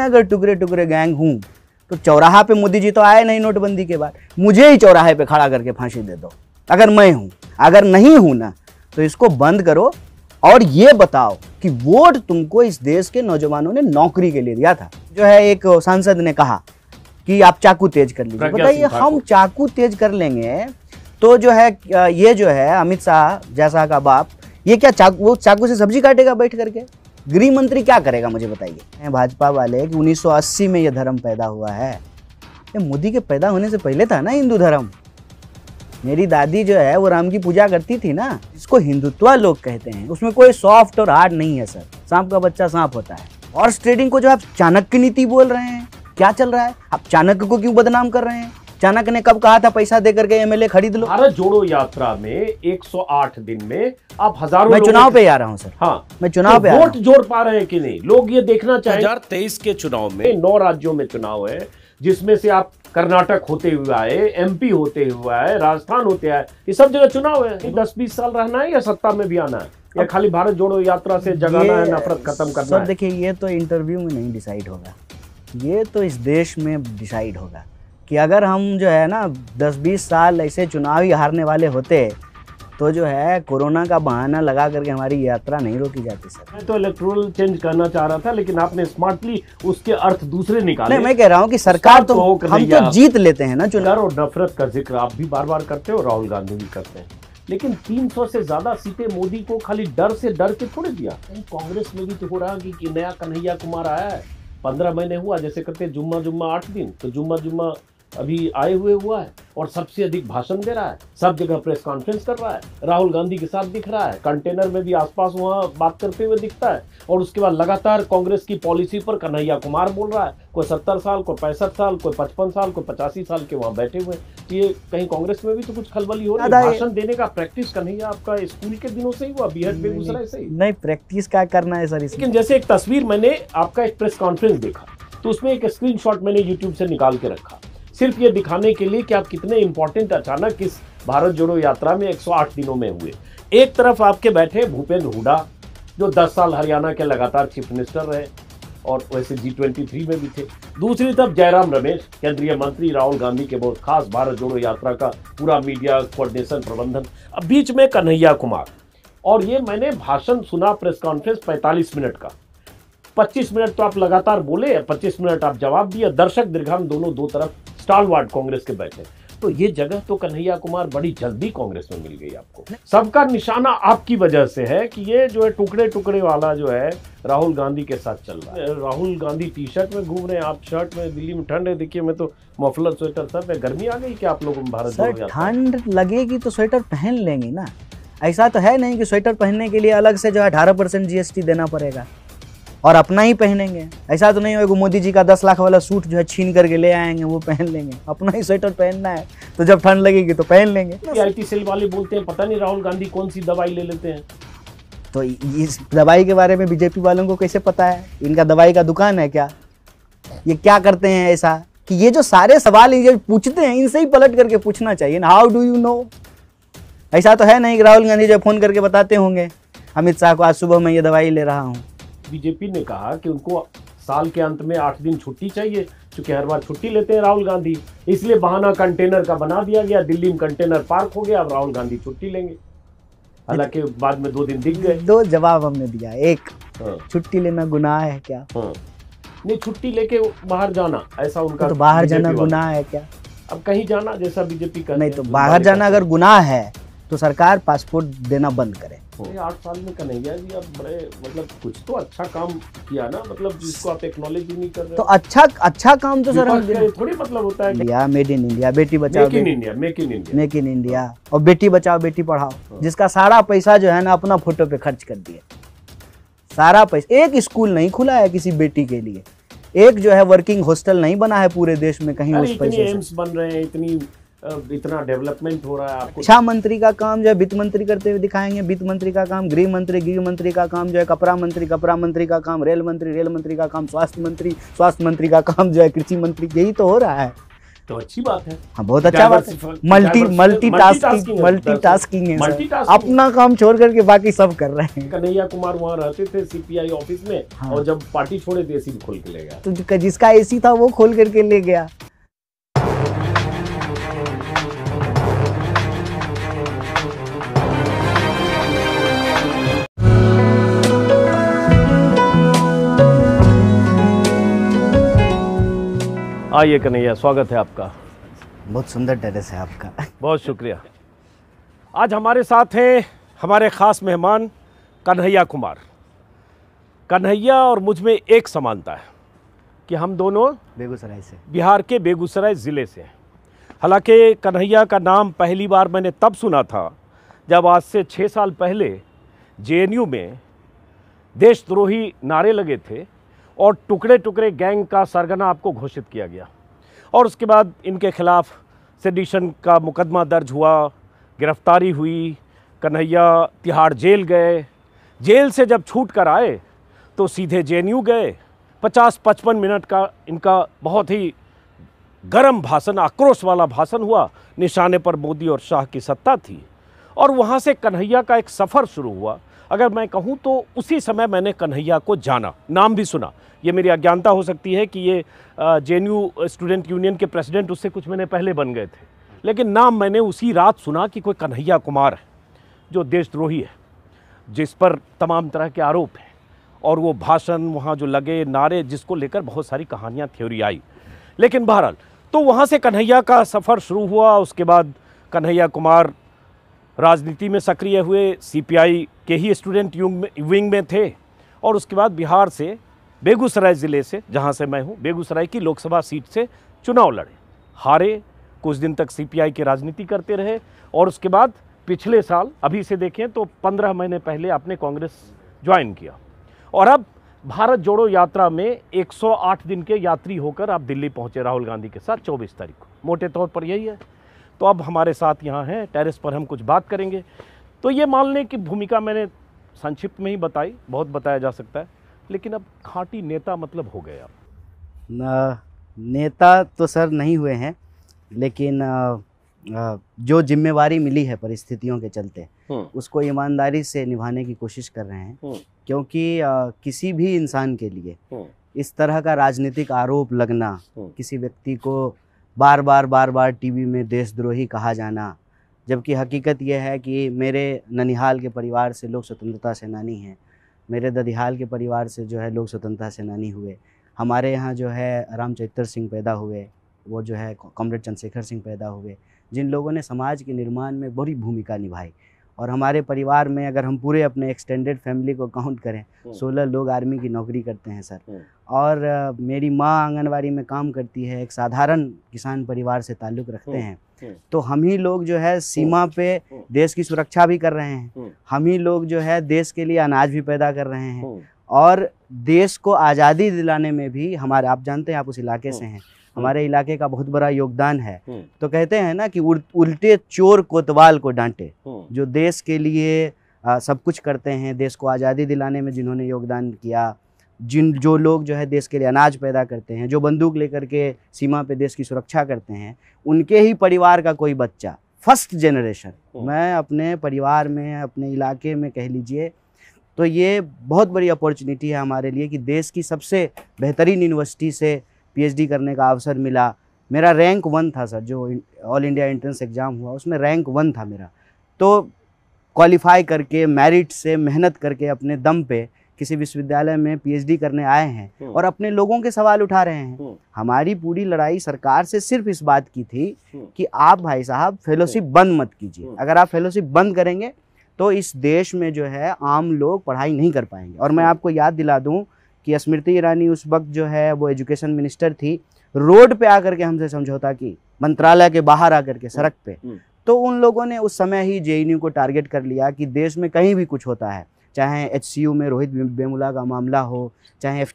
मैं अगर टुकड़े टुकड़े गैंग हूँ तो चौराहा पे मोदी जी तो आए नहीं नोटबंदी के बाद मुझे ही चौराहे पे खड़ा करके फांसी दे दो अगर मैं हूँ अगर नहीं हूँ ना तो इसको बंद करो और ये बताओ कि वोट तुमको इस देश के नौजवानों ने नौकरी के लिए दिया था जो है एक सांसद ने कहा कि आप चाकू तेज कर लीजिए बताइए हम चाकू तेज कर लेंगे तो जो है ये जो है अमित शाह जैसा का बाप ये क्या चाकू वो चाकू से सब्जी काटेगा बैठ करके गृह मंत्री क्या करेगा मुझे बताइए भाजपा वाले कि 1980 में यह धर्म पैदा हुआ है ये मोदी के पैदा होने से पहले था ना हिंदू धर्म मेरी दादी जो है वो राम की पूजा करती थी ना इसको हिंदुत्व लोग कहते हैं उसमें कोई सॉफ्ट और हार्ड नहीं है सर सांप का बच्चा सांप होता है और ट्रेडिंग को जो आप चाणक्य नीति बोल रहे हैं क्या चल रहा है आप चाणक्य को क्यों बदनाम कर रहे हैं चाणक्य ने कब कहा था पैसा दे करके एमएलए खरीद लो भारत जोड़ो यात्रा में 108 दिन में आप हजारों मैं चुनाव पे आ रहा हूँ सर हाँ मैं चुनाव तो पे वोट जोड़ पा रहे हैं कि नहीं लोग ये देखना चाहे हजार के चुनाव में नौ राज्यों में चुनाव है जिसमें से आप कर्नाटक होते हुए आए एमपी होते हुए आए राजस्थान होते आए ये सब जगह चुनाव है दस बीस साल रहना है या सत्ता में भी आना है या खाली भारत जोड़ो यात्रा से जगाना है नफरत खत्म करना है देखिए ये तो इंटरव्यू में नहीं डिसाइड होगा ये तो इस देश में डिसाइड होगा कि अगर हम जो है ना 10-20 साल ऐसे चुनावी हारने वाले होते तो जो है कोरोना का बहाना लगा करके हमारी यात्रा नहीं रोकी जाती सर मैं तो इलेक्ट्रोल चेंज करना चाह रहा था लेकिन आपने स्मार्टली उसके अर्थ दूसरे निकाले नहीं मैं कह रहा हूँ कि सरकार तो, तो हम तो जीत लेते हैं ना चुनाव और नफरत का जिक्र आप भी बार बार करते हो राहुल गांधी भी करते हैं लेकिन 300 से ज्यादा सीटें मोदी को खाली डर से डर के थोड़े दिया कांग्रेस में भी तो हो रहा है कि नया कन्हैया कुमार आया है पंद्रह महीने हुआ जैसे करते जुम्मा जुम्मा आठ दिन तो जुम्मा जुम्मा अभी आए हुए हुआ है और सबसे अधिक भाषण दे रहा है सब जगह प्रेस कॉन्फ्रेंस कर रहा है राहुल गांधी के साथ दिख रहा है कंटेनर में भी आसपास वहाँ बात करते हुए दिखता है और उसके बाद लगातार कांग्रेस की पॉलिसी पर कन्हैया कुमार बोल रहा है कोई सत्तर साल कोई पैंसठ साल कोई पचपन साल कोई पचासी साल के वहां बैठे हुए तो ये कहीं कांग्रेस में भी तो कुछ खलबली हो रहा है भाषण देने का प्रैक्टिस कन्हैया आपका स्कूल के दिनों से ही हुआ बीहट बेगूसराय से नहीं प्रैक्टिस क्या करना है सर लेकिन जैसे एक तस्वीर मैंने आपका एक प्रेस कॉन्फ्रेंस देखा तो उसमें एक स्क्रीनशॉट मैंने यूट्यूब से निकाल के रखा सिर्फ ये दिखाने के लिए कि आप कितने इंपॉर्टेंट अचानक इस भारत जोड़ो यात्रा में 108 दिनों में हुए एक तरफ आपके बैठे भूपेंद्र हुडा जो 10 साल हरियाणा के लगातार चीफ मिनिस्टर रहे और वैसे जी ट्वेंटी थ्री में भी थे दूसरी तरफ जयराम रमेश केंद्रीय मंत्री राहुल गांधी के बहुत खास भारत जोड़ो यात्रा का पूरा मीडिया कोऑर्डिनेशन प्रबंधन अब बीच में कन्हैया कुमार और ये मैंने भाषण सुना प्रेस कॉन्फ्रेंस 45 मिनट का 25 मिनट तो आप लगातार बोले 25 मिनट आप जवाब दिए दर्शक दीर्घांग दोनों दो तरफ वार्ड कांग्रेस के बैठे तो ये जगह तो कन्हैया कुमार बड़ी जल्दी कांग्रेस में मिल गई आपको सबका निशाना आपकी वजह से है कि ये जो है टुकड़े टुकड़े वाला जो है राहुल गांधी के साथ चल रहा है राहुल गांधी टी शर्ट में घूम रहे हैं आप शर्ट में दिल्ली में ठंड है देखिए मैं तो मफलर स्वेटर सब है गर्मी आ गई क्या आप लोगों में भारत ठंड लगेगी तो स्वेटर पहन लेंगे ना ऐसा तो है नहीं कि स्वेटर पहनने के लिए अलग से जो है अठारह परसेंट जीएसटी देना पड़ेगा और अपना ही पहनेंगे ऐसा तो नहीं होगा मोदी जी का दस लाख वाला सूट जो है छीन करके ले आएंगे वो पहन लेंगे अपना ही स्वेटर पहनना है तो जब ठंड लगेगी तो पहन लेंगे आईटी सेल वाले बोलते हैं पता नहीं राहुल गांधी कौन सी दवाई ले लेते हैं तो इस दवाई के बारे में बीजेपी वालों को कैसे पता है इनका दवाई का दुकान है क्या ये क्या करते हैं ऐसा कि ये जो सारे सवाल ये पूछते हैं इनसे ही पलट करके पूछना चाहिए हाउ डू यू नो ऐसा तो है नहीं कि राहुल गांधी जो फ़ोन करके बताते होंगे अमित शाह को आज सुबह मैं ये दवाई ले रहा हूँ बीजेपी ने कहा कि उनको साल के अंत में आठ दिन छुट्टी चाहिए चूंकि हर बार छुट्टी लेते हैं राहुल गांधी इसलिए बहाना कंटेनर का बना दिया गया दिल्ली में कंटेनर पार्क हो गया अब राहुल गांधी छुट्टी लेंगे हालांकि बाद में दो दिन दिख गए दो जवाब हमने दिया एक हाँ। छुट्टी लेना गुनाह है क्या हाँ। नहीं छुट्टी लेके बाहर जाना ऐसा उनका तो, तो बाहर जाना गुनाह है क्या अब कहीं जाना जैसा बीजेपी का नहीं तो, तो बाहर जाना अगर गुनाह है तो सरकार पासपोर्ट देना बंद करे हो तो आठ साल में कन्हैया जी आप बड़े मतलब कुछ तो अच्छा काम किया ना मतलब जिसको आप एक्नोलेज ही नहीं कर रहे तो अच्छा अच्छा काम तो सर थोड़ी मतलब होता है इंडिया मेड इन इंडिया बेटी बचाओ make in India make in India make in India और बेटी बचाओ बेटी पढ़ाओ हाँ। जिसका सारा पैसा जो है ना अपना फोटो पे खर्च कर दिया सारा पैसा एक स्कूल नहीं खुला है किसी बेटी के लिए एक जो है वर्किंग हॉस्टल नहीं बना है पूरे देश में कहीं उस पैसे बन रहे हैं इतनी इतना डेवलपमेंट हो रहा है आपको शिक्षा अच्छा, मंत्री का काम जो है वित्त मंत्री करते हुए दिखाएंगे वित्त मंत्री का काम गृह मंत्री गृह मंत्री का काम जो है कपड़ा मंत्री कपड़ा मंत्री का काम रेल मंत्री रेल मंत्री का काम स्वास्थ्य मंत्री स्वास्थ्य मंत्री का काम जो है कृषि मंत्री यही तो हो रहा है तो अच्छी बात है हाँ बहुत अच्छा बात है multi multi tasking multi tasking है अपना काम छोड़ करके बाकी सब कर रहे हैं कन्हैया कुमार वहाँ रहते थे सीपीआई ऑफिस में हाँ। और जब पार्टी छोड़े थे एसी खोल के ले गया तो जिसका एसी था वो खोल करके ले गया आइए कन्हैया स्वागत है आपका बहुत सुंदर टेरेस है आपका बहुत शुक्रिया आज हमारे साथ हैं हमारे ख़ास मेहमान कन्हैया कुमार कन्हैया और मुझ में एक समानता है कि हम दोनों बेगूसराय से बिहार के बेगूसराय ज़िले से हैं हालांकि कन्हैया का नाम पहली बार मैंने तब सुना था जब आज से छः साल पहले जेएनयू में देशद्रोही नारे लगे थे और टुकड़े टुकड़े गैंग का सरगना आपको घोषित किया गया और उसके बाद इनके खिलाफ सेडिशन का मुकदमा दर्ज हुआ गिरफ्तारी हुई कन्हैया तिहाड़ जेल गए जेल से जब छूट कर आए तो सीधे जे गए पचास पचपन मिनट का इनका बहुत ही गर्म भाषण आक्रोश वाला भाषण हुआ निशाने पर मोदी और शाह की सत्ता थी और वहाँ से कन्हैया का एक सफ़र शुरू हुआ अगर मैं कहूँ तो उसी समय मैंने कन्हैया को जाना नाम भी सुना ये मेरी अज्ञानता हो सकती है कि ये जे स्टूडेंट यूनियन के प्रेसिडेंट उससे कुछ महीने पहले बन गए थे लेकिन नाम मैंने उसी रात सुना कि कोई कन्हैया कुमार है जो देशद्रोही है जिस पर तमाम तरह के आरोप हैं और वो भाषण वहाँ जो लगे नारे जिसको लेकर बहुत सारी कहानियाँ थ्योरी आई लेकिन बहरहाल तो वहाँ से कन्हैया का सफ़र शुरू हुआ उसके बाद कन्हैया कुमार राजनीति में सक्रिय हुए सीपीआई के ही स्टूडेंट विंग में थे और उसके बाद बिहार से बेगूसराय ज़िले से जहाँ से मैं हूँ बेगूसराय की लोकसभा सीट से चुनाव लड़े हारे कुछ दिन तक सीपीआई की राजनीति करते रहे और उसके बाद पिछले साल अभी से देखें तो पंद्रह महीने पहले आपने कांग्रेस ज्वाइन किया और अब भारत जोड़ो यात्रा में 108 दिन के यात्री होकर आप दिल्ली पहुंचे राहुल गांधी के साथ 24 तारीख को मोटे तौर पर यही है तो अब हमारे साथ यहाँ हैं टेरिस पर हम कुछ बात करेंगे तो ये मान लें कि भूमिका मैंने संक्षिप्त में ही बताई बहुत बताया जा सकता है लेकिन अब खाटी नेता मतलब हो गए आप नेता तो सर नहीं हुए हैं लेकिन आ, आ, जो जिम्मेवारी मिली है परिस्थितियों के चलते हम्म। उसको ईमानदारी से निभाने की कोशिश कर रहे हैं हम्म। क्योंकि आ, किसी भी इंसान के लिए हम्म। इस तरह का राजनीतिक आरोप लगना किसी व्यक्ति को बार बार बार बार टीवी में देशद्रोही कहा जाना जबकि हकीकत यह है कि मेरे ननिहाल के परिवार से लोग स्वतंत्रता सेनानी हैं मेरे ददिहाल के परिवार से जो है लोग स्वतंत्रता सेनानी हुए हमारे यहाँ जो है राम सिंह पैदा हुए वो जो है कॉमरेड चंद्रशेखर सिंह पैदा हुए जिन लोगों ने समाज के निर्माण में बड़ी भूमिका निभाई और हमारे परिवार में अगर हम पूरे अपने एक्सटेंडेड फैमिली को काउंट करें हम्म। सोलह लोग आर्मी की नौकरी करते हैं सर हम्म। और मेरी माँ आंगनबाड़ी में काम करती है एक साधारण किसान परिवार से ताल्लुक़ रखते हम्म। हैं तो हम ही लोग जो है सीमा पे देश की सुरक्षा भी कर रहे हैं हम ही लोग जो है देश के लिए अनाज भी पैदा कर रहे हैं और देश को आज़ादी दिलाने में भी हमारे आप जानते हैं आप उस इलाके से हैं हमारे इलाके का बहुत बड़ा योगदान है हम्म। तो कहते हैं ना कि उल्टे चोर कोतवाल को डांटे हम्म। जो देश के लिए आ, सब कुछ करते हैं देश को आज़ादी दिलाने में जिन्होंने योगदान किया जिन जो लोग जो है देश के लिए अनाज पैदा करते हैं जो बंदूक लेकर के सीमा पे देश की सुरक्षा करते हैं उनके ही परिवार का कोई बच्चा फर्स्ट जनरेशन हम्म। मैं अपने परिवार में अपने इलाके में कह लीजिए तो ये बहुत बड़ी अपॉर्चुनिटी है हमारे लिए कि देश की सबसे बेहतरीन यूनिवर्सिटी से पीएचडी करने का अवसर मिला मेरा रैंक वन था सर जो ऑल इंडिया एंट्रेंस एग्ज़ाम हुआ उसमें रैंक वन था मेरा तो क्वालिफाई करके मेरिट से मेहनत करके अपने दम पे किसी विश्वविद्यालय में पीएचडी करने आए हैं हम्म। और अपने लोगों के सवाल उठा रहे हैं हम्म। हमारी पूरी लड़ाई सरकार से सिर्फ इस बात की थी हम्म। कि आप भाई साहब फेलोशिप बंद मत कीजिए अगर आप फेलोशिप बंद करेंगे तो इस देश में जो है आम लोग पढ़ाई नहीं कर पाएंगे और मैं आपको याद दिला दूँ कि स्मृति ईरानी उस वक्त जो है वो एजुकेशन मिनिस्टर थी रोड पे आकर के हमसे समझौता की मंत्रालय के बाहर आकर के सड़क पे हम्म। तो उन लोगों ने उस समय ही जे को टारगेट कर लिया कि देश में कहीं भी कुछ होता है चाहे एच में रोहित बेमुला का मामला हो चाहे एफ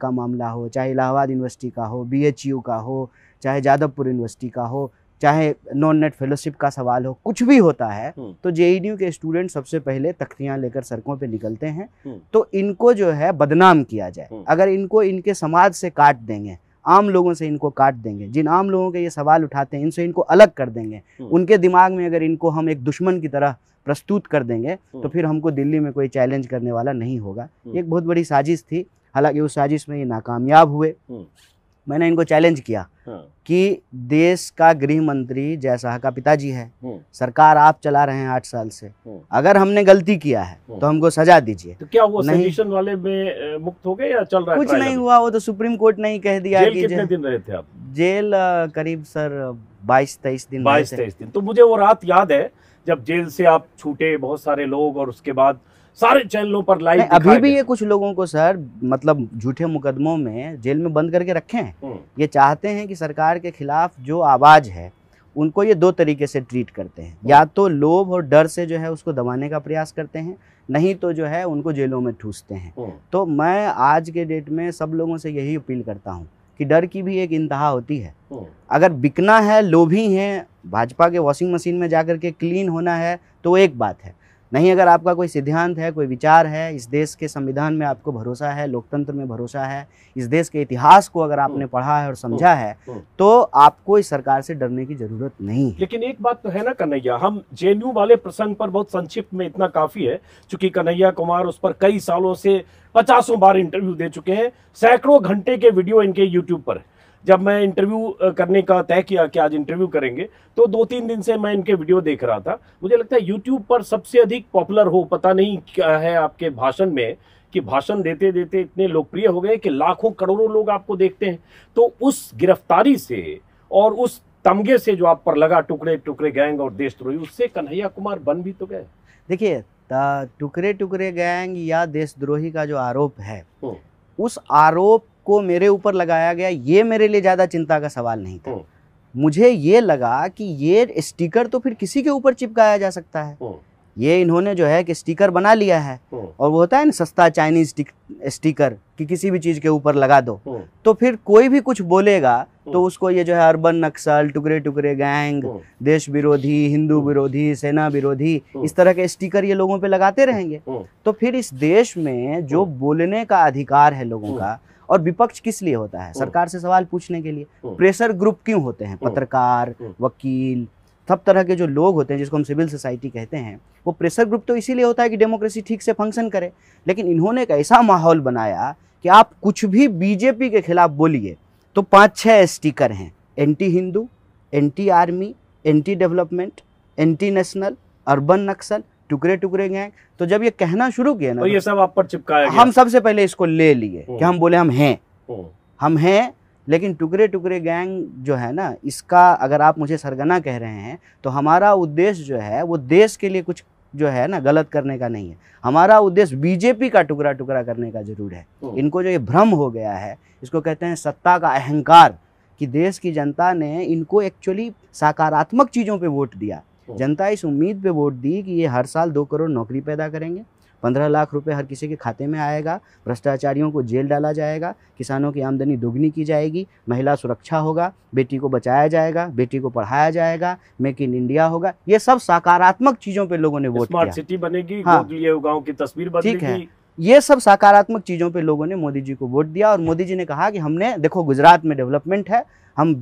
का मामला हो चाहे इलाहाबाद यूनिवर्सिटी का हो बी का हो चाहे जादवपुर यूनिवर्सिटी का हो चाहे नॉन नेट फेलोशिप का सवाल हो कुछ भी होता है हम्म। तो जेईडीयू e के स्टूडेंट सबसे पहले तख्तियां लेकर सड़कों पे निकलते हैं हम्म। तो इनको जो है बदनाम किया जाए हम्म। अगर इनको इनके समाज से काट देंगे आम लोगों से इनको काट देंगे जिन आम लोगों के ये सवाल उठाते हैं इनसे इनको अलग कर देंगे उनके दिमाग में अगर इनको हम एक दुश्मन की तरह प्रस्तुत कर देंगे तो फिर हमको दिल्ली में कोई चैलेंज करने वाला नहीं होगा एक बहुत बड़ी साजिश थी हालांकि उस साजिश में ये नाकामयाब हुए मैंने इनको चैलेंज किया हाँ। कि देश का गृह मंत्री जैसा का पिताजी है हम्म। सरकार आप चला रहे हैं आठ साल से हम्म। अगर हमने गलती किया है हम्म। तो हमको सजा दीजिए तो क्या हुआ नहीं, वाले में मुक्त हो गए या चल रहा है कुछ नहीं हुआ वो तो सुप्रीम कोर्ट ने ही कह दिया जेल कितने दिन रहे थे आप जेल करीब सर बाईस तेईस दिन बाईस तेईस दिन तो मुझे वो रात याद है जब जेल से आप छूटे बहुत सारे लोग और उसके बाद सारे चैनलों पर लाइव अभी भी ये कुछ लोगों को सर मतलब झूठे मुकदमों में जेल में बंद करके रखे हैं हम्म। ये चाहते हैं कि सरकार के खिलाफ जो आवाज़ है उनको ये दो तरीके से ट्रीट करते हैं हम्म। या तो लोभ और डर से जो है उसको दबाने का प्रयास करते हैं नहीं तो जो है उनको जेलों में ठूसते हैं हम्म। तो मैं आज के डेट में सब लोगों से यही अपील करता हूँ कि डर की भी एक इंतहा होती है अगर बिकना है लोभी हैं भाजपा के वॉशिंग मशीन में जा के क्लीन होना है तो एक बात है नहीं अगर आपका कोई सिद्धांत है कोई विचार है इस देश के संविधान में आपको भरोसा है लोकतंत्र में भरोसा है इस देश के इतिहास को अगर आपने हम्म। पढ़ा है और हम्म। समझा है हम्म। तो आपको इस सरकार से डरने की जरूरत नहीं है लेकिन एक बात तो है ना कन्हैया हम जे वाले प्रसंग पर बहुत संक्षिप्त में इतना काफी है चूंकि कन्हैया कुमार उस पर कई सालों से पचासों बार इंटरव्यू दे चुके हैं सैकड़ों घंटे के वीडियो इनके यूट्यूब पर है जब मैं इंटरव्यू करने का तय किया कि आज इंटरव्यू करेंगे तो दो तीन दिन से मैं इनके वीडियो देख रहा था मुझे लगता है यूट्यूब पर सबसे अधिक पॉपुलर हो पता नहीं क्या है आपके भाषण में कि भाषण देते देते इतने लोकप्रिय हो गए कि लाखों करोड़ों लोग आपको देखते हैं तो उस गिरफ्तारी से और उस तमगे से जो आप पर लगा टुकड़े टुकड़े गैंग और देशद्रोही उससे कन्हैया कुमार बन भी तो गए देखिए टुकड़े टुकड़े गैंग या देशद्रोही का जो आरोप है हम्म। उस आरोप को मेरे ऊपर लगाया गया ये मेरे लिए ज़्यादा चिंता का सवाल नहीं था मुझे ये लगा कि ये स्टिकर तो फिर किसी के ऊपर चिपकाया जा सकता है ये इन्होंने जो है कि स्टिकर बना लिया है और वो होता है ना सस्ता चाइनीज स्टिकर कि किसी भी चीज़ के ऊपर लगा दो तो फिर कोई भी कुछ बोलेगा तो उसको ये जो है अर्बन नक्सल टुकड़े टुकड़े गैंग देश विरोधी हिंदू विरोधी सेना विरोधी इस तरह के स्टिकर ये लोगों पे लगाते रहेंगे तो फिर इस देश में जो बोलने का अधिकार है लोगों का और विपक्ष किस लिए होता है हम्म। सरकार से सवाल पूछने के लिए हम्म। प्रेशर ग्रुप क्यों होते हैं हम्म। पत्रकार वकील सब तरह के जो लोग होते हैं जिसको हम सिविल सोसाइटी कहते हैं वो प्रेशर ग्रुप तो इसीलिए होता है कि डेमोक्रेसी ठीक से फंक्शन करे लेकिन इन्होंने एक ऐसा माहौल बनाया कि आप कुछ भी बीजेपी के खिलाफ बोलिए तो पाँच छः स्टिकर हैं anti Hindu anti army anti development anti national urban naxal टुकड़े टुकड़े गैंग तो जब ये कहना शुरू किया ना तो ये तो सब आप पर चिपकाया हम सबसे पहले इसको ले लिए कि हम बोले हम हैं हम हैं लेकिन टुकड़े टुकड़े गैंग जो है ना इसका अगर आप मुझे सरगना कह रहे हैं तो हमारा उद्देश्य जो है वो देश के लिए कुछ जो है ना गलत करने का नहीं है हमारा उद्देश्य बीजेपी का टुकड़ा टुकड़ा करने का जरूर है इनको जो ये भ्रम हो गया है इसको कहते हैं सत्ता का अहंकार कि देश की जनता ने इनको एक्चुअली सकारात्मक चीज़ों पे वोट दिया जनता इस उम्मीद पे वोट दी कि ये हर साल दो करोड़ नौकरी पैदा करेंगे पंद्रह लाख रुपए हर किसी के खाते में आएगा भ्रष्टाचारियों को जेल डाला जाएगा किसानों की आमदनी दोगुनी की जाएगी महिला सुरक्षा होगा बेटी को बचाया जाएगा बेटी को पढ़ाया जाएगा मेक इन इंडिया होगा ये सब सकारात्मक चीज़ों पे लोगों ने वोट स्मार्ट सिटी बनेगी हाँ, गांव की तस्वीर ठीक है ये सब सकारात्मक चीज़ों पे लोगों ने मोदी जी को वोट दिया और मोदी जी ने कहा कि हमने देखो गुजरात में डेवलपमेंट है हम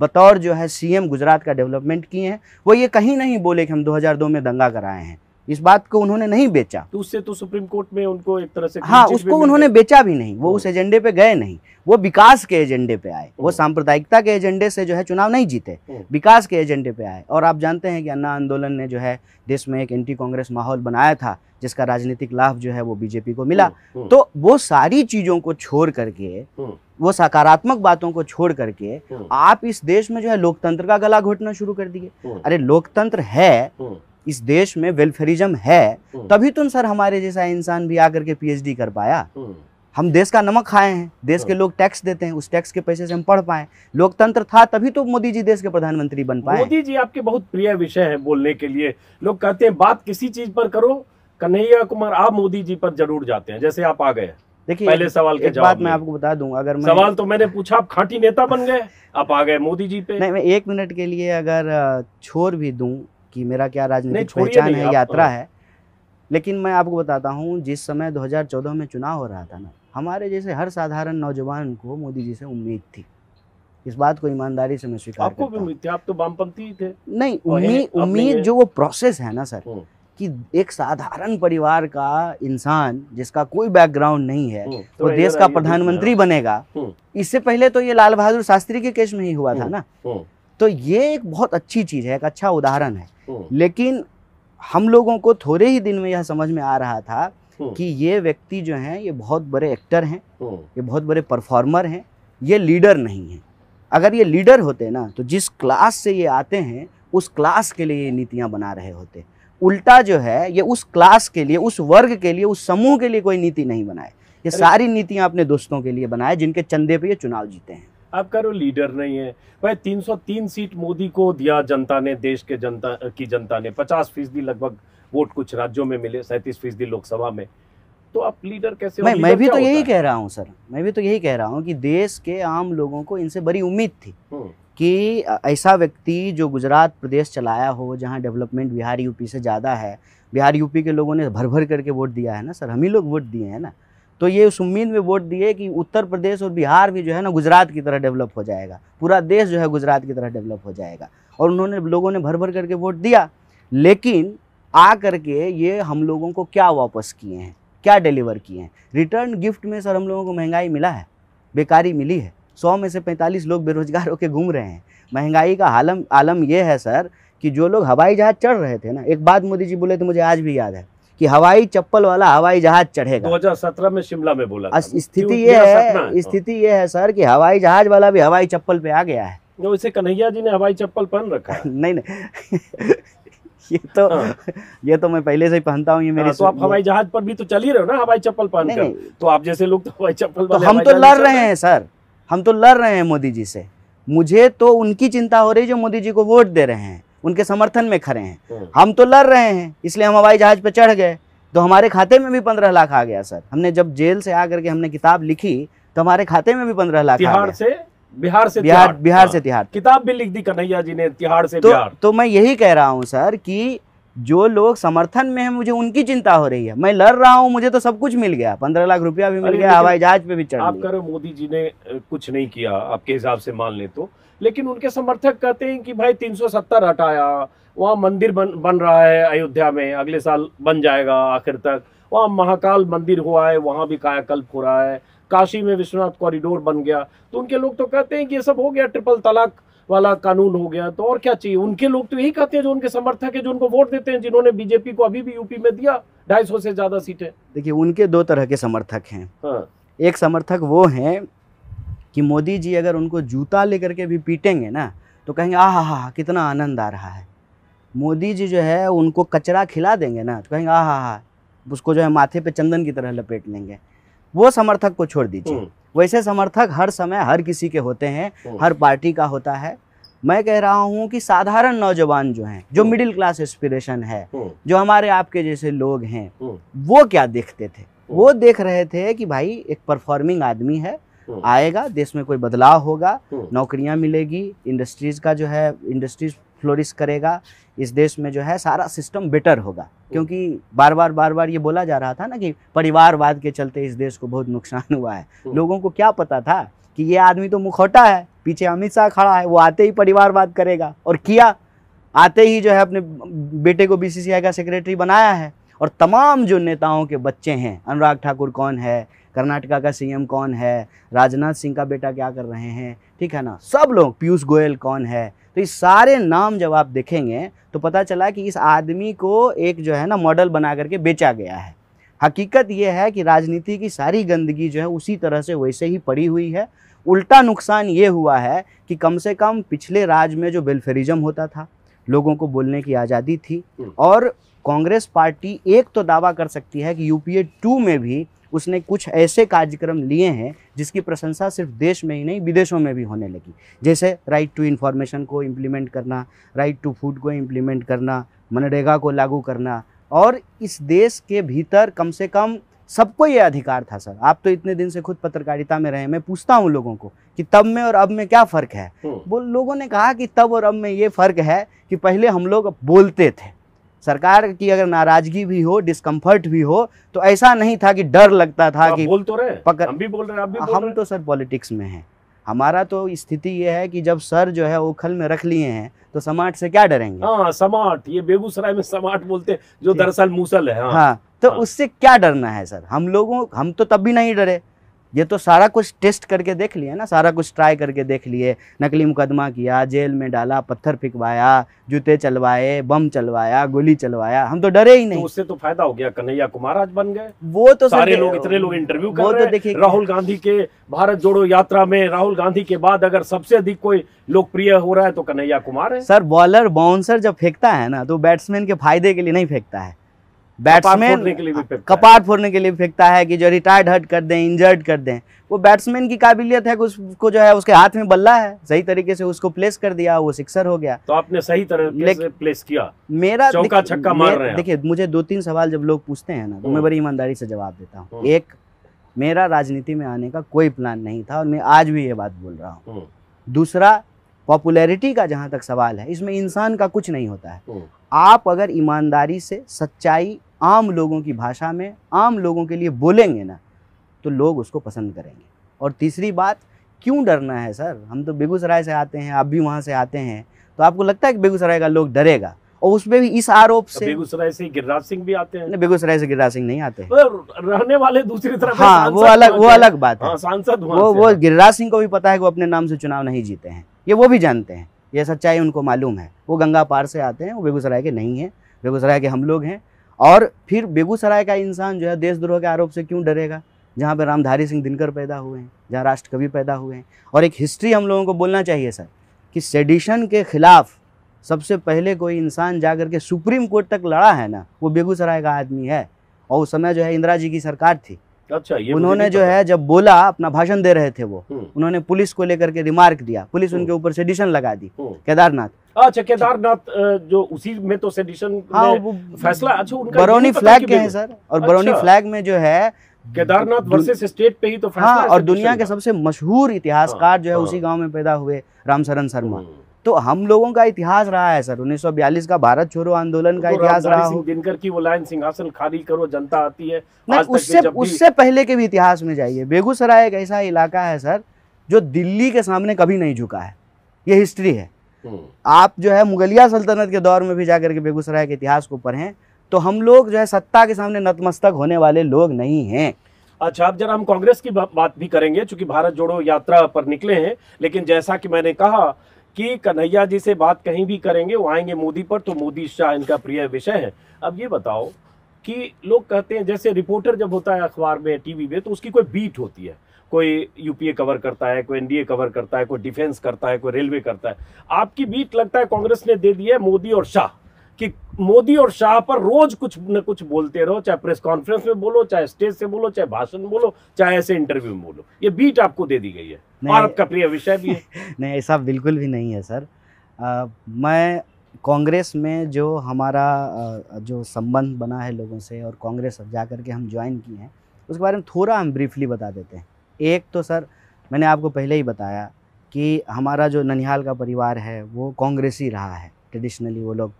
बतौर जो है सीएम गुजरात का डेवलपमेंट किए हैं वो ये कहीं नहीं बोले कि हम 2002 में दंगा कराए हैं इस बात को उन्होंने नहीं बेचा तो उससे तो सुप्रीम कोर्ट में उनको एक तरह से हाँ उसको उन्होंने बेचा भी नहीं वो उस एजेंडे पे गए नहीं वो विकास के एजेंडे पे आए वो सांप्रदायिकता के एजेंडे से जो है चुनाव नहीं जीते विकास के एजेंडे पे आए और आप जानते हैं कि अन्ना आंदोलन ने जो है देश में एक एंटी कांग्रेस माहौल बनाया था जिसका राजनीतिक लाभ जो है वो बीजेपी को मिला तो वो सारी चीज़ों को छोड़ करके वो सकारात्मक बातों को छोड़ करके आप इस देश में जो है लोकतंत्र का गला घोटना शुरू कर दिए अरे लोकतंत्र है इस देश में वेलफेरिज्म है हम्म। तभी तुम तो सर हमारे जैसा इंसान भी आकर के पीएचडी कर पाया हम्म। हम देश का नमक खाए हैं देश के हम्म। लोग टैक्स देते हैं उस टैक्स के पैसे से हम पढ़ पाए लोकतंत्र था तभी तो मोदी जी देश के प्रधानमंत्री बन पाए मोदी जी आपके बहुत प्रिय विषय है बोलने के लिए लोग कहते हैं बात किसी चीज पर करो कन्हैया कुमार आप मोदी जी पर जरूर जाते हैं जैसे आप आ गए देखिए पहले सवाल के जवाब मैं आपको बता दूं अगर मैं सवाल तो मैंने पूछा आप खाटी नेता बन गए आप आ गए मोदी जी पे नहीं मैं एक मिनट के लिए अगर छोड़ भी दूं कि मेरा क्या राजनीतिक पहचान है यात्रा हाँ। है लेकिन मैं आपको बताता हूँ जिस समय 2014 में चुनाव हो रहा था ना हमारे जैसे हर साधारण नौजवान को मोदी जी से उम्मीद थी इस बात को ईमानदारी से मैं स्वीकार आपको भी उम्मीद थी आप तो वामपंथी थे नहीं उम्मीद उम्मीद जो वो प्रोसेस है ना सर हम्म। कि एक साधारण परिवार का इंसान जिसका कोई बैकग्राउंड नहीं है हम्म, तो वो देश का प्रधानमंत्री बनेगा हम्म। इससे पहले तो ये लाल बहादुर शास्त्री के केस में ही हुआ था ना तो ये एक बहुत अच्छी चीज है एक अच्छा उदाहरण है हम्म। लेकिन हम लोगों को थोड़े ही दिन में यह समझ में आ रहा था हम्म। कि ये व्यक्ति जो हैं ये बहुत बड़े एक्टर हैं हम्म। ये बहुत बड़े परफॉर्मर हैं ये लीडर नहीं हैं अगर ये लीडर होते ना तो जिस क्लास से ये आते हैं उस क्लास के लिए ये नीतियाँ बना रहे होते उल्टा जो है ये उस क्लास के लिए उस वर्ग के लिए उस समूह के लिए कोई नीति नहीं बनाए ये सारी नीतियाँ अपने दोस्तों के लिए बनाए जिनके चंदे पे ये चुनाव जीते हैं आपका हो लीडर नहीं है भाई 303 सीट मोदी को दिया जनता ने देश के जनता की जनता ने 50 फीसदी लगभग वोट कुछ राज्यों में मिले सैंतीस फीसदी लोकसभा में तो आप लीडर कैसे मैं मैं भी तो यही कह रहा हूँ सर मैं भी तो यही कह रहा हूँ कि देश के आम लोगों को इनसे बड़ी उम्मीद थी हम्म। कि ऐसा व्यक्ति जो गुजरात प्रदेश चलाया हो जहाँ डेवलपमेंट बिहार यूपी से ज़्यादा है बिहार यूपी के लोगों ने भर भर करके वोट दिया है ना सर हम ही लोग वोट दिए हैं ना तो ये उस उम्मीद में वोट दिए कि उत्तर प्रदेश और बिहार भी जो है ना गुजरात की तरह डेवलप हो जाएगा पूरा देश जो है गुजरात की तरह डेवलप हो जाएगा और उन्होंने लोगों ने भर भर करके वोट दिया लेकिन आ करके ये हम लोगों को क्या वापस किए हैं क्या डिलीवर किए हैं रिटर्न गिफ्ट में सर हम लोगों को महंगाई मिला है बेकारी मिली है सौ में से पैंतालीस लोग बेरोजगार होकर घूम रहे हैं महंगाई का आलम आलम यह है सर कि जो लोग हवाई जहाज़ चढ़ रहे थे ना एक बात मोदी जी बोले थे तो मुझे आज भी याद है कि हवाई चप्पल वाला हवाई जहाज चढ़ेगा 2017 में शिमला में बोला स्थिति ये है स्थिति ये है सर कि हवाई जहाज वाला भी हवाई चप्पल पे आ गया है तो इसे कन्हैया जी ने हवाई चप्पल पहन रखा है नहीं नहीं ये तो हाँ। ये तो मैं पहले से ही पहनता हूँ ये मेरे हाँ, तो आप हवाई जहाज पर भी तो चल ही रहे हो ना हवाई चप्पल के तो आप जैसे लोग तो हवाई चप्पल तो हम तो लड़ रहे हैं सर हम तो लड़ रहे हैं मोदी जी से मुझे तो उनकी चिंता हो रही जो मोदी जी को वोट दे रहे हैं उनके समर्थन में खड़े हैं हम्म। हम तो लड़ रहे हैं इसलिए हम हवाई जहाज पर चढ़ गए तो हमारे खाते में भी पंद्रह लाख आ गया सर हमने जब जेल से आकर के हमने किताब लिखी तो हमारे खाते में भी पंद्रह लाख आ गया से बिहार से बिहार बिहार से हाँ। तिहार किताब भी लिख दी कन्हैया जी ने तिहाड़ से तो, तो मैं यही कह रहा हूँ सर कि जो लोग समर्थन में है मुझे उनकी चिंता हो रही है मैं लड़ रहा हूँ मुझे तो सब कुछ मिल गया पंद्रह लाख रुपया भी मिल गया हवाई जहाज पे भी चढ़ा आप मोदी जी ने कुछ नहीं किया आपके हिसाब से मान ले तो लेकिन उनके समर्थक कहते हैं कि भाई 370 हटाया वहाँ मंदिर बन बन रहा है अयोध्या में अगले साल बन जाएगा आखिर तक वहाँ महाकाल मंदिर हुआ है वहाँ भी कायाकल्प हो रहा है काशी में विश्वनाथ कॉरिडोर बन गया तो उनके लोग तो कहते हैं कि ये सब हो गया ट्रिपल तलाक वाला कानून हो गया तो और क्या चाहिए उनके लोग तो यही कहते हैं जो उनके समर्थक है जो उनको वोट देते हैं जिन्होंने बीजेपी को अभी भी यूपी में दिया ढाई सौ से ज्यादा सीटें देखिए उनके दो तरह के समर्थक हैं हाँ। एक समर्थक वो हैं कि मोदी जी अगर उनको जूता लेकर के भी पीटेंगे ना तो कहेंगे आह हा कितना आनंद आ रहा है मोदी जी जो है उनको कचरा खिला देंगे ना तो कहेंगे आह हा उसको जो है माथे पे चंदन की तरह लपेट लेंगे वो समर्थक को छोड़ दीजिए हम्म। वैसे समर्थक हर समय हर किसी के होते हैं हम्म। हर पार्टी का होता है मैं कह रहा हूँ कि साधारण नौजवान जो हैं जो हम्म। मिडिल क्लास एस्पिरेशन है जो हमारे आपके जैसे लोग हैं वो क्या देखते थे वो देख रहे थे कि भाई एक परफॉर्मिंग आदमी है हम्म। आएगा देश में कोई बदलाव होगा हम्म। नौकरियां मिलेगी इंडस्ट्रीज का जो है इंडस्ट्रीज फ्लोरिश करेगा इस देश में जो है सारा सिस्टम बेटर होगा हम्म। क्योंकि बार बार बार बार ये बोला जा रहा था ना कि परिवारवाद के चलते इस देश को बहुत नुकसान हुआ है लोगों को क्या पता था कि ये आदमी तो मुखौटा है पीछे अमित शाह खड़ा है वो आते ही परिवारवाद करेगा और किया आते ही जो है अपने बेटे को बीसीसीआई का सेक्रेटरी बनाया है और तमाम जो नेताओं के बच्चे हैं अनुराग ठाकुर कौन है कर्नाटका का सीएम कौन है राजनाथ सिंह का बेटा क्या कर रहे हैं ठीक है ना सब लोग पीयूष गोयल कौन है तो ये सारे नाम जब आप देखेंगे तो पता चला कि इस आदमी को एक जो है ना मॉडल बना करके बेचा गया है हकीकत यह है कि राजनीति की सारी गंदगी जो है उसी तरह से वैसे ही पड़ी हुई है उल्टा नुकसान ये हुआ है कि कम से कम पिछले राज में जो बेलफेरिज्म होता था लोगों को बोलने की आज़ादी थी हम्म। और कांग्रेस पार्टी एक तो दावा कर सकती है कि यूपीए टू में भी उसने कुछ ऐसे कार्यक्रम लिए हैं जिसकी प्रशंसा सिर्फ देश में ही नहीं विदेशों में भी होने लगी जैसे राइट टू इन्फॉर्मेशन को इम्प्लीमेंट करना राइट टू फूड को इम्प्लीमेंट करना मनरेगा को लागू करना और इस देश के भीतर कम से कम सबको ये अधिकार था सर आप तो इतने दिन से खुद पत्रकारिता में रहे मैं पूछता हूँ लोगों को कि तब में और अब में क्या फ़र्क है वो हम्म। लोगों ने कहा कि तब और अब में ये फ़र्क है कि पहले हम लोग बोलते थे सरकार की अगर नाराजगी भी हो डिस्कम्फर्ट भी हो तो ऐसा नहीं था कि डर लगता था तो कि बोल तो रहे पकड़ हम भी बोल रहे हैं आप भी हम तो सर पॉलिटिक्स में हैं हमारा तो स्थिति ये है कि जब सर जो है ओखल में रख लिए हैं तो समाट से क्या डरेंगे हाँ समाट ये बेगूसराय में समाट बोलते हैं जो दरअसल मूसल है हाँ, हाँ तो हाँ। उससे क्या डरना है सर हम लोगों हम तो तब भी नहीं डरे ये तो सारा कुछ टेस्ट करके देख लिए ना सारा कुछ ट्राई करके देख लिए नकली मुकदमा किया जेल में डाला पत्थर फिकवाया जूते चलवाए बम चलवाया गोली चलवाया हम तो डरे ही तो नहीं तो उससे तो फायदा हो गया कन्हैया कुमार आज बन गए वो तो सारे लोग इतने लोग इंटरव्यू कर तो रहे तो देखिए राहुल गांधी के भारत जोड़ो यात्रा में राहुल गांधी के बाद अगर सबसे अधिक कोई लोकप्रिय हो रहा है तो कन्हैया कुमार है सर बॉलर बाउंसर जब फेंकता है ना तो बैट्समैन के फायदे के लिए नहीं फेंकता है बैट्समैन हाँ, कपाट फोड़ने के लिए फेंकता है कि जो रिटायर्ड हट कर दें इंजर्ड कर दें वो बैट्समैन की काबिलियत है कि उसको जो है उसके हाथ में बल्ला है सही तरीके से उसको प्लेस कर दिया वो सिक्सर हो गया तो आपने सही तरह से प्लेस किया मेरा चौका छक्का मार रहे हैं देखिए मुझे दो तीन सवाल जब लोग पूछते हैं ना तो मैं हम्म। बड़ी ईमानदारी से जवाब देता हूँ हम्म। एक मेरा राजनीति में आने का कोई प्लान नहीं था और मैं आज भी ये बात बोल रहा हूँ हम्म। दूसरा पॉपुलैरिटी का जहाँ तक सवाल है इसमें इंसान का कुछ नहीं होता है आप अगर ईमानदारी से सच्चाई आम लोगों की भाषा में आम लोगों के लिए बोलेंगे ना तो लोग उसको पसंद करेंगे और तीसरी बात क्यों डरना है सर हम तो बेगूसराय से आते हैं आप भी वहाँ से आते हैं तो आपको लगता है कि बेगूसराय का लोग डरेगा और उसमें भी इस आरोप तो से बेगूसराय से गिरिराज सिंह भी आते हैं बेगूसराय से गिरिराज सिंह नहीं आते रहने वाले दूसरी तरफ हाँ वो अलग वो अलग बात है हाँ, सांसद वो वो गिरिराज सिंह को भी पता है कि वो अपने नाम से चुनाव नहीं जीते हैं ये वो भी जानते हैं ये सच्चाई उनको मालूम है वो गंगा पार से आते हैं वो बेगूसराय के नहीं हैं बेगूसराय के हम लोग हैं और फिर बेगूसराय का इंसान जो है देशद्रोह के आरोप से क्यों डरेगा जहाँ पर रामधारी सिंह दिनकर पैदा हुए हैं जहाँ राष्ट्र कवि पैदा हुए हैं और एक हिस्ट्री हम लोगों को बोलना चाहिए सर कि सेडिशन के खिलाफ सबसे पहले कोई इंसान जा करके सुप्रीम कोर्ट तक लड़ा है ना वो बेगूसराय का आदमी है और उस समय जो है इंदिरा जी की सरकार थी अच्छा ये उन्होंने जो है जब बोला अपना भाषण दे रहे थे वो हम्म। उन्होंने पुलिस को लेकर के रिमार्क दिया पुलिस हम्म। उनके ऊपर सेडिशन लगा दी हम्म। केदारनाथ अच्छा केदारनाथ जो उसी में तो सेडिशन हाँ, फैसला अच्छा उनका बरौनी फ्लैग के हैं सर और बरौनी फ्लैग अच्छा। में जो है केदारनाथ वर्सेस स्टेट पे ही तो हाँ, फैसला हाँ, और दुनिया के सबसे मशहूर इतिहासकार हाँ, जो है हाँ। उसी गांव में पैदा हुए रामशरण शर्मा तो हम लोगों का इतिहास रहा है सर 1942 का भारत छोड़ो आंदोलन का तो इतिहास रहा हो दिनकर की वो लाइन सिंहासन खाली करो जनता आती है नहीं उससे उससे पहले के भी इतिहास में जाइए बेगूसराय एक ऐसा इलाका है सर जो दिल्ली के सामने कभी नहीं झुका है ये हिस्ट्री है हम्म। आप जो है मुगलिया सल्तनत के दौर में भी जाकर के बेगूसराय के इतिहास को पढ़ें तो हम लोग जो है सत्ता के सामने नतमस्तक होने वाले लोग नहीं हैं अच्छा अब जरा हम कांग्रेस की बात भी करेंगे क्योंकि भारत जोड़ो यात्रा पर निकले हैं लेकिन जैसा कि मैंने कहा कि कन्हैया जी से बात कहीं भी करेंगे वो आएंगे मोदी पर तो मोदी शाह इनका प्रिय विषय है अब ये बताओ कि लोग कहते हैं जैसे रिपोर्टर जब होता है अखबार में टीवी में तो उसकी कोई बीट होती है कोई यूपीए कवर करता है कोई एनडीए कवर करता है कोई डिफेंस करता है कोई रेलवे करता है आपकी बीट लगता है कांग्रेस ने दे दी है मोदी और शाह कि मोदी और शाह पर रोज कुछ न कुछ बोलते रहो चाहे प्रेस कॉन्फ्रेंस में बोलो चाहे स्टेज से बोलो चाहे भाषण में बोलो चाहे ऐसे इंटरव्यू में बोलो ये बीट आपको दे दी गई है भारत का प्रिय विषय भी है नहीं ऐसा बिल्कुल भी नहीं है सर आ, मैं कांग्रेस में जो हमारा जो संबंध बना है लोगों से और कांग्रेस जा करके हम ज्वाइन किए हैं उसके बारे में थोड़ा हम ब्रीफली बता देते हैं एक तो सर मैंने आपको पहले ही बताया कि हमारा जो ननिहाल का परिवार है वो कांग्रेसी रहा है ट्रेडिशनली वो लोग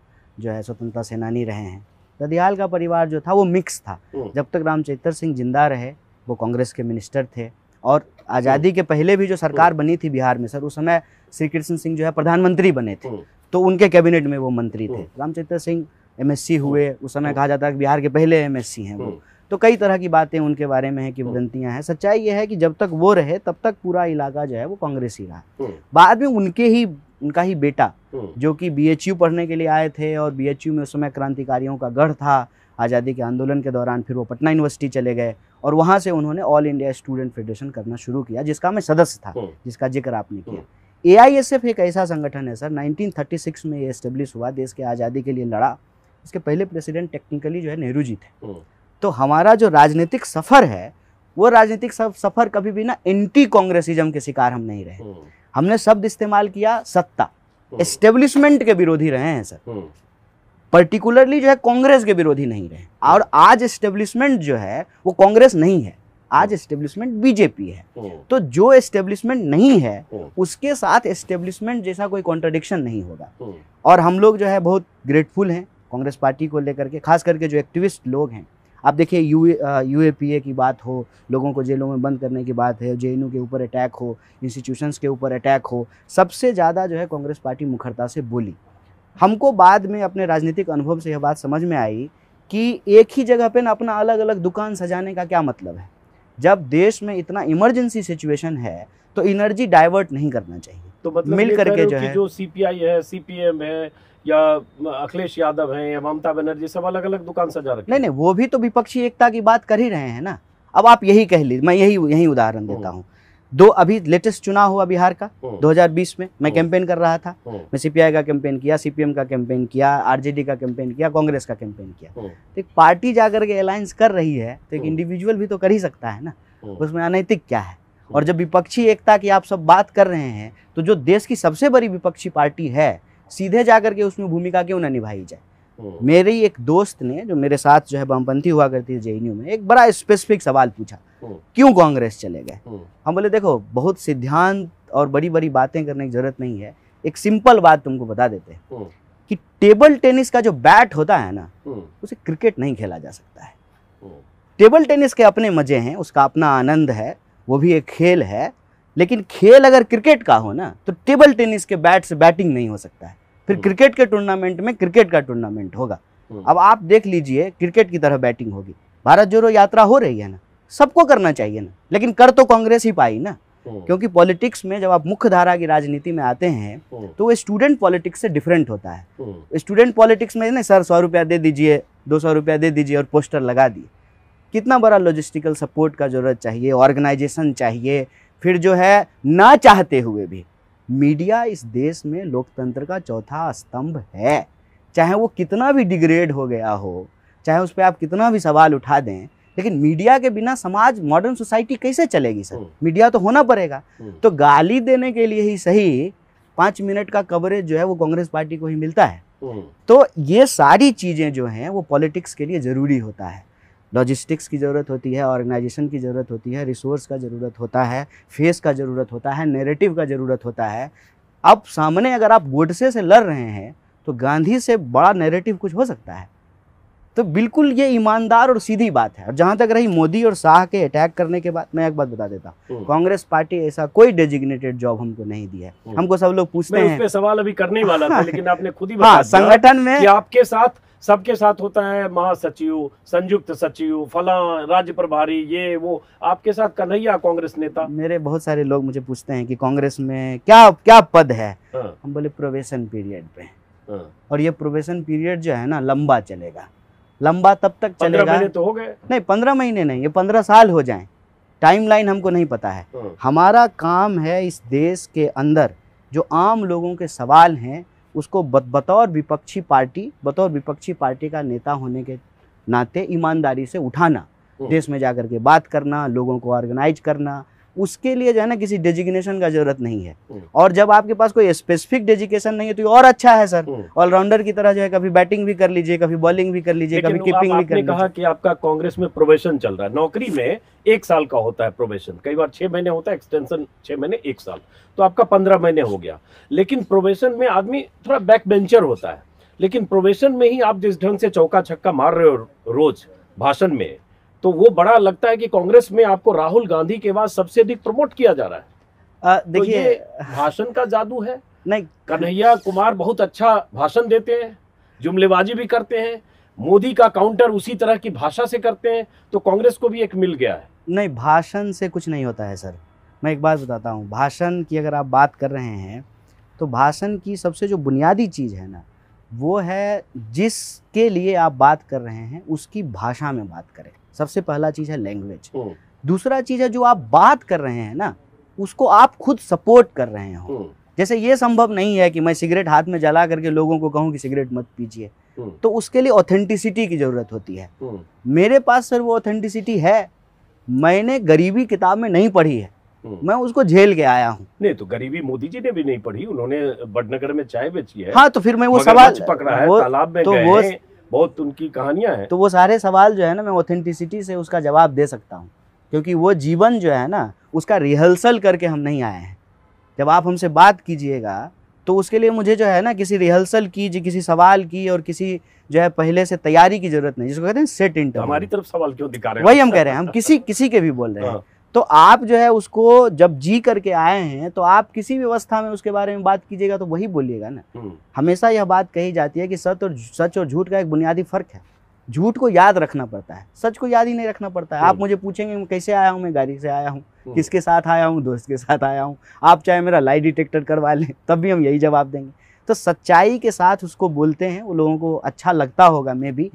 जो है स्वतंत्रता सेनानी रहे हैं ददियाल का परिवार जो था वो मिक्स था हम्म। जब तक रामचरित्र सिंह जिंदा रहे वो कांग्रेस के मिनिस्टर थे और आज़ादी के पहले भी जो सरकार हम्म। बनी थी बिहार में सर उस समय श्री कृष्ण सिंह जो है प्रधानमंत्री बने थे हम्म। तो उनके कैबिनेट में वो मंत्री थे रामचरित्र सिंह एम हुए उस समय कहा जाता है बिहार के पहले एम हैं वो तो कई तरह की बातें उनके बारे में है कि किंवदंतियाँ हैं सच्चाई ये है कि जब तक वो रहे तब तक पूरा इलाका जो है वो कांग्रेस ही रहा बाद में उनके ही उनका ही बेटा हम्म। जो कि बीएचयू पढ़ने के लिए आए थे और बीएचयू में उस समय क्रांतिकारियों का गढ़ था आज़ादी के आंदोलन के दौरान फिर वो पटना यूनिवर्सिटी चले गए और वहाँ से उन्होंने ऑल इंडिया स्टूडेंट फेडरेशन करना शुरू किया जिसका मैं सदस्य था हम्म। जिसका जिक्र आपने किया एफ हम्म। एक ऐसा संगठन है सर 1936 में ये इस्टेब्लिश हुआ देश के आज़ादी के लिए लड़ा इसके पहले प्रेसिडेंट टेक्निकली जो है नेहरू जी थे तो हमारा जो राजनीतिक सफ़र है वो राजनीतिक सफ़र कभी भी ना एंटी कांग्रेसिज्म के शिकार हम नहीं रहे हमने शब्द इस्तेमाल किया सत्ता एस्टेब्लिशमेंट के विरोधी रहे हैं सर पर्टिकुलरली जो है कांग्रेस के विरोधी नहीं रहे और आज एस्टेब्लिशमेंट जो है वो कांग्रेस नहीं है आज एस्टेब्लिशमेंट बीजेपी है तो जो एस्टेब्लिशमेंट नहीं है उसके साथ एस्टेब्लिशमेंट जैसा कोई कॉन्ट्रडिक्शन नहीं होगा और हम लोग जो है बहुत ग्रेटफुल हैं कांग्रेस पार्टी को लेकर के खास करके जो एक्टिविस्ट लोग हैं आप देखिए यू यू की बात हो लोगों को जेलों में बंद करने की बात है जे के ऊपर अटैक हो इंस्टीट्यूशंस के ऊपर अटैक हो सबसे ज़्यादा जो है कांग्रेस पार्टी मुखरता से बोली हमको बाद में अपने राजनीतिक अनुभव से यह बात समझ में आई कि एक ही जगह पर ना अपना अलग अलग दुकान सजाने का क्या मतलब है जब देश में इतना इमरजेंसी सिचुएशन है तो एनर्जी डाइवर्ट नहीं करना चाहिए तो मतलब मिल करके जो है जो सीपीआई है सीपीएम है या अखिलेश यादव हैं या ममता बनर्जी सब अलग अलग दुकान सजा रखे नहीं नहीं वो भी तो विपक्षी एकता की बात कर ही रहे हैं ना अब आप यही कह लीजिए मैं यही यही उदाहरण देता हम्म। हूँ दो अभी लेटेस्ट चुनाव हुआ बिहार का 2020 हम्म। में मैं हम्म। कैंपेन कर रहा था मैं सीपीआई का कैंपेन किया सीपीएम का कैंपेन किया आरजेडी का कैंपेन किया कांग्रेस का कैंपेन किया तो एक पार्टी जाकर के अलायंस कर रही है तो एक इंडिविजुअल भी तो कर ही सकता है ना उसमें अनैतिक क्या है और जब विपक्षी एकता की आप सब बात कर रहे हैं तो जो देश की सबसे बड़ी विपक्षी पार्टी है सीधे जा करके उसमें भूमिका क्यों ना निभाई जाए हम्म। मेरी एक दोस्त ने जो मेरे साथ जो है वामपंथी हुआ करती है जेएनयू में एक बड़ा स्पेसिफिक सवाल पूछा हम्म। क्यों कांग्रेस चले गए हम्म। हम बोले देखो बहुत सिद्धांत और बड़ी बड़ी बातें करने की जरूरत नहीं है एक सिंपल बात तुमको बता देते हैं कि टेबल टेनिस का जो बैट होता है ना उसे क्रिकेट नहीं खेला जा सकता है टेबल टेनिस के अपने मजे हैं उसका अपना आनंद है वो भी एक खेल है लेकिन खेल अगर क्रिकेट का हो ना तो टेबल टेनिस के बैट से बैटिंग नहीं हो सकता है फिर हम्म। क्रिकेट के टूर्नामेंट में क्रिकेट का टूर्नामेंट होगा हम्म। अब आप देख लीजिए क्रिकेट की तरह बैटिंग होगी भारत जोड़ो यात्रा हो रही है ना सबको करना चाहिए ना लेकिन कर तो कांग्रेस ही पाई ना हम्म। क्योंकि पॉलिटिक्स में जब आप मुख्य धारा की राजनीति में आते हैं तो वो स्टूडेंट पॉलिटिक्स से डिफरेंट होता है स्टूडेंट पॉलिटिक्स में ना सर सौ रुपया दे दीजिए दो सौ रुपया दे दीजिए और पोस्टर लगा दिए कितना बड़ा लॉजिस्टिकल सपोर्ट का ज़रूरत चाहिए ऑर्गेनाइजेशन चाहिए फिर जो है ना चाहते हुए भी मीडिया इस देश में लोकतंत्र का चौथा स्तंभ है चाहे वो कितना भी डिग्रेड हो गया हो चाहे उस पर आप कितना भी सवाल उठा दें लेकिन मीडिया के बिना समाज मॉडर्न सोसाइटी कैसे चलेगी सर हम्म। मीडिया तो होना पड़ेगा हम्म। तो गाली देने के लिए ही सही पाँच मिनट का कवरेज जो है वो कांग्रेस पार्टी को ही मिलता है हम्म। तो ये सारी चीज़ें जो हैं वो पॉलिटिक्स के लिए ज़रूरी होता है लॉजिस्टिक्स की ज़रूरत होती है ऑर्गेनाइजेशन की ज़रूरत होती है रिसोर्स का ज़रूरत होता है फेस का ज़रूरत होता है नेरेटिव का ज़रूरत होता है अब सामने अगर आप गोडसे से लड़ रहे हैं तो गांधी से बड़ा नेरेटिव कुछ हो सकता है तो बिल्कुल ये ईमानदार और सीधी बात है और जहाँ तक रही मोदी और शाह के अटैक करने के बाद मैं एक बात बता देता हूँ कांग्रेस पार्टी ऐसा कोई डेजिग्नेटेड जॉब हमको नहीं दिया है हमको सब लोग पूछते हैं सवाल अभी करने वाला था हाँ। लेकिन आपने खुद ही हाँ, संगठन में आपके साथ सबके साथ होता है महासचिव संयुक्त सचिव फला राज्य प्रभारी ये वो आपके साथ कन्हैया कांग्रेस नेता मेरे बहुत सारे लोग मुझे पूछते हैं कि कांग्रेस में क्या क्या पद है हाँ। हम बोले प्रोवेशन पीरियड पे हाँ। और ये प्रोवेशन पीरियड जो है ना लंबा चलेगा लंबा तब तक चलेगा महीने तो हो गए नहीं पंद्रह महीने नहीं ये पंद्रह साल हो जाए टाइमलाइन हमको नहीं पता है हाँ। हमारा काम है इस देश के अंदर जो आम लोगों के सवाल हैं उसको बतौर विपक्षी पार्टी बतौर विपक्षी पार्टी का नेता होने के नाते ईमानदारी से उठाना देश में जाकर के बात करना लोगों को ऑर्गेनाइज करना उसके लिए जो है ना किसी डेजिग्नेशन का जरूरत नहीं है हम्म। और जब आपके पास कोई स्पेसिफिक डेजिकेशन नहीं है तो और अच्छा है सर ऑलराउंडर हम्म। की तरह जो है कभी बैटिंग भी कर लीजिए कभी बॉलिंग भी कर लीजिए कभी कीपिंग भी कर लीजिए कहा कि आपका कांग्रेस में प्रोबेशन चल रहा है नौकरी में एक साल का होता है प्रोबेशन कई बार छह महीने होता है एक्सटेंशन छह महीने एक साल तो आपका पंद्रह महीने हो गया लेकिन प्रोबेशन में आदमी थोड़ा बैक बेंचर होता है लेकिन प्रोबेशन में ही आप जिस ढंग से चौका छक्का मार रहे हो रोज भाषण में तो वो बड़ा लगता है कि कांग्रेस में आपको राहुल गांधी के बाद सबसे अधिक प्रमोट किया जा रहा है देखिए तो भाषण का जादू है नहीं कन्हैया कुमार बहुत अच्छा भाषण देते हैं जुमलेबाजी भी करते हैं मोदी का काउंटर उसी तरह की भाषा से करते हैं तो कांग्रेस को भी एक मिल गया है नहीं भाषण से कुछ नहीं होता है सर मैं एक बात बताता हूँ भाषण की अगर आप बात कर रहे हैं तो भाषण की सबसे जो बुनियादी चीज़ है ना वो है जिसके लिए आप बात कर रहे हैं उसकी भाषा में बात करें सबसे पहला चीज़ है लैंग्वेज हम्म। दूसरा चीज़ है जो आप बात कर रहे हैं ना उसको आप खुद सपोर्ट कर रहे हो हम्म। जैसे ये संभव नहीं है कि मैं सिगरेट हाथ में जला करके लोगों को कहूँ कि सिगरेट मत पीजिए हम्म। तो उसके लिए ऑथेंटिसिटी की ज़रूरत होती है मेरे पास सर वो ऑथेंटिसिटी है मैंने गरीबी किताब में नहीं पढ़ी है मैं उसको झेल के आया हूँ नहीं तो गरीबी मोदी जी ने भी नहीं पढ़ी उन्होंने बडनगर में चाय बेची है हाँ तो फिर मैं वो सवाल पकड़ा है तालाब में तो वो बहुत उनकी कहानियां हैं तो वो सारे सवाल जो है ना मैं ऑथेंटिसिटी से उसका जवाब दे सकता हूँ क्योंकि वो जीवन जो है ना उसका रिहर्सल करके हम नहीं आए हैं जब आप हमसे बात कीजिएगा तो उसके लिए मुझे जो है ना किसी रिहर्सल की किसी सवाल की और किसी जो है पहले से तैयारी की जरूरत नहीं जिसको कहते हैं सेट इंटरव्यू हमारी तरफ सवाल क्यों दिखा रहे हैं वही हम कह रहे हैं हम किसी किसी के भी बोल रहे हैं हाँ। तो आप जो है उसको जब जी करके आए हैं तो आप किसी भी अवस्था में उसके बारे में बात कीजिएगा तो वही बोलिएगा ना हम्म। हमेशा यह बात कही जाती है कि सच और सच और झूठ का एक बुनियादी फर्क है झूठ को याद रखना पड़ता है सच को याद ही नहीं रखना पड़ता है आप मुझे पूछेंगे मैं कैसे आया हूँ मैं गाड़ी से आया हूँ हम्म। किसके साथ आया हूँ दोस्त के साथ आया हूँ आप चाहे मेरा लाई डिटेक्टर करवा लें तब भी हम यही जवाब देंगे तो सच्चाई के साथ उसको बोलते हैं वो लोगों को अच्छा लगता होगा मे भी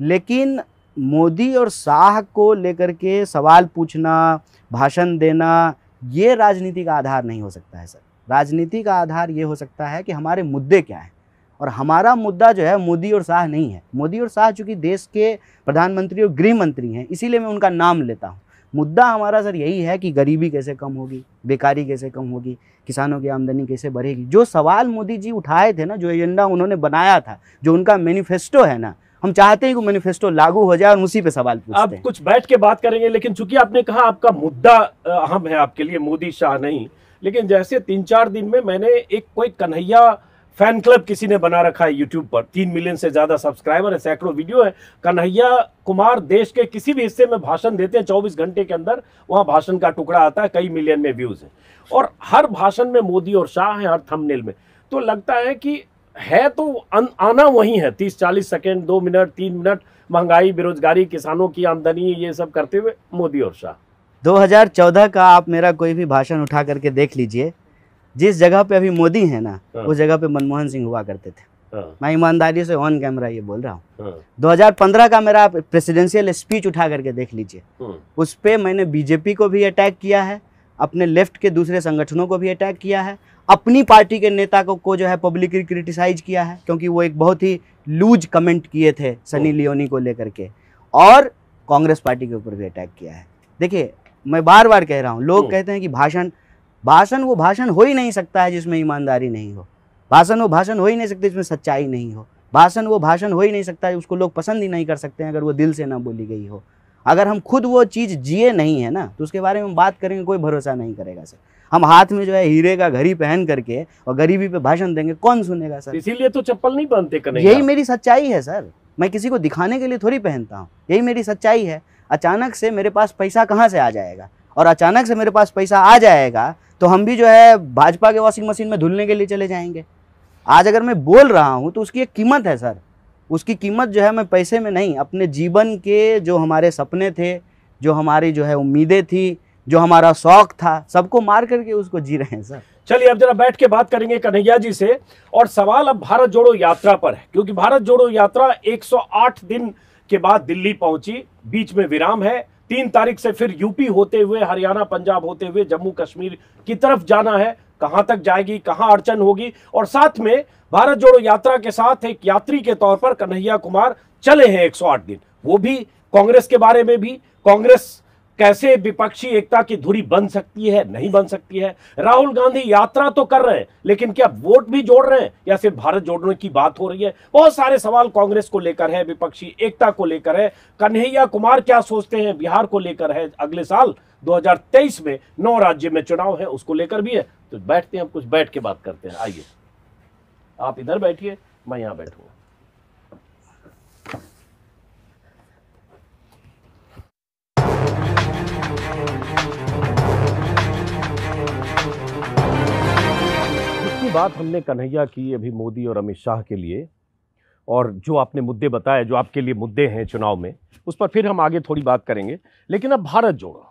लेकिन मोदी और शाह को लेकर के सवाल पूछना भाषण देना ये राजनीति का आधार नहीं हो सकता है सर राजनीति का आधार ये हो सकता है कि हमारे मुद्दे क्या हैं और हमारा मुद्दा जो है मोदी और शाह नहीं है मोदी और शाह चूँकि देश के प्रधानमंत्री और गृह मंत्री हैं इसीलिए मैं उनका नाम लेता हूँ मुद्दा हमारा सर यही है कि गरीबी कैसे कम होगी बेकारी कैसे कम होगी किसानों की आमदनी कैसे बढ़ेगी जो सवाल मोदी जी उठाए थे ना जो एजेंडा उन्होंने बनाया था जो उनका मैनिफेस्टो है ना हम चाहते हैं कि मैनिफेस्टो लागू हो जाए और उसी पे सवाल पूछते आप हैं। कुछ बैठ के बात करेंगे लेकिन चूंकि आपने कहा आपका मुद्दा अहम है आपके लिए मोदी शाह नहीं लेकिन जैसे तीन चार दिन में मैंने एक कोई कन्हैया फैन क्लब किसी ने बना रखा है यूट्यूब पर तीन मिलियन से ज्यादा सब्सक्राइबर है सैकड़ों वीडियो है कन्हैया कुमार देश के किसी भी हिस्से में भाषण देते हैं चौबीस घंटे के अंदर वहां भाषण का टुकड़ा आता है कई मिलियन में व्यूज है और हर भाषण में मोदी और शाह है हर थंबनेल में तो लगता है कि है तो आना वही है तीस चालीस सेकेंड दो मिनट तीन मिनट महंगाई बेरोजगारी किसानों की आमदनी ये सब करते हुए मोदी और शाह 2014 का आप मेरा कोई भी भाषण उठा करके देख लीजिए जिस जगह पे अभी मोदी है ना हाँ। उस जगह पे मनमोहन सिंह हुआ करते थे हाँ। मैं ईमानदारी से ऑन कैमरा ये बोल रहा हूँ 2015 हाँ। का मेरा प्रेसिडेंशियल स्पीच उठा करके देख लीजिए उस पर मैंने बीजेपी को भी अटैक किया है अपने लेफ्ट के दूसरे संगठनों को भी अटैक किया है अपनी पार्टी के नेता को, को जो है पब्लिकली क्रिटिसाइज किया है क्योंकि वो एक बहुत ही लूज कमेंट किए थे सनी लियोनी को लेकर के और कांग्रेस पार्टी के ऊपर भी अटैक किया है देखिए मैं बार बार कह रहा हूँ लोग कहते हैं कि भाषण भाषण वो भाषण हो ही नहीं सकता है जिसमें ईमानदारी नहीं हो भाषण वो भाषण हो ही नहीं सकते जिसमें सच्चाई नहीं हो भाषण वो भाषण हो ही नहीं सकता है उसको लोग पसंद ही नहीं कर सकते हैं अगर वो दिल से ना बोली गई हो अगर हम खुद वो चीज़ जिए नहीं है ना तो उसके बारे में बात करेंगे कोई भरोसा नहीं करेगा सर हम हाथ में जो है हीरे का घड़ी पहन करके और गरीबी पे भाषण देंगे कौन सुनेगा सर इसीलिए तो चप्पल नहीं पहनते यही मेरी सच्चाई है सर मैं किसी को दिखाने के लिए थोड़ी पहनता हूँ यही मेरी सच्चाई है अचानक से मेरे पास पैसा कहाँ से आ जाएगा और अचानक से मेरे पास पैसा आ जाएगा तो हम भी जो है भाजपा के वॉशिंग मशीन में धुलने के लिए चले जाएंगे आज अगर मैं बोल रहा हूँ तो उसकी एक कीमत है सर उसकी कीमत जो है मैं पैसे में नहीं अपने जीवन के जो हमारे सपने थे जो हमारी जो है उम्मीदें थी जो हमारा शौक था सबको मार करके उसको जी रहे हैं सर चलिए अब जरा बैठ के बात करेंगे कन्हैया जी से और सवाल अब भारत जोड़ो यात्रा पर है क्योंकि भारत जोड़ो यात्रा 108 दिन के बाद दिल्ली पहुंची बीच में विराम है तीन तारीख से फिर यूपी होते हुए हरियाणा पंजाब होते हुए जम्मू कश्मीर की तरफ जाना है कहां तक जाएगी कहां अड़चन होगी और साथ में भारत जोड़ो यात्रा के साथ एक यात्री के तौर पर कन्हैया कुमार चले हैं 108 दिन वो भी कांग्रेस के बारे में भी कांग्रेस कैसे विपक्षी एकता की धुरी बन सकती है नहीं बन सकती है राहुल गांधी यात्रा तो कर रहे हैं लेकिन क्या वोट भी जोड़ रहे हैं या सिर्फ भारत जोड़ने की बात हो रही है बहुत सारे सवाल कांग्रेस को लेकर है विपक्षी एकता को लेकर है कन्हैया कुमार क्या सोचते हैं बिहार को लेकर है अगले साल 2023 में नौ राज्य में चुनाव है उसको लेकर भी है तो बैठते हैं कुछ बैठ के बात करते हैं आइए आप इधर बैठिए मैं यहां बैठूंगा बात हमने कन्हैया की अभी मोदी और अमित शाह के लिए और जो आपने मुद्दे बताए जो आपके लिए मुद्दे हैं चुनाव में उस पर फिर हम आगे थोड़ी बात करेंगे लेकिन अब भारत जोड़ो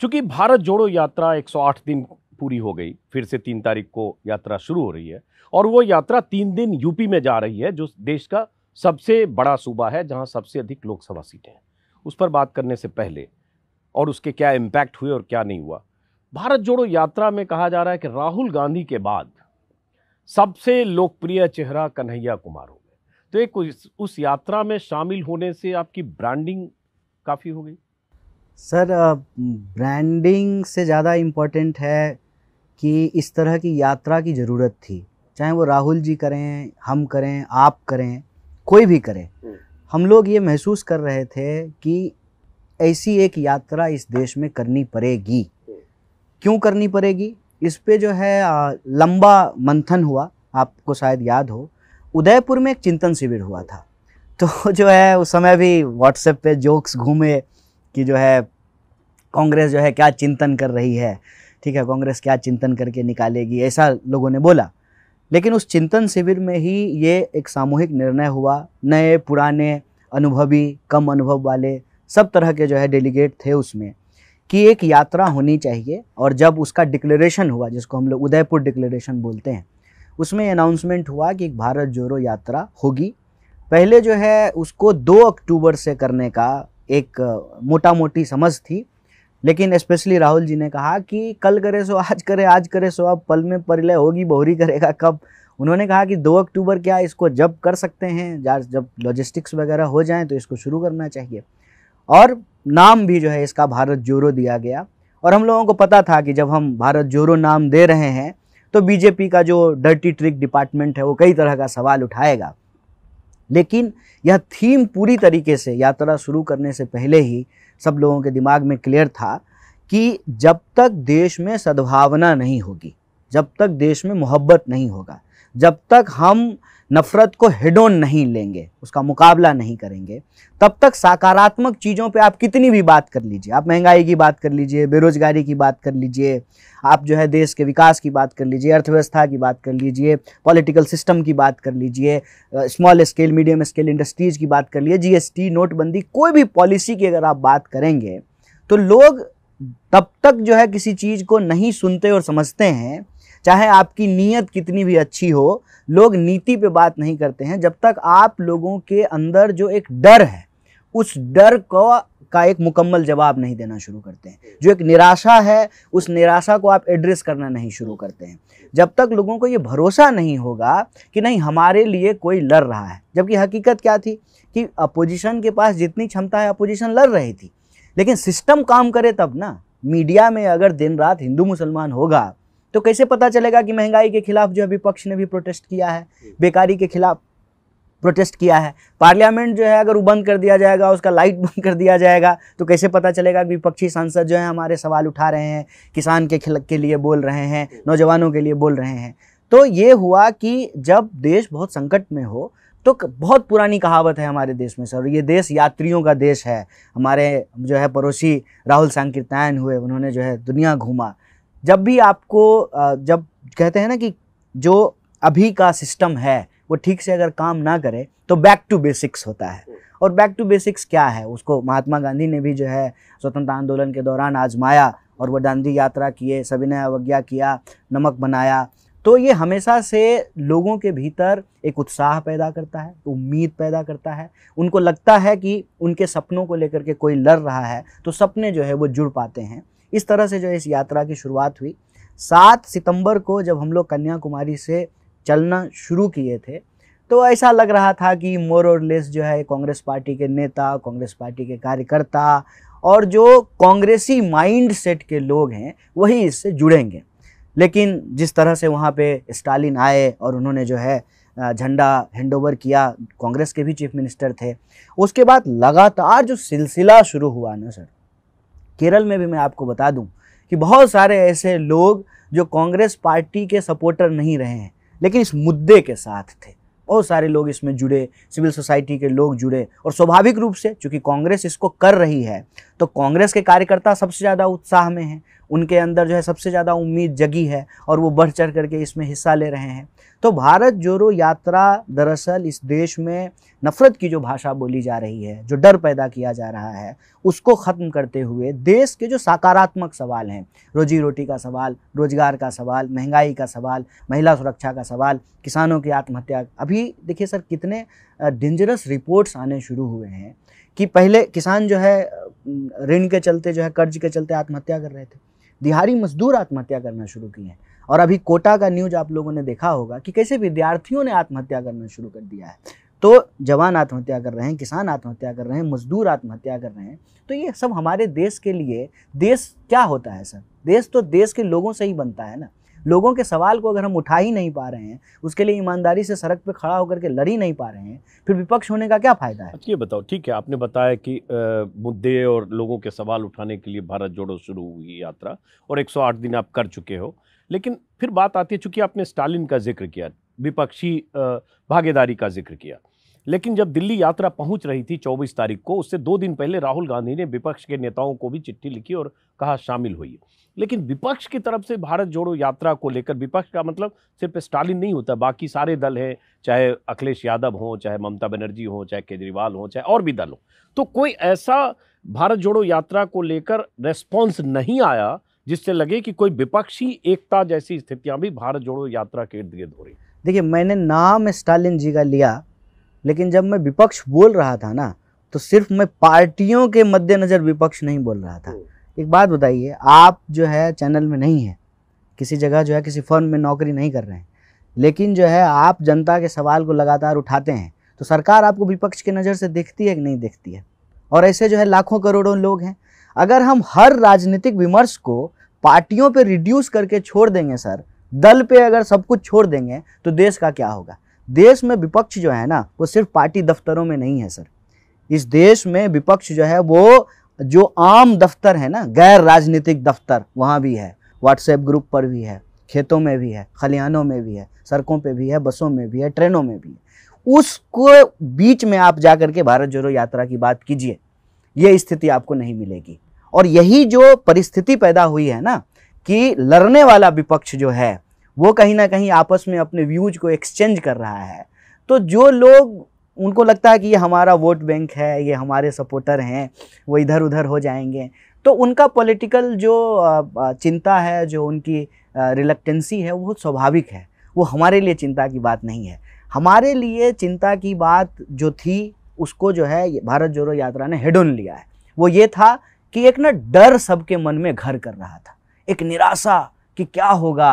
चूँकि भारत जोड़ो यात्रा 108 दिन पूरी हो गई फिर से तीन तारीख को यात्रा शुरू हो रही है और वो यात्रा तीन दिन यूपी में जा रही है जो देश का सबसे बड़ा सूबा है जहाँ सबसे अधिक लोकसभा सीटें हैं उस पर बात करने से पहले और उसके क्या इम्पैक्ट हुए और क्या नहीं हुआ भारत जोड़ो यात्रा में कहा जा रहा है कि राहुल गांधी के बाद सबसे लोकप्रिय चेहरा कन्हैया कुमार हो गए तो एक उस यात्रा में शामिल होने से आपकी ब्रांडिंग काफ़ी हो गई सर ब्रांडिंग से ज़्यादा इम्पोर्टेंट है कि इस तरह की यात्रा की ज़रूरत थी चाहे वो राहुल जी करें हम करें आप करें कोई भी करें हम्म। हम लोग ये महसूस कर रहे थे कि ऐसी एक यात्रा इस देश में करनी पड़ेगी हम्म। क्यों करनी पड़ेगी इस पे जो है लंबा मंथन हुआ आपको शायद याद हो उदयपुर में एक चिंतन शिविर हुआ था तो जो है उस समय भी व्हाट्सएप पे जोक्स घूमे कि जो है कांग्रेस जो है क्या चिंतन कर रही है ठीक है कांग्रेस क्या चिंतन करके निकालेगी ऐसा लोगों ने बोला लेकिन उस चिंतन शिविर में ही ये एक सामूहिक निर्णय हुआ नए पुराने अनुभवी कम अनुभव वाले सब तरह के जो है डेलीगेट थे उसमें कि एक यात्रा होनी चाहिए और जब उसका डिक्लेरेशन हुआ जिसको हम लोग उदयपुर डिक्लेरेशन बोलते हैं उसमें अनाउंसमेंट हुआ कि एक भारत जोड़ो यात्रा होगी पहले जो है उसको दो अक्टूबर से करने का एक मोटा मोटी समझ थी लेकिन स्पेशली राहुल जी ने कहा कि कल करे सो आज करे आज करे सो अब पल में परिलय होगी बहुरी करेगा कब उन्होंने कहा कि दो अक्टूबर क्या इसको जब कर सकते हैं जब लॉजिस्टिक्स वगैरह हो जाएँ तो इसको शुरू करना चाहिए और नाम भी जो है इसका भारत जोरो दिया गया और हम लोगों को पता था कि जब हम भारत जोरो नाम दे रहे हैं तो बीजेपी का जो डर्टी ट्रिक डिपार्टमेंट है वो कई तरह का सवाल उठाएगा लेकिन यह थीम पूरी तरीके से यात्रा शुरू करने से पहले ही सब लोगों के दिमाग में क्लियर था कि जब तक देश में सद्भावना नहीं होगी जब तक देश में मोहब्बत नहीं होगा जब तक हम नफ़रत को हिडोन नहीं लेंगे उसका मुकाबला नहीं करेंगे तब तक सकारात्मक चीज़ों पे आप कितनी भी बात कर लीजिए आप महंगाई की बात कर लीजिए बेरोजगारी की बात कर लीजिए आप जो है देश के विकास की बात कर लीजिए अर्थव्यवस्था की बात कर लीजिए पॉलिटिकल सिस्टम की बात कर लीजिए small scale medium scale industries की बात कर लीजिए जीएसटी नोटबंदी कोई भी पॉलिसी की अगर आप बात करेंगे तो लोग तब तक जो है किसी चीज़ को नहीं सुनते और समझते हैं चाहे आपकी नीयत कितनी भी अच्छी हो लोग नीति पे बात नहीं करते हैं जब तक आप लोगों के अंदर जो एक डर है उस डर को का एक मुकम्मल जवाब नहीं देना शुरू करते हैं जो एक निराशा है उस निराशा को आप एड्रेस करना नहीं शुरू करते हैं जब तक लोगों को ये भरोसा नहीं होगा कि नहीं हमारे लिए कोई लड़ रहा है जबकि हकीकत क्या थी कि अपोजिशन के पास जितनी क्षमता है अपोजिशन लड़ रही थी लेकिन सिस्टम काम करे तब ना मीडिया में अगर दिन रात हिंदू मुसलमान होगा तो कैसे पता चलेगा कि महंगाई के खिलाफ जो है विपक्ष ने भी प्रोटेस्ट किया है हम्म। बेकारी के खिलाफ प्रोटेस्ट किया है पार्लियामेंट जो है अगर वो बंद कर दिया जाएगा उसका लाइट बंद कर दिया जाएगा तो कैसे पता चलेगा कि विपक्षी सांसद जो है हमारे सवाल उठा रहे हैं किसान के खिल के लिए बोल रहे हैं हम्म। नौजवानों के लिए बोल रहे हैं तो ये हुआ कि जब देश बहुत संकट में हो तो बहुत पुरानी कहावत है हमारे देश में सर ये देश यात्रियों का देश है हमारे जो है पड़ोसी राहुल संकीर्तन हुए उन्होंने जो है दुनिया घूमा जब भी आपको जब कहते हैं ना कि जो अभी का सिस्टम है वो ठीक से अगर काम ना करे तो बैक टू बेसिक्स होता है और बैक टू बेसिक्स क्या है उसको महात्मा गांधी ने भी जो है स्वतंत्रता आंदोलन के दौरान आजमाया और वह दांधी यात्रा किए सविनय अवज्ञा किया नमक बनाया तो ये हमेशा से लोगों के भीतर एक उत्साह पैदा करता है उम्मीद पैदा करता है उनको लगता है कि उनके सपनों को लेकर के कोई लड़ रहा है तो सपने जो है वो जुड़ पाते हैं इस तरह से जो इस यात्रा की शुरुआत हुई सात सितंबर को जब हम लोग कन्याकुमारी से चलना शुरू किए थे तो ऐसा लग रहा था कि मोर और लेस जो है कांग्रेस पार्टी के नेता कांग्रेस पार्टी के कार्यकर्ता और जो कांग्रेसी माइंड सेट के लोग हैं वही इससे जुड़ेंगे लेकिन जिस तरह से वहाँ पे स्टालिन आए और उन्होंने जो है झंडा हैंडओवर किया कांग्रेस के भी चीफ मिनिस्टर थे उसके बाद लगातार जो सिलसिला शुरू हुआ ना सर केरल में भी मैं आपको बता दूं कि बहुत सारे ऐसे लोग जो कांग्रेस पार्टी के सपोर्टर नहीं रहे हैं लेकिन इस मुद्दे के साथ थे बहुत सारे लोग इसमें जुड़े सिविल सोसाइटी के लोग जुड़े और स्वाभाविक रूप से चूंकि कांग्रेस इसको कर रही है तो कांग्रेस के कार्यकर्ता सबसे ज़्यादा उत्साह में हैं उनके अंदर जो है सबसे ज़्यादा उम्मीद जगी है और वो बढ़ चढ़ करके इसमें हिस्सा ले रहे हैं तो भारत जोड़ो यात्रा दरअसल इस देश में नफ़रत की जो भाषा बोली जा रही है जो डर पैदा किया जा रहा है उसको ख़त्म करते हुए देश के जो सकारात्मक सवाल हैं रोजी रोटी का सवाल रोज़गार का सवाल महंगाई का सवाल महिला सुरक्षा का सवाल किसानों की आत्महत्या अभी देखिए सर कितने डेंजरस रिपोर्ट्स आने शुरू हुए हैं कि पहले किसान जो है ऋण के चलते जो है कर्ज के चलते आत्महत्या कर रहे थे दिहाड़ी मजदूर आत्महत्या करना शुरू की हैं और अभी कोटा का न्यूज आप लोगों ने देखा होगा कि कैसे विद्यार्थियों ने आत्महत्या करना शुरू कर दिया है तो जवान आत्महत्या कर रहे हैं किसान आत्महत्या कर रहे हैं मजदूर आत्महत्या कर रहे हैं तो ये सब हमारे देश के लिए देश क्या होता है सर देश तो देश के लोगों से ही बनता है ना लोगों के सवाल को अगर हम उठा ही नहीं पा रहे हैं उसके लिए ईमानदारी से सड़क पर खड़ा होकर के लड़ ही नहीं पा रहे हैं फिर विपक्ष होने का क्या फ़ायदा है ये बताओ ठीक है आपने बताया कि मुद्दे और लोगों के सवाल उठाने के लिए भारत जोड़ो शुरू हुई यात्रा और एक दिन आप कर चुके हो लेकिन फिर बात आती है चूंकि आपने स्टालिन का जिक्र किया विपक्षी भागीदारी का जिक्र किया लेकिन जब दिल्ली यात्रा पहुंच रही थी 24 तारीख को उससे दो दिन पहले राहुल गांधी ने विपक्ष के नेताओं को भी चिट्ठी लिखी और कहा शामिल होइए लेकिन विपक्ष की तरफ से भारत जोड़ो यात्रा को लेकर विपक्ष का मतलब सिर्फ स्टालिन नहीं होता बाकी सारे दल हैं चाहे अखिलेश यादव हों चाहे ममता बनर्जी हों चाहे केजरीवाल हों चाहे और भी दल हों तो कोई ऐसा भारत जोड़ो यात्रा को लेकर रेस्पॉन्स नहीं आया जिससे लगे कि कोई विपक्षी एकता जैसी स्थितियां भी भारत जोड़ो यात्रा के इर्द गिर्द हो रही देखिए मैंने नाम स्टालिन जी का लिया लेकिन जब मैं विपक्ष बोल रहा था ना तो सिर्फ मैं पार्टियों के मद्देनज़र विपक्ष नहीं बोल रहा था एक बात बताइए आप जो है चैनल में नहीं है किसी जगह जो है किसी फर्म में नौकरी नहीं कर रहे हैं लेकिन जो है आप जनता के सवाल को लगातार उठाते हैं तो सरकार आपको विपक्ष की नज़र से देखती है कि नहीं देखती है और ऐसे जो है लाखों करोड़ों लोग हैं अगर हम हर राजनीतिक विमर्श को पार्टियों पर रिड्यूस करके छोड़ देंगे सर दल पे अगर सब कुछ छोड़ देंगे तो देश का क्या होगा देश में विपक्ष जो है ना वो सिर्फ पार्टी दफ्तरों में नहीं है सर इस देश में विपक्ष जो है वो जो आम दफ्तर है ना गैर राजनीतिक दफ्तर वहाँ भी है व्हाट्सएप ग्रुप पर भी है खेतों में भी है खलिहानों में भी है सड़कों पे भी है बसों में भी है ट्रेनों में भी है उसको बीच में आप जा करके भारत जोड़ो यात्रा की बात कीजिए ये स्थिति आपको नहीं मिलेगी और यही जो परिस्थिति पैदा हुई है ना कि लड़ने वाला विपक्ष जो है वो कहीं ना कहीं आपस में अपने व्यूज को एक्सचेंज कर रहा है तो जो लोग उनको लगता है कि ये हमारा वोट बैंक है ये हमारे सपोर्टर हैं वो इधर उधर हो जाएंगे तो उनका पॉलिटिकल जो चिंता है जो उनकी रिलक्टेंसी है वो स्वाभाविक है वो हमारे लिए चिंता की बात नहीं है हमारे लिए चिंता की बात जो थी उसको जो है भारत जोड़ो यात्रा ने हेडोन लिया है वो ये था कि एक ना डर सबके मन में घर कर रहा था एक निराशा कि क्या होगा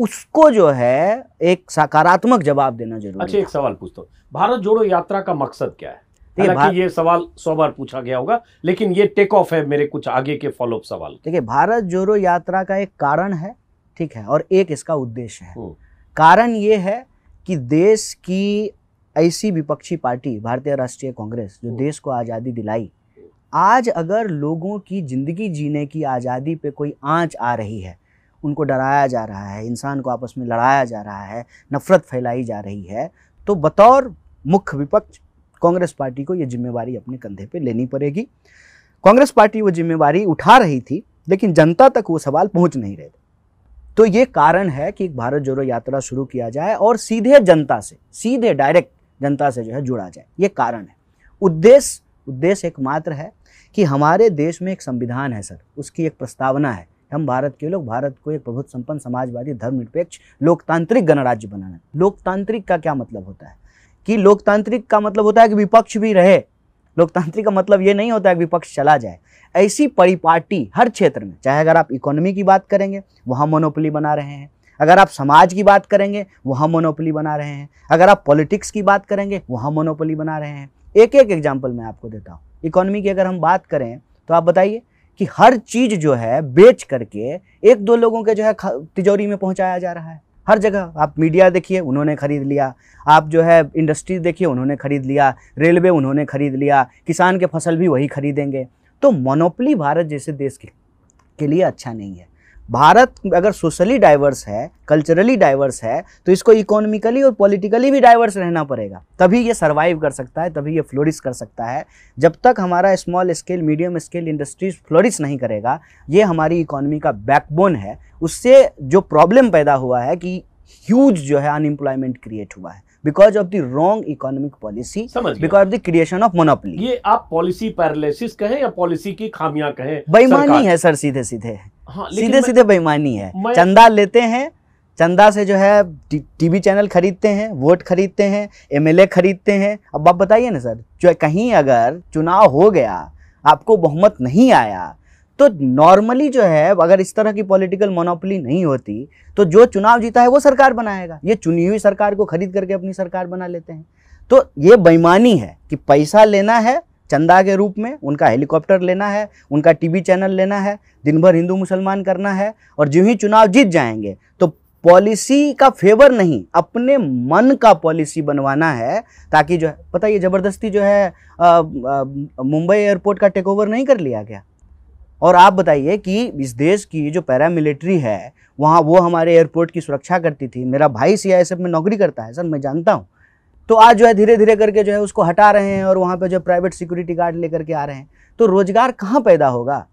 उसको जो है एक सकारात्मक जवाब देना जरूरी अच्छा एक सवाल पूछता हूँ भारत जोड़ो यात्रा का मकसद क्या है ये सवाल सौ बार पूछा गया होगा लेकिन ये टेक ऑफ है मेरे कुछ आगे के फॉलोअप सवाल देखिए भारत जोड़ो यात्रा का एक कारण है ठीक है और एक इसका उद्देश्य है हम्म। कारण ये है कि देश की ऐसी विपक्षी पार्टी भारतीय राष्ट्रीय कांग्रेस जो हम्म। देश को आज़ादी दिलाई आज अगर लोगों की ज़िंदगी जीने की आज़ादी पे कोई आंच आ रही है उनको डराया जा रहा है इंसान को आपस में लड़ाया जा रहा है नफ़रत फैलाई जा रही है तो बतौर मुख्य विपक्ष कांग्रेस पार्टी को ये जिम्मेवारी अपने कंधे पर लेनी पड़ेगी कांग्रेस पार्टी वो जिम्मेवारी उठा रही थी लेकिन जनता तक वो सवाल पहुंच नहीं रहे थे तो ये कारण है कि एक भारत जोड़ो यात्रा शुरू किया जाए और सीधे जनता से सीधे डायरेक्ट जनता से जो है जुड़ा जाए ये कारण है उद्देश्य उद्देश्य एकमात्र है कि हमारे देश में एक संविधान है सर उसकी एक प्रस्तावना है हम भारत के लोग भारत को एक प्रभुत्व संपन्न समाजवादी धर्मनिरपेक्ष लोकतांत्रिक गणराज्य बनाना लोकतांत्रिक का क्या मतलब होता है कि लोकतांत्रिक का मतलब होता है कि विपक्ष भी रहे लोकतांत्रिक का मतलब ये नहीं होता है कि विपक्ष चला जाए ऐसी परिपाटी हर क्षेत्र में चाहे अगर आप इकोनॉमी की बात करेंगे वहाँ मोनोपली बना रहे हैं अगर आप समाज की बात करेंगे वहाँ मोनोपली बना रहे हैं अगर आप पॉलिटिक्स की बात करेंगे वहाँ मोनोपली बना रहे हैं एक एक एग्जाम्पल मैं आपको देता हूँ इकोनॉमी की अगर हम बात करें तो आप बताइए कि हर चीज़ जो है बेच करके एक दो लोगों के जो है तिजोरी में पहुंचाया जा रहा है हर जगह आप मीडिया देखिए उन्होंने खरीद लिया आप जो है इंडस्ट्री देखिए उन्होंने खरीद लिया रेलवे उन्होंने खरीद लिया किसान के फसल भी वही खरीदेंगे तो मोनोपली भारत जैसे देश के, के लिए अच्छा नहीं है भारत अगर सोशली डाइवर्स है कल्चरली डाइवर्स है तो इसको इकोनॉमिकली और पॉलिटिकली भी डाइवर्स रहना पड़ेगा तभी ये सर्वाइव कर सकता है तभी ये फ्लोरिश कर सकता है जब तक हमारा small scale medium scale industries flourish नहीं करेगा ये हमारी इकोनॉमी का बैकबोन है उससे जो प्रॉब्लम पैदा हुआ है कि ह्यूज जो है अनएम्प्लॉयमेंट क्रिएट हुआ है because of the wrong economic policy because of the creation of monopoly ये आप पॉलिसी पैरालिसिस कहें या पॉलिसी की खामियां कहें बेईमानी है सर सीधे सीधे हाँ, सीधे सीधे बेईमानी है चंदा लेते हैं चंदा से जो है टीवी चैनल खरीदते हैं वोट खरीदते हैं एमएलए खरीदते हैं अब आप बताइए ना सर जो कहीं अगर चुनाव हो गया आपको बहुमत नहीं आया तो नॉर्मली जो है अगर इस तरह की पॉलिटिकल मोनोपोली नहीं होती तो जो चुनाव जीता है वो सरकार बनाएगा ये चुनी हुई सरकार को खरीद करके अपनी सरकार बना लेते हैं तो ये बेईमानी है कि पैसा लेना है चंदा के रूप में उनका हेलीकॉप्टर लेना है उनका टीवी चैनल लेना है दिन भर हिंदू मुसलमान करना है और जो ही चुनाव जीत जाएंगे तो पॉलिसी का फेवर नहीं अपने मन का पॉलिसी बनवाना है ताकि जो है पता ये ज़बरदस्ती जो है मुंबई एयरपोर्ट का टेक ओवर नहीं कर लिया गया और आप बताइए कि इस देश की जो पैरामिलिट्री है वहाँ वो हमारे एयरपोर्ट की सुरक्षा करती थी मेरा भाई सी में नौकरी करता है सर मैं जानता हूँ तो आज जो है धीरे धीरे करके जो है उसको हटा रहे हैं और वहाँ पर जो प्राइवेट सिक्योरिटी गार्ड लेकर के आ रहे हैं तो रोज़गार कहाँ पैदा होगा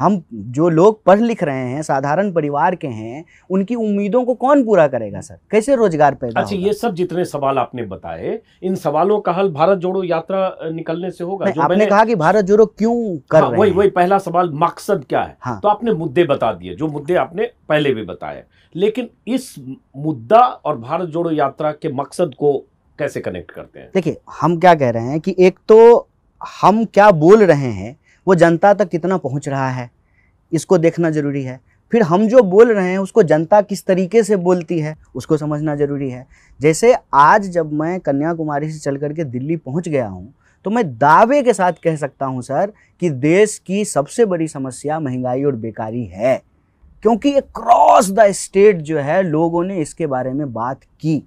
हम जो लोग पढ़ लिख रहे हैं साधारण परिवार के हैं उनकी उम्मीदों को कौन पूरा करेगा सर कैसे रोजगार पैदा अच्छा ये सब जितने सवाल आपने बताए इन सवालों का हल भारत जोड़ो यात्रा निकलने से होगा जो आपने कहा कि भारत जोड़ो क्यों कर हाँ, रहे वही वही पहला सवाल मकसद क्या है हाँ। तो आपने मुद्दे बता दिए जो मुद्दे आपने पहले भी बताए लेकिन इस मुद्दा और भारत जोड़ो यात्रा के मकसद को कैसे कनेक्ट करते हैं देखिए हम क्या कह रहे हैं कि एक तो हम क्या बोल रहे हैं वो जनता तक कितना पहुंच रहा है इसको देखना ज़रूरी है फिर हम जो बोल रहे हैं उसको जनता किस तरीके से बोलती है उसको समझना ज़रूरी है जैसे आज जब मैं कन्याकुमारी से चल करके दिल्ली पहुंच गया हूं तो मैं दावे के साथ कह सकता हूं सर कि देश की सबसे बड़ी समस्या महंगाई और बेकारी है क्योंकि अक्रॉस द स्टेट जो है लोगों ने इसके बारे में बात की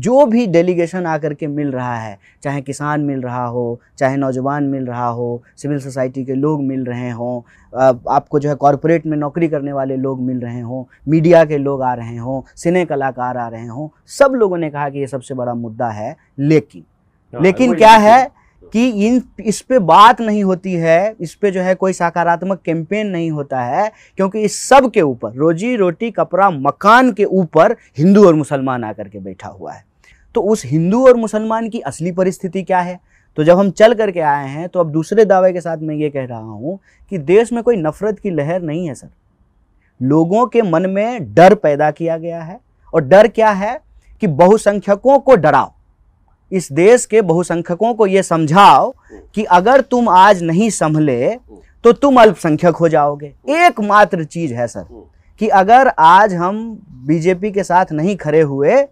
जो भी डेलीगेशन आकर के मिल रहा है चाहे किसान मिल रहा हो चाहे नौजवान मिल रहा हो सिविल सोसाइटी के लोग मिल रहे हों आपको जो है कॉरपोरेट में नौकरी करने वाले लोग मिल रहे हों मीडिया के लोग आ रहे हों सिने कलाकार आ रहे हों सब लोगों ने कहा कि ये सबसे बड़ा मुद्दा है लेकिन हाँ, लेकिन क्या है कि इन इस पे बात नहीं होती है इस पे जो है कोई सकारात्मक कैंपेन नहीं होता है क्योंकि इस सब के ऊपर रोजी रोटी कपड़ा मकान के ऊपर हिंदू और मुसलमान आकर के बैठा हुआ है तो उस हिंदू और मुसलमान की असली परिस्थिति क्या है तो जब हम चल करके आए हैं तो अब दूसरे दावे के साथ मैं ये कह रहा हूँ कि देश में कोई नफरत की लहर नहीं है सर लोगों के मन में डर पैदा किया गया है और डर क्या है कि बहुसंख्यकों को डराओ इस देश के बहुसंख्यकों को ये समझाओ कि अगर तुम आज नहीं संभले तो तुम अल्पसंख्यक हो जाओगे एकमात्र चीज है सर कि अगर आज हम बीजेपी के साथ नहीं खड़े हुए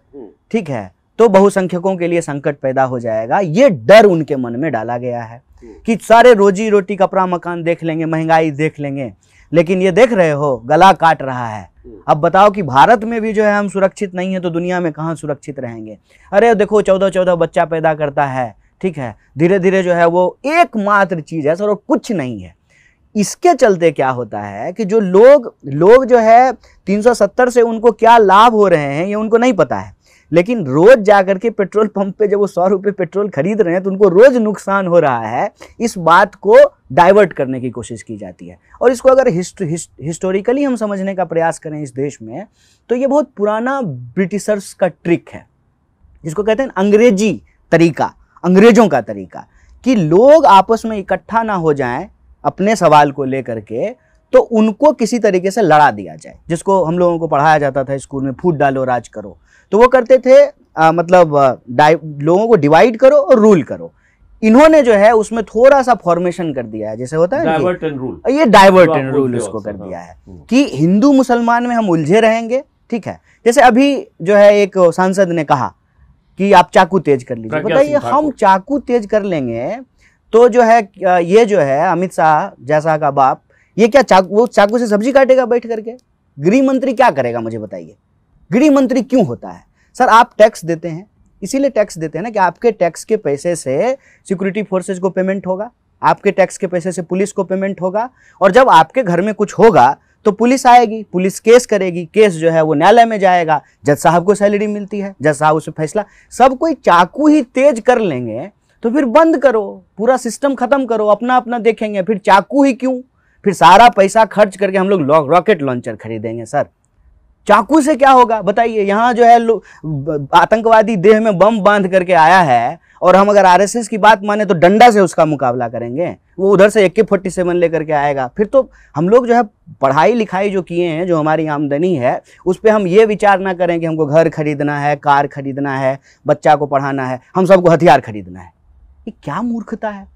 ठीक है तो बहुसंख्यकों के लिए संकट पैदा हो जाएगा ये डर उनके मन में डाला गया है कि सारे रोजी रोटी कपड़ा मकान देख लेंगे महंगाई देख लेंगे लेकिन ये देख रहे हो गला काट रहा है हम्म। अब बताओ कि भारत में भी जो है हम सुरक्षित नहीं है तो दुनिया में कहाँ सुरक्षित रहेंगे अरे देखो चौदह चौदह बच्चा पैदा करता है ठीक है धीरे धीरे जो है वो एकमात्र चीज़ है सर और कुछ नहीं है इसके चलते क्या होता है कि जो लोग लोग जो है 370 से उनको क्या लाभ हो रहे हैं ये उनको नहीं पता है लेकिन रोज जा करके पेट्रोल पंप पे जब वो सौ रुपये पेट्रोल खरीद रहे हैं तो उनको रोज नुकसान हो रहा है इस बात को डाइवर्ट करने की कोशिश की जाती है और इसको अगर हिस्ट, हिस्ट, हिस्टोरिकली हम समझने का प्रयास करें इस देश में तो ये बहुत पुराना ब्रिटिशर्स का ट्रिक है जिसको कहते हैं अंग्रेजी तरीका अंग्रेजों का तरीका कि लोग आपस में इकट्ठा ना हो जाएं अपने सवाल को लेकर के तो उनको किसी तरीके से लड़ा दिया जाए जिसको हम लोगों को पढ़ाया जाता था स्कूल में फूट डालो राज करो तो वो करते थे आ, मतलब लोगों को डिवाइड करो और रूल करो इन्होंने जो है उसमें थोड़ा सा फॉर्मेशन कर दिया है जैसे होता है डाइवर्ट एंड रूल ये डाइवर्ट एंड रूल इसको कर हाँ। दिया है हम्म। कि हिंदू मुसलमान में हम उलझे रहेंगे ठीक है जैसे अभी जो है एक सांसद ने कहा कि आप चाकू तेज कर लीजिए बताइए हम चाकू तेज कर लेंगे तो जो है ये जो है अमित शाह जैसा का बाप ये क्या चाकू वो चाकू से सब्जी काटेगा बैठ करके गृह मंत्री क्या करेगा मुझे बताइए गृह मंत्री क्यों होता है सर आप टैक्स देते हैं इसीलिए टैक्स देते हैं ना कि आपके टैक्स के पैसे से सिक्योरिटी फोर्सेज को पेमेंट होगा आपके टैक्स के पैसे से पुलिस को पेमेंट होगा और जब आपके घर में कुछ होगा तो पुलिस आएगी पुलिस केस करेगी केस जो है वो न्यायालय में जाएगा जज साहब को सैलरी मिलती है जज साहब उसे फैसला सब कोई चाकू ही तेज कर लेंगे तो फिर बंद करो पूरा सिस्टम खत्म करो अपना अपना देखेंगे फिर चाकू ही क्यों फिर सारा पैसा खर्च करके हम लोग रॉकेट लॉन्चर खरीदेंगे सर चाकू से क्या होगा बताइए यहाँ जो है आतंकवादी देह में बम बांध करके आया है और हम अगर आरएसएस की बात माने तो डंडा से उसका मुकाबला करेंगे वो उधर से एक के फोर्टी सेवन लेकर के आएगा फिर तो हम लोग जो है पढ़ाई लिखाई जो किए हैं जो हमारी आमदनी है उस पर हम ये विचार ना करें कि हमको घर खरीदना है कार खरीदना है बच्चा को पढ़ाना है हम सबको हथियार खरीदना है ये क्या मूर्खता है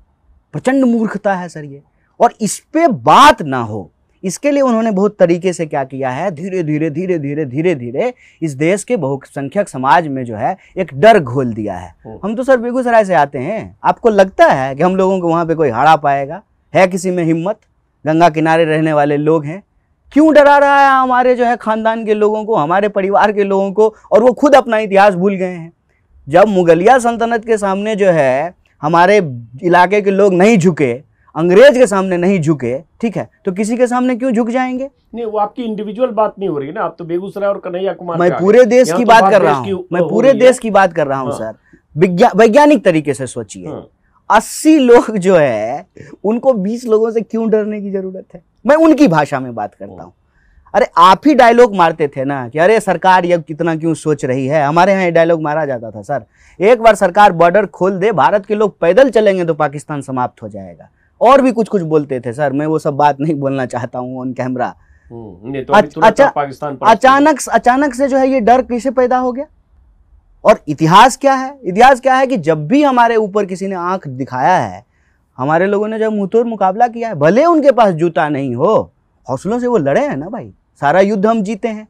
प्रचंड मूर्खता है सर ये और इस पर बात ना हो इसके लिए उन्होंने बहुत तरीके से क्या किया है धीरे धीरे धीरे धीरे धीरे धीरे इस देश के बहुसंख्यक समाज में जो है एक डर घोल दिया है हम तो सर बेगूसराय से आते हैं आपको लगता है कि हम लोगों को वहाँ पे कोई हरा पाएगा है किसी में हिम्मत गंगा किनारे रहने वाले लोग हैं क्यों डरा रहा है हमारे जो है खानदान के लोगों को हमारे परिवार के लोगों को और वो खुद अपना इतिहास भूल गए हैं जब मुगलिया सल्तनत के सामने जो है हमारे इलाके के लोग नहीं झुके अंग्रेज के सामने नहीं झुके ठीक है तो किसी के सामने क्यों झुक जाएंगे नहीं वो आपकी इंडिविजुअल बात नहीं हो रही ना आप तो बेगूसराय और कन्हैया कुमार मैं पूरे तो देश की बात कर रहा हूँ मैं पूरे देश की बात कर रहा हूँ सर वैज्ञानिक तरीके से सोचिए हाँ। अस्सी लोग जो है उनको बीस लोगों से क्यों डरने की जरूरत है मैं उनकी भाषा में बात करता हाँ। हूँ अरे आप ही डायलॉग मारते थे ना कि अरे सरकार ये कितना क्यों सोच रही है हमारे यहाँ ये डायलॉग मारा जाता था सर एक बार सरकार बॉर्डर खोल दे भारत के लोग पैदल चलेंगे तो पाकिस्तान समाप्त हो जाएगा और भी कुछ कुछ बोलते थे सर मैं वो सब बात नहीं बोलना चाहता हूँ ऑन हम्म, तो कैमरा अचानक अचानक से जो है ये डर कैसे पैदा हो गया और इतिहास क्या है इतिहास क्या है कि जब भी हमारे ऊपर किसी ने आंख दिखाया है हमारे लोगों ने जब मुंहतोड़ मुकाबला किया है भले उनके पास जूता नहीं हो हौसलों से वो लड़े हैं ना भाई सारा युद्ध हम जीते हैं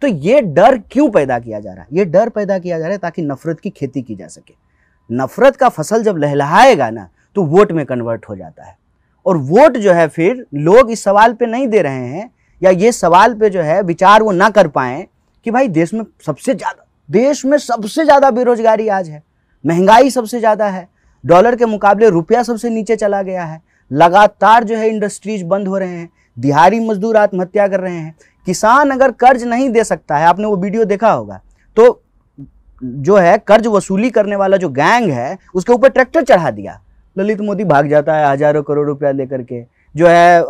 तो ये डर क्यों पैदा किया जा रहा है ये डर पैदा किया जा रहा है ताकि नफरत की खेती की जा सके नफरत का फसल जब लहलाएगा ना तो वोट में कन्वर्ट हो जाता है और वोट जो है फिर लोग इस सवाल पे नहीं दे रहे हैं या ये सवाल पे जो है विचार वो ना कर पाए कि भाई देश में सबसे ज़्यादा देश में सबसे ज़्यादा बेरोजगारी आज है महंगाई सबसे ज़्यादा है डॉलर के मुकाबले रुपया सबसे नीचे चला गया है लगातार जो है इंडस्ट्रीज बंद हो रहे हैं दिहाड़ी मजदूर आत्महत्या कर रहे हैं किसान अगर कर्ज नहीं दे सकता है आपने वो वीडियो देखा होगा तो जो है कर्ज वसूली करने वाला जो गैंग है उसके ऊपर ट्रैक्टर चढ़ा दिया ललित मोदी भाग जाता है हजारों करोड़ रुपया लेकर के जो है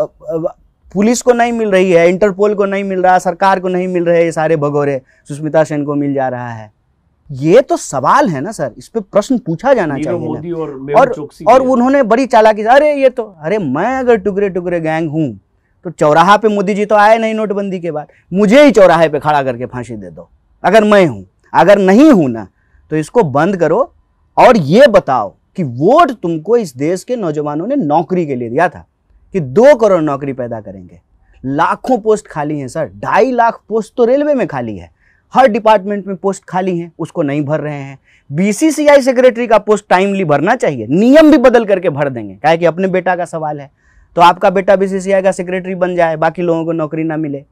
पुलिस को नहीं मिल रही है इंटरपोल को नहीं मिल रहा सरकार को नहीं मिल रहे ये सारे भगोरे सुष्मिता सेन को मिल जा रहा है ये तो सवाल है ना सर इस पर प्रश्न पूछा जाना चाहिए मोदी और और, और उन्होंने बड़ी चालाकी अरे ये तो अरे मैं अगर टुकड़े टुकड़े गैंग हूँ तो चौराहा पे मोदी जी तो आए नहीं नोटबंदी के बाद मुझे ही चौराहे पे खड़ा करके फांसी दे दो अगर मैं हूं अगर नहीं हूं ना तो इसको बंद करो और ये बताओ कि वोट तुमको इस देश के नौजवानों ने नौकरी के लिए दिया था कि दो करोड़ नौकरी पैदा करेंगे लाखों पोस्ट खाली हैं सर ढाई लाख पोस्ट तो रेलवे में खाली है हर डिपार्टमेंट में पोस्ट खाली हैं उसको नहीं भर रहे हैं बीसीसीआई सेक्रेटरी का पोस्ट टाइमली भरना चाहिए नियम भी बदल करके भर देंगे क्या कि अपने बेटा का सवाल है तो आपका बेटा बीसीसीआई का सेक्रेटरी बन जाए बाकी लोगों को नौकरी ना मिले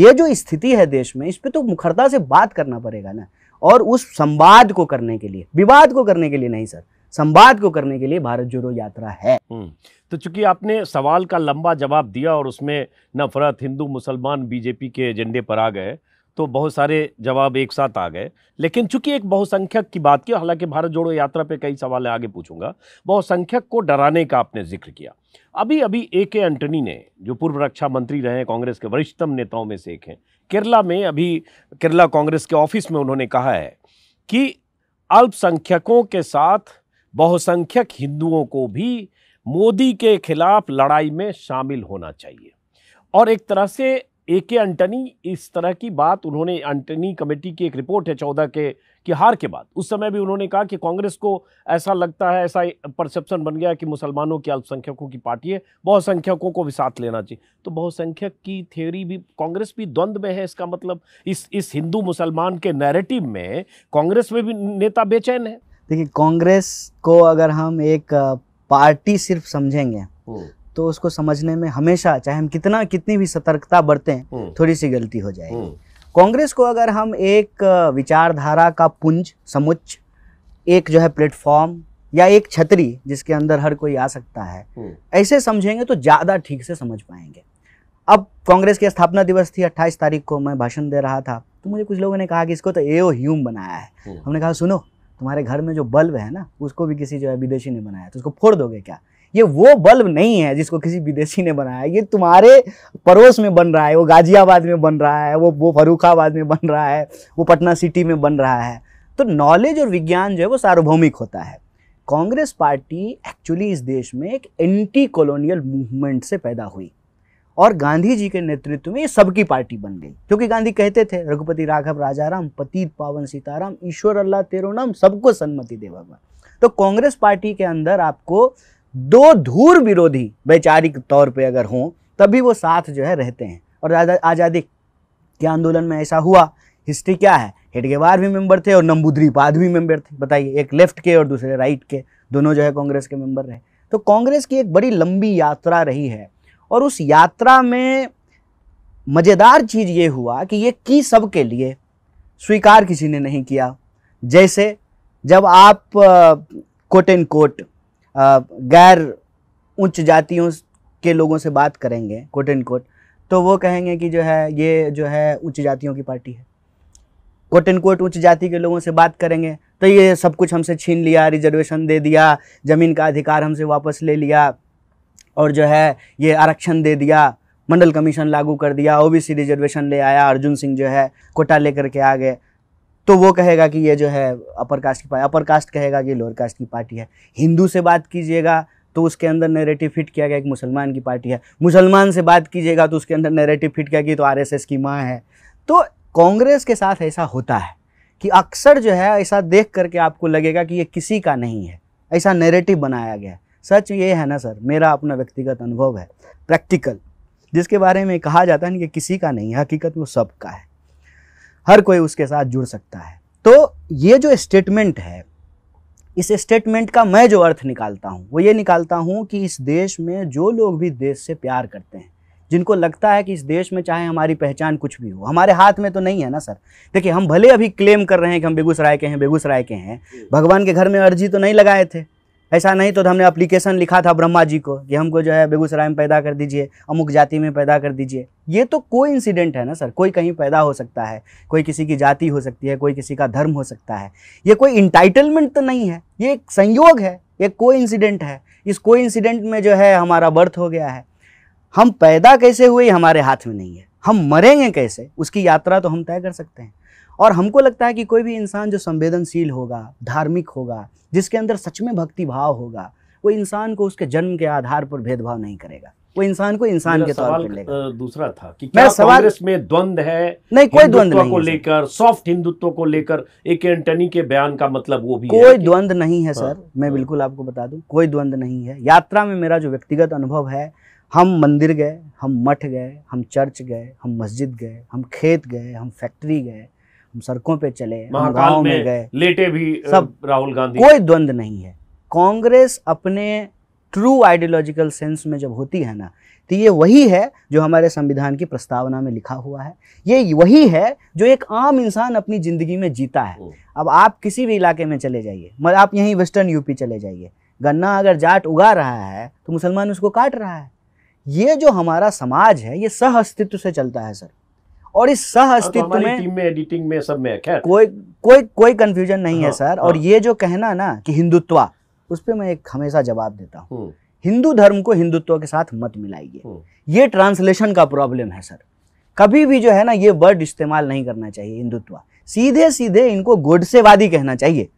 ये जो स्थिति है देश में इस पर तो मुखरता से बात करना पड़ेगा ना और उस संवाद को करने के लिए विवाद को करने के लिए नहीं सर संवाद को करने के लिए भारत जोड़ो यात्रा है हम्म, तो चूंकि आपने सवाल का लंबा जवाब दिया और उसमें नफरत हिंदू मुसलमान बीजेपी के एजेंडे पर आ गए तो बहुत सारे जवाब एक साथ आ गए लेकिन चूंकि एक बहुसंख्यक की बात की हालांकि भारत जोड़ो यात्रा पे कई सवाल आगे पूछूंगा बहुसंख्यक को डराने का आपने जिक्र किया अभी अभी ए के एंटनी ने जो पूर्व रक्षा मंत्री रहे कांग्रेस के वरिष्ठतम नेताओं में से एक हैं केरला में अभी केरला कांग्रेस के ऑफिस में उन्होंने कहा है कि अल्पसंख्यकों के साथ बहुसंख्यक हिंदुओं को भी मोदी के खिलाफ लड़ाई में शामिल होना चाहिए और एक तरह से ए के अंटनी इस तरह की बात उन्होंने अंटनी कमेटी की एक रिपोर्ट है चौदह के की हार के बाद उस समय भी उन्होंने कहा कि कांग्रेस को ऐसा लगता है ऐसा परसेप्शन बन गया कि मुसलमानों की अल्पसंख्यकों की पार्टी है बहुसंख्यकों को भी साथ लेना चाहिए तो बहुसंख्यक की थ्योरी भी कांग्रेस भी द्वंद्व में है इसका मतलब इस इस हिंदू मुसलमान के नैरेटिव में कांग्रेस में भी नेता बेचैन है देखिए कांग्रेस को अगर हम एक पार्टी सिर्फ समझेंगे हम्म। तो उसको समझने में हमेशा चाहे हम कितना कितनी भी सतर्कता बरतें हम्म। थोड़ी सी गलती हो जाएगी हम्म। कांग्रेस को अगर हम एक विचारधारा का पुंज समुच एक जो है प्लेटफॉर्म या एक छतरी जिसके अंदर हर कोई आ सकता है ऐसे समझेंगे तो ज़्यादा ठीक से समझ पाएंगे अब कांग्रेस की स्थापना दिवस थी 28 तारीख को मैं भाषण दे रहा था तो मुझे कुछ लोगों ने कहा कि इसको तो एओ ह्यूम बनाया है हमने कहा सुनो तुम्हारे घर में जो बल्ब है ना उसको भी किसी जो है विदेशी ने बनाया तो उसको फोड़ दोगे क्या ये वो बल्ब नहीं है जिसको किसी विदेशी ने बनाया ये तुम्हारे पड़ोस में बन रहा है वो गाजियाबाद में बन रहा है वो वो फरुखाबाद में बन रहा है वो पटना सिटी में बन रहा है तो नॉलेज और विज्ञान जो है वो सार्वभौमिक होता है कांग्रेस पार्टी एक्चुअली इस देश में एक एंटी कॉलोनियल मूवमेंट से पैदा हुई और गांधी जी के नेतृत्व में ये सबकी पार्टी बन गई क्योंकि गांधी कहते थे रघुपति राघव राजाराम पतित पावन सीताराम ईश्वर अल्लाह तेरो नाम सबको सन्मति दे बाबा तो कांग्रेस पार्टी के अंदर आपको दो धूर विरोधी वैचारिक तौर पे अगर हों तभी वो साथ जो है रहते हैं और आज़ादी के आंदोलन में ऐसा हुआ हिस्ट्री क्या है हेडगेवार भी मेंबर थे और नम्बुद्रीपाद भी मेंबर थे बताइए एक लेफ्ट के और दूसरे राइट के दोनों जो है कांग्रेस के मेंबर रहे तो कांग्रेस की एक बड़ी लंबी यात्रा रही है और उस यात्रा में मज़ेदार चीज़ ये हुआ कि ये की सब के लिए स्वीकार किसी ने नहीं किया जैसे जब आप कोट एंड कोट गैर उच्च जातियों के लोगों से बात करेंगे कोट एंड कोट तो वो कहेंगे कि जो है ये जो है उच्च जातियों की पार्टी है कोट एंड कोट उच्च जाति के लोगों से बात करेंगे तो ये सब कुछ हमसे छीन लिया रिजर्वेशन दे दिया ज़मीन का अधिकार हमसे वापस ले लिया और जो है ये आरक्षण दे दिया मंडल कमीशन लागू कर दिया सी रिजर्वेशन ले आया अर्जुन सिंह जो है कोटा लेकर के आ गए तो वो कहेगा कि ये जो है अपर कास्ट की पार्टी अपर कास्ट कहेगा कि लोअर कास्ट की पार्टी है हिंदू से बात कीजिएगा तो उसके अंदर नैरेटिव फिट किया गया एक मुसलमान की पार्टी है मुसलमान से बात कीजिएगा तो उसके अंदर नैरेटिव फिट किया कि तो आरएसएस की माँ है तो कांग्रेस के साथ ऐसा होता है कि अक्सर जो है ऐसा देख करके आपको लगेगा कि ये किसी का नहीं है ऐसा नैरेटिव बनाया गया है सच ये है ना सर मेरा अपना व्यक्तिगत अनुभव है प्रैक्टिकल जिसके बारे में कहा जाता है कि किसी का नहीं हकीकत वो सबका है हर कोई उसके साथ जुड़ सकता है तो ये जो स्टेटमेंट है इस स्टेटमेंट का मैं जो अर्थ निकालता हूँ वो ये निकालता हूँ कि इस देश में जो लोग भी देश से प्यार करते हैं जिनको लगता है कि इस देश में चाहे हमारी पहचान कुछ भी हो हमारे हाथ में तो नहीं है ना सर देखिए हम भले अभी क्लेम कर रहे हैं कि हम बेगूसराय के हैं बेगूसराय के हैं भगवान के घर में अर्जी तो नहीं लगाए थे ऐसा नहीं तो हमने अप्लीकेशन लिखा था ब्रह्मा जी को कि हमको जो है बेगूसराय में पैदा कर दीजिए अमुक जाति में पैदा कर दीजिए ये तो कोई इंसिडेंट है ना सर कोई कहीं पैदा हो सकता है कोई किसी की जाति हो सकती है कोई किसी का धर्म हो सकता है ये कोई इंटाइटलमेंट तो नहीं है ये एक संयोग है ये कोई इंसिडेंट है इस कोई इंसिडेंट में जो है हमारा बर्थ हो गया है हम पैदा कैसे हुए हमारे हाथ में नहीं है हम मरेंगे कैसे उसकी यात्रा तो हम तय कर सकते हैं और हमको लगता है कि कोई भी इंसान जो संवेदनशील होगा धार्मिक होगा जिसके अंदर सच में भक्ति भाव होगा वो इंसान को उसके जन्म के आधार पर भेदभाव नहीं करेगा वो इंसान को इंसान के तौर पर लेगा दूसरा था कि क्या कांग्रेस में द्वंद है नहीं कोई द्वंद को लेकर सॉफ्ट हिंदुत्व को लेकर एक एंटनी के बयान का मतलब वो भी कोई द्वंद नहीं है सर हाँ, मैं हाँ। बिल्कुल आपको बता दू कोई द्वंद नहीं है यात्रा में मेरा जो व्यक्तिगत अनुभव है हम मंदिर गए हम मठ गए हम चर्च गए हम मस्जिद गए हम खेत गए हम फैक्ट्री गए हम सड़कों पे चले गांव में, में गए लेटे भी सब राहुल गांधी कोई द्वंद्व नहीं है कांग्रेस अपने ट्रू आइडियोलॉजिकल सेंस में जब होती है ना तो ये वही है जो हमारे संविधान की प्रस्तावना में लिखा हुआ है ये वही है जो एक आम इंसान अपनी ज़िंदगी में जीता है अब आप किसी भी इलाके में चले जाइए मतलब आप यहीं वेस्टर्न यूपी चले जाइए गन्ना अगर जाट उगा रहा है तो मुसलमान उसको काट रहा है ये जो हमारा समाज है ये सह अस्तित्व से चलता है सर और इस सह हाँ, तो अस्तित्व में टीम में एडिटिंग में सब में खैर कोई कोई कोई कंफ्यूजन नहीं है सर हाँ, हाँ। और ये जो कहना ना कि हिंदुत्व उस पर मैं एक हमेशा जवाब देता हूँ हम्म। हिंदू धर्म को हिंदुत्व के साथ मत मिलाइए हम्म। ये ट्रांसलेशन का प्रॉब्लम है सर कभी भी जो है ना ये वर्ड इस्तेमाल नहीं करना चाहिए हिंदुत्व सीधे सीधे इनको गोडसेवादी कहना चाहिए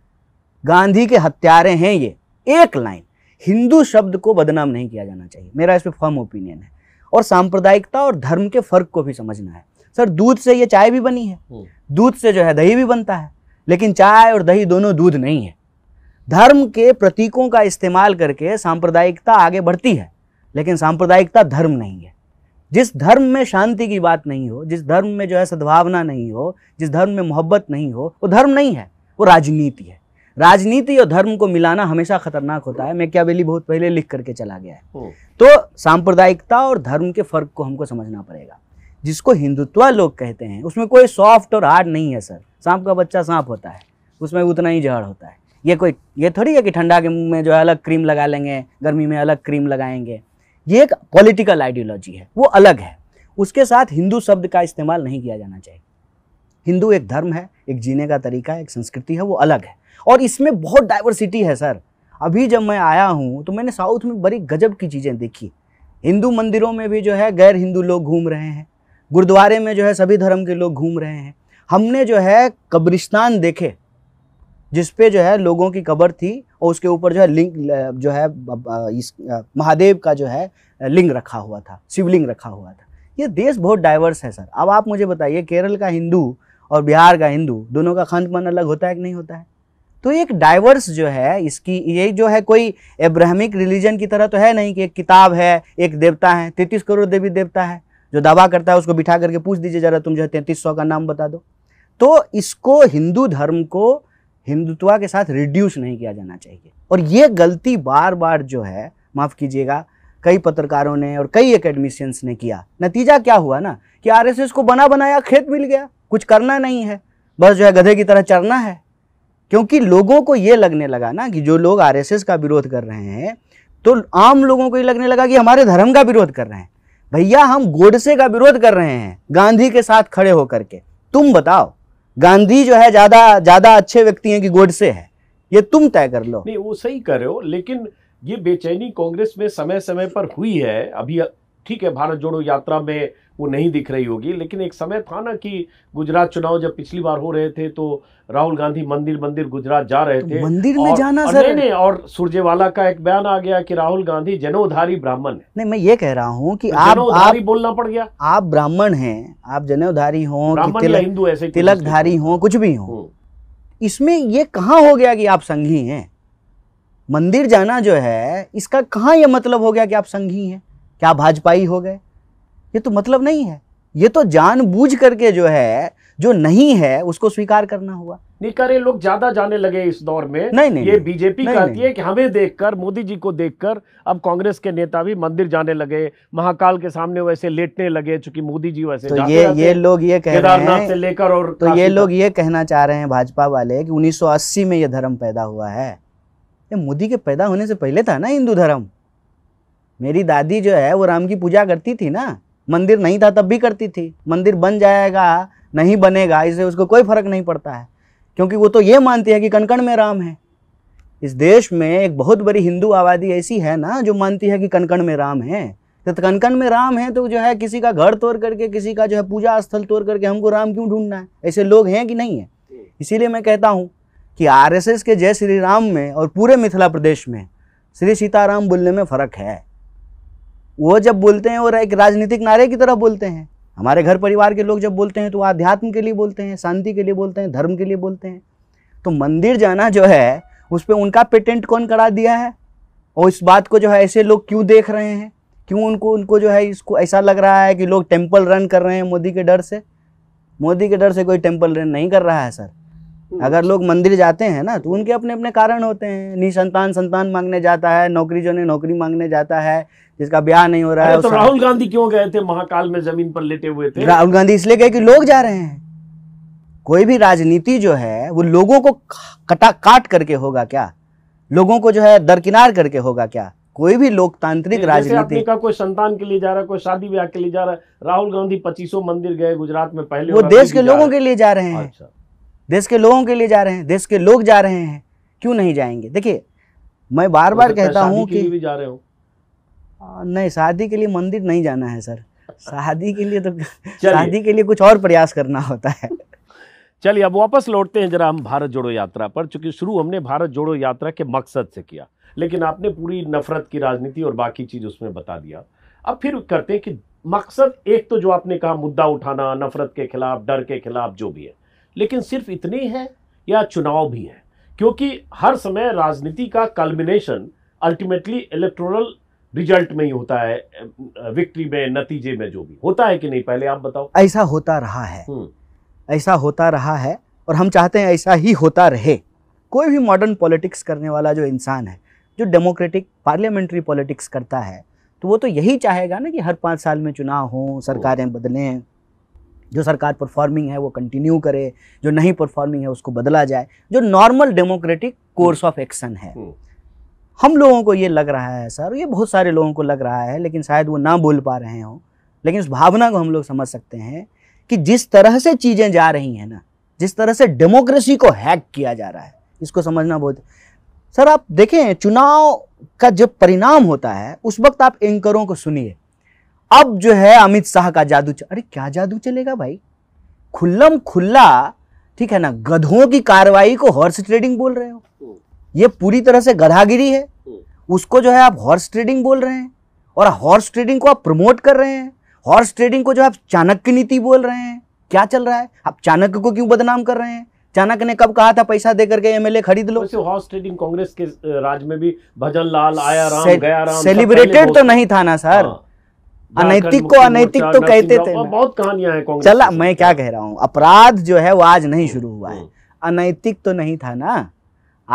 गांधी के हत्यारे हैं ये एक लाइन हिंदू शब्द को बदनाम नहीं किया जाना चाहिए मेरा इस पर फर्म ओपिनियन है और सांप्रदायिकता और धर्म के फर्क को भी समझना है सर दूध से ये चाय भी बनी है हम्म। दूध से जो है दही भी बनता है लेकिन चाय और दही दोनों दूध नहीं है धर्म के प्रतीकों का इस्तेमाल करके सांप्रदायिकता आगे बढ़ती है लेकिन सांप्रदायिकता धर्म नहीं है जिस धर्म में शांति की बात नहीं हो जिस धर्म में जो है सद्भावना नहीं हो जिस धर्म में मोहब्बत नहीं हो वो धर्म नहीं है वो राजनीति है राजनीति और धर्म को मिलाना हमेशा खतरनाक होता है मैं क्या बेली बहुत पहले लिख करके चला गया है हम्म। तो सांप्रदायिकता और धर्म के फर्क को हमको समझना पड़ेगा जिसको हिंदुत्व लोग कहते हैं उसमें कोई सॉफ्ट और हार्ड नहीं है सर सांप का बच्चा सांप होता है उसमें उतना ही जहर होता है ये कोई ये थोड़ी है कि ठंडा के मुंह में जो है अलग क्रीम लगा लेंगे गर्मी में अलग क्रीम लगाएंगे ये एक पॉलिटिकल आइडियोलॉजी है वो अलग है उसके साथ हिंदू शब्द का इस्तेमाल नहीं किया जाना चाहिए हिंदू एक धर्म है एक जीने का तरीका है एक संस्कृति है वो अलग है और इसमें बहुत डाइवर्सिटी है सर अभी जब मैं आया हूँ तो मैंने साउथ में बड़ी गजब की चीज़ें देखी हिंदू मंदिरों में भी जो है गैर हिंदू लोग घूम रहे हैं गुरुद्वारे में जो है सभी धर्म के लोग घूम रहे हैं हमने जो है कब्रिस्तान देखे जिस पे जो है लोगों की कब्र थी और उसके ऊपर जो है लिंग जो है इस महादेव का जो है लिंग रखा हुआ था शिवलिंग रखा हुआ था ये देश बहुत डाइवर्स है सर अब आप मुझे बताइए केरल का हिंदू और बिहार का हिंदू दोनों का खंड मन अलग होता है कि नहीं होता है तो एक डाइवर्स जो है इसकी ये जो है कोई एब्राहमिक रिलीजन की तरह तो है नहीं कि एक किताब है एक देवता है तैतीस करोड़ देवी देवता है जो दावा करता है उसको बिठा करके पूछ दीजिए जरा तुम जो है तैंतीस सौ का नाम बता दो तो इसको हिंदू धर्म को हिंदुत्वा के साथ रिड्यूस नहीं किया जाना चाहिए और ये गलती बार बार जो है माफ़ कीजिएगा कई पत्रकारों ने और कई एकेडमिशियंस ने किया नतीजा क्या हुआ ना कि आर को बना बनाया खेत मिल गया कुछ करना नहीं है बस जो है गधे की तरह चरना है क्योंकि लोगों को ये लगने लगा ना कि जो लोग आरएसएस का विरोध कर रहे हैं तो आम लोगों को ये लगने लगा कि हमारे धर्म का विरोध कर रहे हैं भैया हम गोडसे का विरोध कर रहे हैं गांधी के साथ खड़े होकर के तुम बताओ गांधी जो है ज्यादा ज्यादा अच्छे व्यक्ति हैं कि गोडसे है ये तुम तय कर लो नहीं वो सही कर रहे हो लेकिन ये बेचैनी कांग्रेस में समय समय पर हुई है अभी ठीक है भारत जोड़ो यात्रा में वो नहीं दिख रही होगी लेकिन एक समय था ना कि गुजरात चुनाव जब पिछली बार हो रहे थे तो राहुल गांधी मंदिर मंदिर गुजरात जा रहे तो थे मंदिर में जाना सर नहीं, और सुरजेवाला का एक बयान आ गया कि राहुल गांधी जनोधारी ब्राह्मण है नहीं मैं ये कह रहा हूँ की तो आप आप बोलना पड़ गया आप ब्राह्मण है आप जनोधारी हो हिंदू ऐसे तिलकधारी हो कुछ भी हो हम्म। इसमें ये कहाँ हो गया कि आप संघी हैं मंदिर जाना जो है इसका कहाँ यह मतलब हो गया कि आप संघी हैं क्या भाजपाई हो गए ये तो मतलब नहीं है ये तो जानबूझ करके जो है जो नहीं है उसको स्वीकार करना हुआ नहीं करे लोग ज्यादा जाने लगे इस दौर में नहीं नहीं ये बीजेपी नहीं, कहती नहीं, है कि हमें देखकर मोदी जी को देखकर अब कांग्रेस के नेता भी मंदिर जाने लगे महाकाल के सामने वैसे लेटने लगे चूंकि मोदी जी वैसे तो ये ये लोग ये कह रहे हैं से लेकर और तो ये लोग ये कहना चाह रहे हैं भाजपा वाले की उन्नीस में यह धर्म पैदा हुआ है ये मोदी के पैदा होने से पहले था ना हिंदू धर्म मेरी दादी जो है वो राम की पूजा करती थी ना मंदिर नहीं था तब भी करती थी मंदिर बन जाएगा नहीं बनेगा इससे उसको कोई फर्क नहीं पड़ता है क्योंकि वो तो ये मानती है कि कनकण में राम है इस देश में एक बहुत बड़ी हिंदू आबादी ऐसी है ना जो मानती है कि कनकण में राम है तो कनकण में राम है तो जो है किसी का घर तोड़ करके किसी का जो है पूजा स्थल तोड़ करके हमको राम क्यों ढूंढना है ऐसे लोग हैं कि नहीं है इसीलिए मैं कहता हूँ कि आरएसएस के जय श्री राम में और पूरे मिथिला प्रदेश में श्री सीताराम बोलने में फ़र्क है वो जब बोलते हैं और एक राजनीतिक नारे की तरह बोलते हैं हमारे घर परिवार के लोग जब बोलते हैं तो वो अध्यात्म के लिए बोलते हैं शांति के लिए बोलते हैं धर्म के लिए बोलते हैं तो मंदिर जाना जो है उस पर उनका पेटेंट कौन करा दिया है और इस बात को जो है ऐसे लोग क्यों देख रहे हैं क्यों उनको उनको जो है इसको ऐसा लग रहा है कि लोग टेम्पल रन कर रहे हैं मोदी के डर से मोदी के डर से कोई टेम्पल रन नहीं कर रहा है सर हम्म। अगर लोग मंदिर जाते हैं ना तो उनके अपने अपने कारण होते हैं निसंतान संतान मांगने जाता है नौकरी जो ने नौकरी मांगने जाता है जिसका ब्याह नहीं हो रहा है तो राहुल गांधी क्यों गए थे महाकाल में जमीन पर लेटे हुए थे राहुल गांधी इसलिए गए कि लोग जा रहे हैं कोई भी राजनीति जो है वो लोगों को कटा काट करके होगा क्या लोगों को जो है दरकिनार करके होगा क्या कोई भी लोकतांत्रिक राजनीति का कोई संतान के लिए जा रहा है कोई शादी ब्याह के लिए जा रहा है राहुल गांधी पच्चीसों मंदिर गए गुजरात में पहले वो देश के लोगों के लिए जा रहे हैं अच्छा। देश के लोगों के लिए जा रहे हैं देश के लोग जा रहे हैं क्यों नहीं जाएंगे देखिए मैं बार बार मतलब कहता हूँ कि भी जा रहे हो नहीं शादी के लिए मंदिर नहीं जाना है सर शादी के लिए तो शादी के लिए कुछ और प्रयास करना होता है चलिए अब वापस लौटते हैं जरा हम भारत जोड़ो यात्रा पर चूंकि शुरू हमने भारत जोड़ो यात्रा के मकसद से किया लेकिन आपने पूरी नफरत की राजनीति और बाकी चीज़ उसमें बता दिया अब फिर करते हैं कि मकसद एक तो जो आपने कहा मुद्दा उठाना नफरत के खिलाफ डर के खिलाफ जो भी है लेकिन सिर्फ इतनी है या चुनाव भी है क्योंकि हर समय राजनीति का कल्बिनेशन अल्टीमेटली इलेक्टोरल रिजल्ट में ही होता है विक्ट्री में नतीजे में जो भी होता है कि नहीं पहले आप बताओ ऐसा होता रहा है हम्म। ऐसा होता रहा है और हम चाहते हैं ऐसा ही होता रहे कोई भी मॉडर्न पॉलिटिक्स करने वाला जो इंसान है जो डेमोक्रेटिक पार्लियामेंट्री पॉलिटिक्स करता है तो वो तो यही चाहेगा ना कि हर पाँच साल में चुनाव हो सरकारें हम्म। बदलें जो सरकार परफॉर्मिंग है वो कंटिन्यू करे जो नहीं परफॉर्मिंग है उसको बदला जाए जो normal democratic course of action है हम्म। हम लोगों को ये लग रहा है सर ये बहुत सारे लोगों को लग रहा है लेकिन शायद वो ना बोल पा रहे हों लेकिन उस भावना को हम लोग समझ सकते हैं कि जिस तरह से चीज़ें जा रही हैं ना जिस तरह से डेमोक्रेसी को हैक किया जा रहा है इसको समझना बहुत सर आप देखें चुनाव का जब परिणाम होता है उस वक्त आप एंकरों को सुनिए अब जो है अमित शाह का जादू अरे क्या जादू चलेगा भाई खुल्लम खुल्ला ठीक है ना गधों की कार्रवाई को हॉर्स ट्रेडिंग बोल रहे हो हम्म। ये पूरी तरह से गधागिरी है हम्म। उसको जो है आप हॉर्स ट्रेडिंग बोल रहे हैं और हॉर्स ट्रेडिंग को आप प्रमोट कर रहे हैं हॉर्स ट्रेडिंग को जो आप चाणक्य नीति बोल रहे हैं क्या चल रहा है आप चाणक्य को क्यों बदनाम कर रहे हैं चाणक ने कब कहा था पैसा दे करके एमएलए खरीद लो हॉर्स ट्रेडिंग कांग्रेस के राज में भी भजन लाल आया राम से, गया राम सेलिब्रेटेड तो नहीं था ना सर हाँ। अनैतिक को अनैतिक तो कहते थे बहुत कहानियां हैं चला मैं क्या कह रहा हूँ अपराध जो है वो आज नहीं शुरू हुआ है हम्म। अनैतिक तो नहीं था ना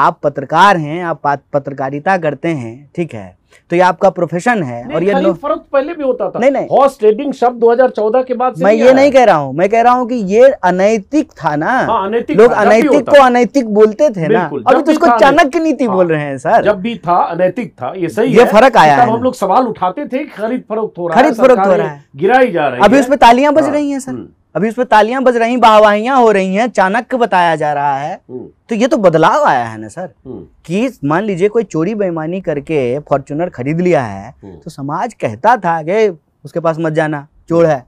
आप पत्रकार हैं आप पत्रकारिता करते हैं ठीक है तो ये आपका प्रोफेशन है और ये फर्क पहले भी होता था नहीं नहीं हॉर्स ट्रेडिंग शब्द 2014 के बाद मैं ये नहीं कह रहा हूँ मैं कह रहा हूँ कि ये अनैतिक था ना हाँ, अनैतिक लोग अनैतिक को अनैतिक बोलते थे ना अभी तो उसको चाणक्य नीति हाँ, बोल रहे हैं सर जब भी था अनैतिक था ये सही ये फर्क आया हम लोग सवाल उठाते थे खरीद फरोख्त हो रहा है खरीद फरोख्त हो रहा है गिराई जा रहा है अभी उसमें तालियां बज हाँ। रही है सर हम्म। अभी उसमें तालियां बज रही वाहवाहियां हो रही हैं चाणक्य बताया जा रहा है हम्म। तो ये तो बदलाव आया है ना सर हम्म। कि मान लीजिए कोई चोरी बेईमानी करके फॉर्चुनर खरीद लिया है हम्म। तो समाज कहता था कि उसके पास मत जाना चोर है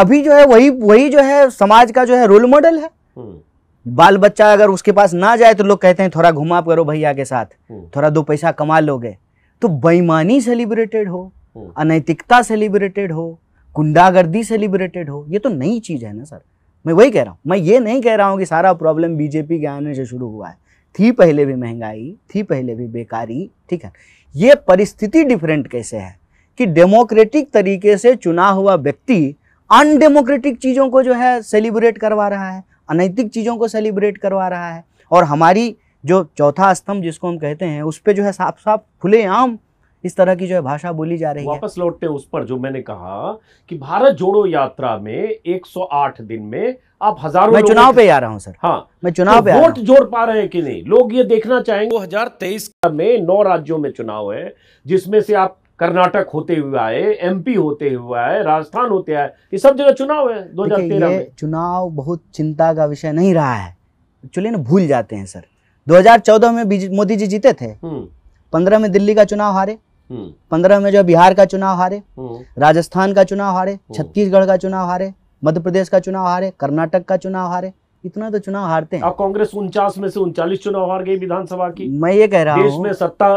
अभी जो है वही वही जो है समाज का जो है रोल मॉडल है बाल बच्चा अगर उसके पास ना जाए तो लोग कहते हैं थोड़ा घुमा करो भैया के साथ थोड़ा दो पैसा कमा लोगे तो बेईमानी सेलिब्रेटेड हो अनैतिकता सेलिब्रेटेड हो गुंडागर्दी सेलिब्रेटेड हो ये तो नई चीज़ है ना सर मैं वही कह रहा हूँ मैं ये नहीं कह रहा हूँ कि सारा प्रॉब्लम बीजेपी के आने से शुरू हुआ है थी पहले भी महंगाई थी पहले भी बेकारी ठीक है ये परिस्थिति डिफरेंट कैसे है कि डेमोक्रेटिक तरीके से चुना हुआ व्यक्ति अनडेमोक्रेटिक चीज़ों को जो है सेलिब्रेट करवा रहा है अनैतिक चीज़ों को सेलिब्रेट करवा रहा है और हमारी जो चौथा स्तंभ जिसको हम कहते हैं उस पर जो है साफ साफ खुलेआम इस तरह की जो है भाषा बोली जा रही वापस है वापस लौटते उस पर जो मैंने कहा कि भारत जोड़ो यात्रा में 108 दिन में आप हजारों मैं चुनाव पे आ रहा हूँ सर हाँ मैं चुनाव तो पे वोट जोड़ पा रहे हैं कि नहीं लोग ये देखना चाहेंगे 2023 में नौ राज्यों में चुनाव है जिसमें से आप कर्नाटक होते हुए आए एमपी होते हुए आए राजस्थान होते आए ये सब जगह चुनाव है दो में चुनाव बहुत चिंता का विषय नहीं रहा है एक्चुअली ना भूल जाते हैं सर 2014 में मोदी जी जीते थे हम्म। पंद्रह में दिल्ली का चुनाव हारे हम्म। पंद्रह में जो बिहार का चुनाव हारे हम्म। राजस्थान का चुनाव हारे हम्म। छत्तीसगढ़ का चुनाव हारे मध्य प्रदेश का चुनाव हारे कर्नाटक का चुनाव हारे इतना तो चुनाव हारते हैं कांग्रेस उनचास में से उनचालीस चुनाव हार गई विधानसभा की मैं ये कह रहा हूँ देश सत्ता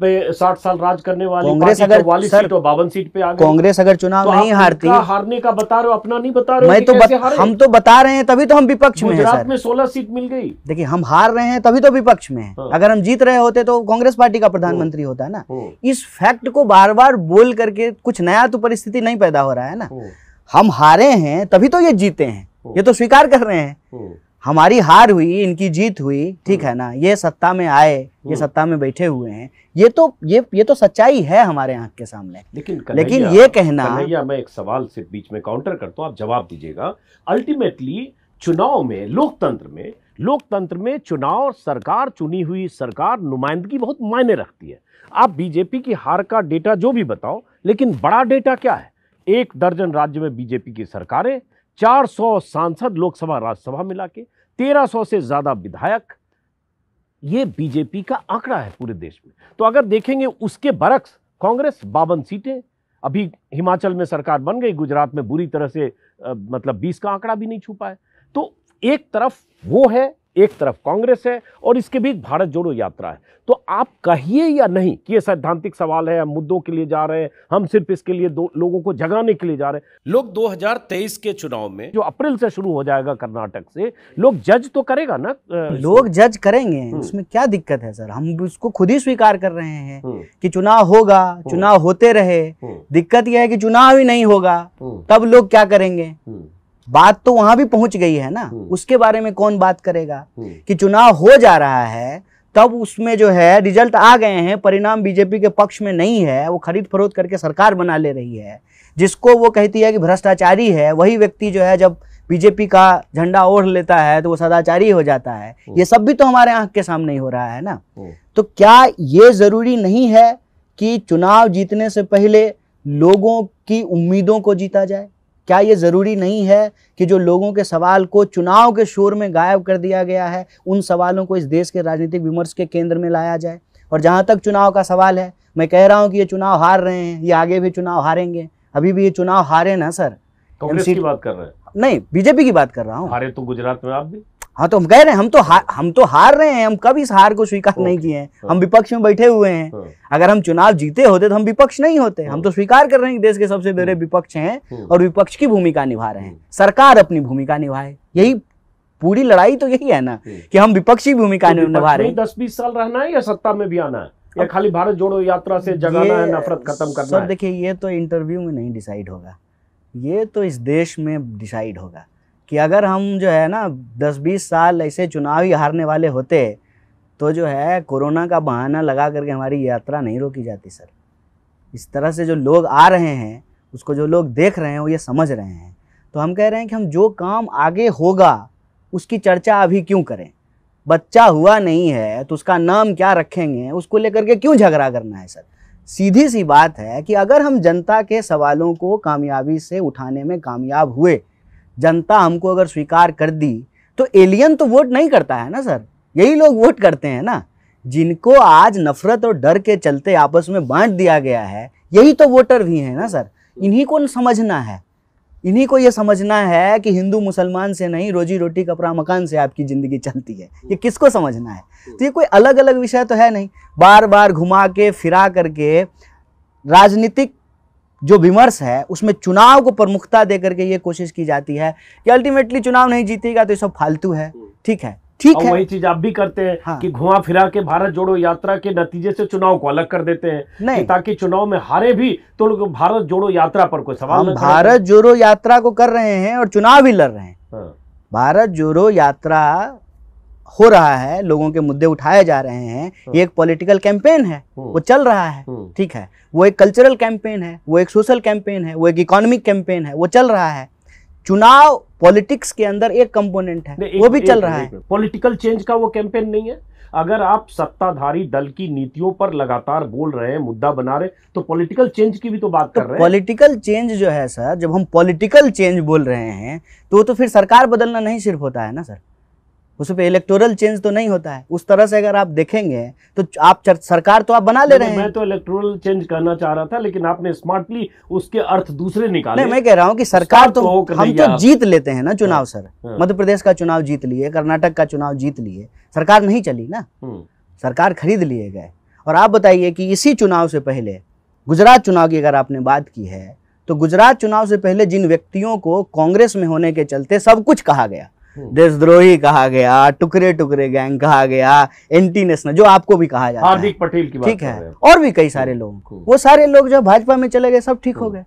पे साठ साल राज करने वाली कांग्रेस अगर तो वाली सर, सीट बावन सीट पे आ कांग्रेस अगर तो चुनाव तो नहीं हारती हारने का बता रहे हो अपना नहीं बता रहे मैं तो बत, हम तो बता रहे हैं तभी तो हम विपक्ष में गुजरात में सोलह सीट मिल गई देखिए हम हार रहे हैं तभी तो विपक्ष में है हाँ। अगर हम जीत रहे होते तो कांग्रेस पार्टी का प्रधानमंत्री हाँ। होता ना हाँ। इस फैक्ट को बार बार बोल करके कुछ नया तो परिस्थिति नहीं पैदा हो रहा है ना हम हारे हैं तभी तो ये जीते हैं ये तो स्वीकार कर रहे हैं हमारी हार हुई इनकी जीत हुई ठीक हाँ। है ना ये सत्ता में आए ये हाँ। सत्ता में बैठे हुए हैं ये तो ये ये तो सच्चाई है हमारे आंख के सामने लेकिन लेकिन ये कहना कन्हैया मैं एक सवाल सिर्फ बीच में काउंटर करता हूँ आप जवाब दीजिएगा अल्टीमेटली चुनाव में लोकतंत्र में लोकतंत्र में चुनाव सरकार चुनी हुई सरकार नुमाइंदगी बहुत मायने रखती है आप बीजेपी की हार का डेटा जो भी बताओ लेकिन बड़ा डेटा क्या है एक दर्जन राज्य में बीजेपी की सरकारें 400 सांसद लोकसभा राज्यसभा मिला के तेरह से ज़्यादा विधायक ये बीजेपी का आंकड़ा है पूरे देश में तो अगर देखेंगे उसके बरक्स कांग्रेस बावन सीटें अभी हिमाचल में सरकार बन गई गुजरात में बुरी तरह से आ, मतलब बीस का आंकड़ा भी नहीं छुपा है तो एक तरफ वो है एक तरफ कांग्रेस है और इसके बीच भारत जोड़ो यात्रा है तो आप कहिए या नहीं कि ये सैद्धांतिक सवाल है हम मुद्दों के लिए जा रहे हैं हम सिर्फ इसके लिए दो लोगों को जगाने के लिए जा रहे हैं लोग 2023 के चुनाव में जो अप्रैल से शुरू हो जाएगा कर्नाटक से लोग जज तो करेगा ना लोग जज करेंगे हम्म। उसमें क्या दिक्कत है सर हम उसको खुद ही स्वीकार कर रहे हैं हम्म। कि चुनाव होगा हम्म। चुनाव होते रहे दिक्कत यह है कि चुनाव ही नहीं होगा तब लोग क्या करेंगे बात तो वहां भी पहुंच गई है ना हम्म। उसके बारे में कौन बात करेगा हम्म। कि चुनाव हो जा रहा है तब उसमें जो है रिजल्ट आ गए हैं परिणाम बीजेपी के पक्ष में नहीं है वो खरीद फरोख्त करके सरकार बना ले रही है जिसको वो कहती है कि भ्रष्टाचारी है वही व्यक्ति जो है जब बीजेपी का झंडा ओढ़ लेता है तो वो सदाचारी हो जाता है हम्म। ये सब भी तो हमारे आंख के सामने ही हो रहा है ना तो क्या ये जरूरी नहीं है कि चुनाव जीतने से पहले लोगों की उम्मीदों को जीता जाए क्या ये ज़रूरी नहीं है कि जो लोगों के सवाल को चुनाव के शोर में गायब कर दिया गया है उन सवालों को इस देश के राजनीतिक विमर्श के केंद्र में लाया जाए और जहाँ तक चुनाव का सवाल है मैं कह रहा हूँ कि ये चुनाव हार रहे हैं ये आगे भी चुनाव हारेंगे अभी भी ये चुनाव हारे ना सर कांग्रेस की बात कर रहे हैं नहीं बीजेपी की बात कर रहा हूँ हारे तो गुजरात में आप भी हाँ तो हम कह रहे हैं हम तो हार, हम तो हार रहे हैं हम कभी इस हार को स्वीकार नहीं किए हैं हाँ। हम विपक्ष में बैठे हुए हैं हाँ। अगर हम चुनाव जीते होते तो हम विपक्ष नहीं होते हम हाँ। तो स्वीकार कर रहे हैं कि देश के सबसे बड़े विपक्ष हैं और विपक्ष की भूमिका निभा रहे हैं सरकार अपनी भूमिका निभाए यही पूरी लड़ाई तो यही है ना कि हम विपक्षी भूमिका तो निभा रहे हैं दस बीस साल रहना है या सत्ता में भी आना है या खाली भारत जोड़ो यात्रा से जगाना है नफरत खत्म करना सर देखिए ये तो इंटरव्यू में नहीं डिसाइड होगा ये तो इस देश में डिसाइड होगा कि अगर हम जो है ना 10-20 साल ऐसे चुनावी हारने वाले होते तो जो है कोरोना का बहाना लगा करके हमारी यात्रा नहीं रोकी जाती सर इस तरह से जो लोग आ रहे हैं उसको जो लोग देख रहे हैं वो ये समझ रहे हैं तो हम कह रहे हैं कि हम जो काम आगे होगा उसकी चर्चा अभी क्यों करें बच्चा हुआ नहीं है तो उसका नाम क्या रखेंगे उसको लेकर के क्यों झगड़ा करना है सर सीधी सी बात है कि अगर हम जनता के सवालों को कामयाबी से उठाने में कामयाब हुए जनता हमको अगर स्वीकार कर दी तो एलियन तो वोट नहीं करता है ना सर यही लोग वोट करते हैं ना जिनको आज नफरत और डर के चलते आपस में बांट दिया गया है यही तो वोटर भी हैं ना सर इन्हीं को समझना है इन्हीं को ये समझना है कि हिंदू मुसलमान से नहीं रोजी रोटी कपड़ा मकान से आपकी ज़िंदगी चलती है ये किसको समझना है तो ये कोई अलग अलग विषय तो है नहीं बार बार घुमा के फिरा करके राजनीतिक जो विमर्श है उसमें चुनाव को प्रमुखता दे करके ये कोशिश की जाती है कि अल्टीमेटली चुनाव नहीं जीतेगा तो ये सब फालतू है हम्म। ठीक है ठीक है वही चीज आप भी करते हैं हाँ। कि घुमा फिरा के भारत जोड़ो यात्रा के नतीजे से चुनाव को अलग कर देते हैं नहीं ताकि चुनाव में हारे भी तो लोग भारत जोड़ो यात्रा पर कोई सवाल भारत जोड़ो यात्रा को कर रहे हैं और चुनाव भी लड़ रहे हैं हाँ। भारत जोड़ो यात्रा हो रहा है लोगों के मुद्दे उठाए जा रहे हैं हाँ। ये एक पॉलिटिकल कैंपेन है हाँ। वो चल रहा है हाँ। ठीक है वो एक कल्चरल कैंपेन है वो एक सोशल कैंपेन है वो एक इकोनॉमिक कैंपेन है वो चल रहा है चुनाव पॉलिटिक्स के अंदर एक कंपोनेंट है वो भी एक, चल रहा एक, है पॉलिटिकल चेंज का वो कैंपेन नहीं है अगर आप सत्ताधारी दल की नीतियों पर लगातार बोल रहे हैं मुद्दा बना रहे तो पॉलिटिकल चेंज की भी तो बात तो कर रहे हैं पॉलिटिकल चेंज जो है सर जब हम पॉलिटिकल चेंज बोल रहे हैं तो तो फिर सरकार बदलना नहीं सिर्फ होता है ना सर उस पर इलेक्टोरल चेंज तो नहीं होता है उस तरह से अगर आप देखेंगे तो आप सरकार तो आप बना ले रहे हैं मैं तो इलेक्टोरल चेंज करना चाह रहा था लेकिन आपने स्मार्टली उसके अर्थ दूसरे निकाले मैं कह रहा हूँ कि सरकार तो, तो हम तो जीत लेते हैं ना चुनाव हाँ, सर हाँ। मध्य प्रदेश का चुनाव जीत लिए कर्नाटक का चुनाव जीत लिए सरकार नहीं चली ना हम्म। सरकार खरीद लिए गए और आप बताइए कि इसी चुनाव से पहले गुजरात चुनाव की अगर आपने बात की है तो गुजरात चुनाव से पहले जिन व्यक्तियों को कांग्रेस में होने के चलते सब कुछ कहा गया देशद्रोही हम्म। कहा गया टुकड़े टुकड़े गैंग कहा गया एंटी नेशनल जो आपको भी कहा जाता हार्दिक पटेल की ठीक है और भी कई सारे हम्म, लोग हम्म। वो सारे लोग जो भाजपा में चले गए सब ठीक हो गए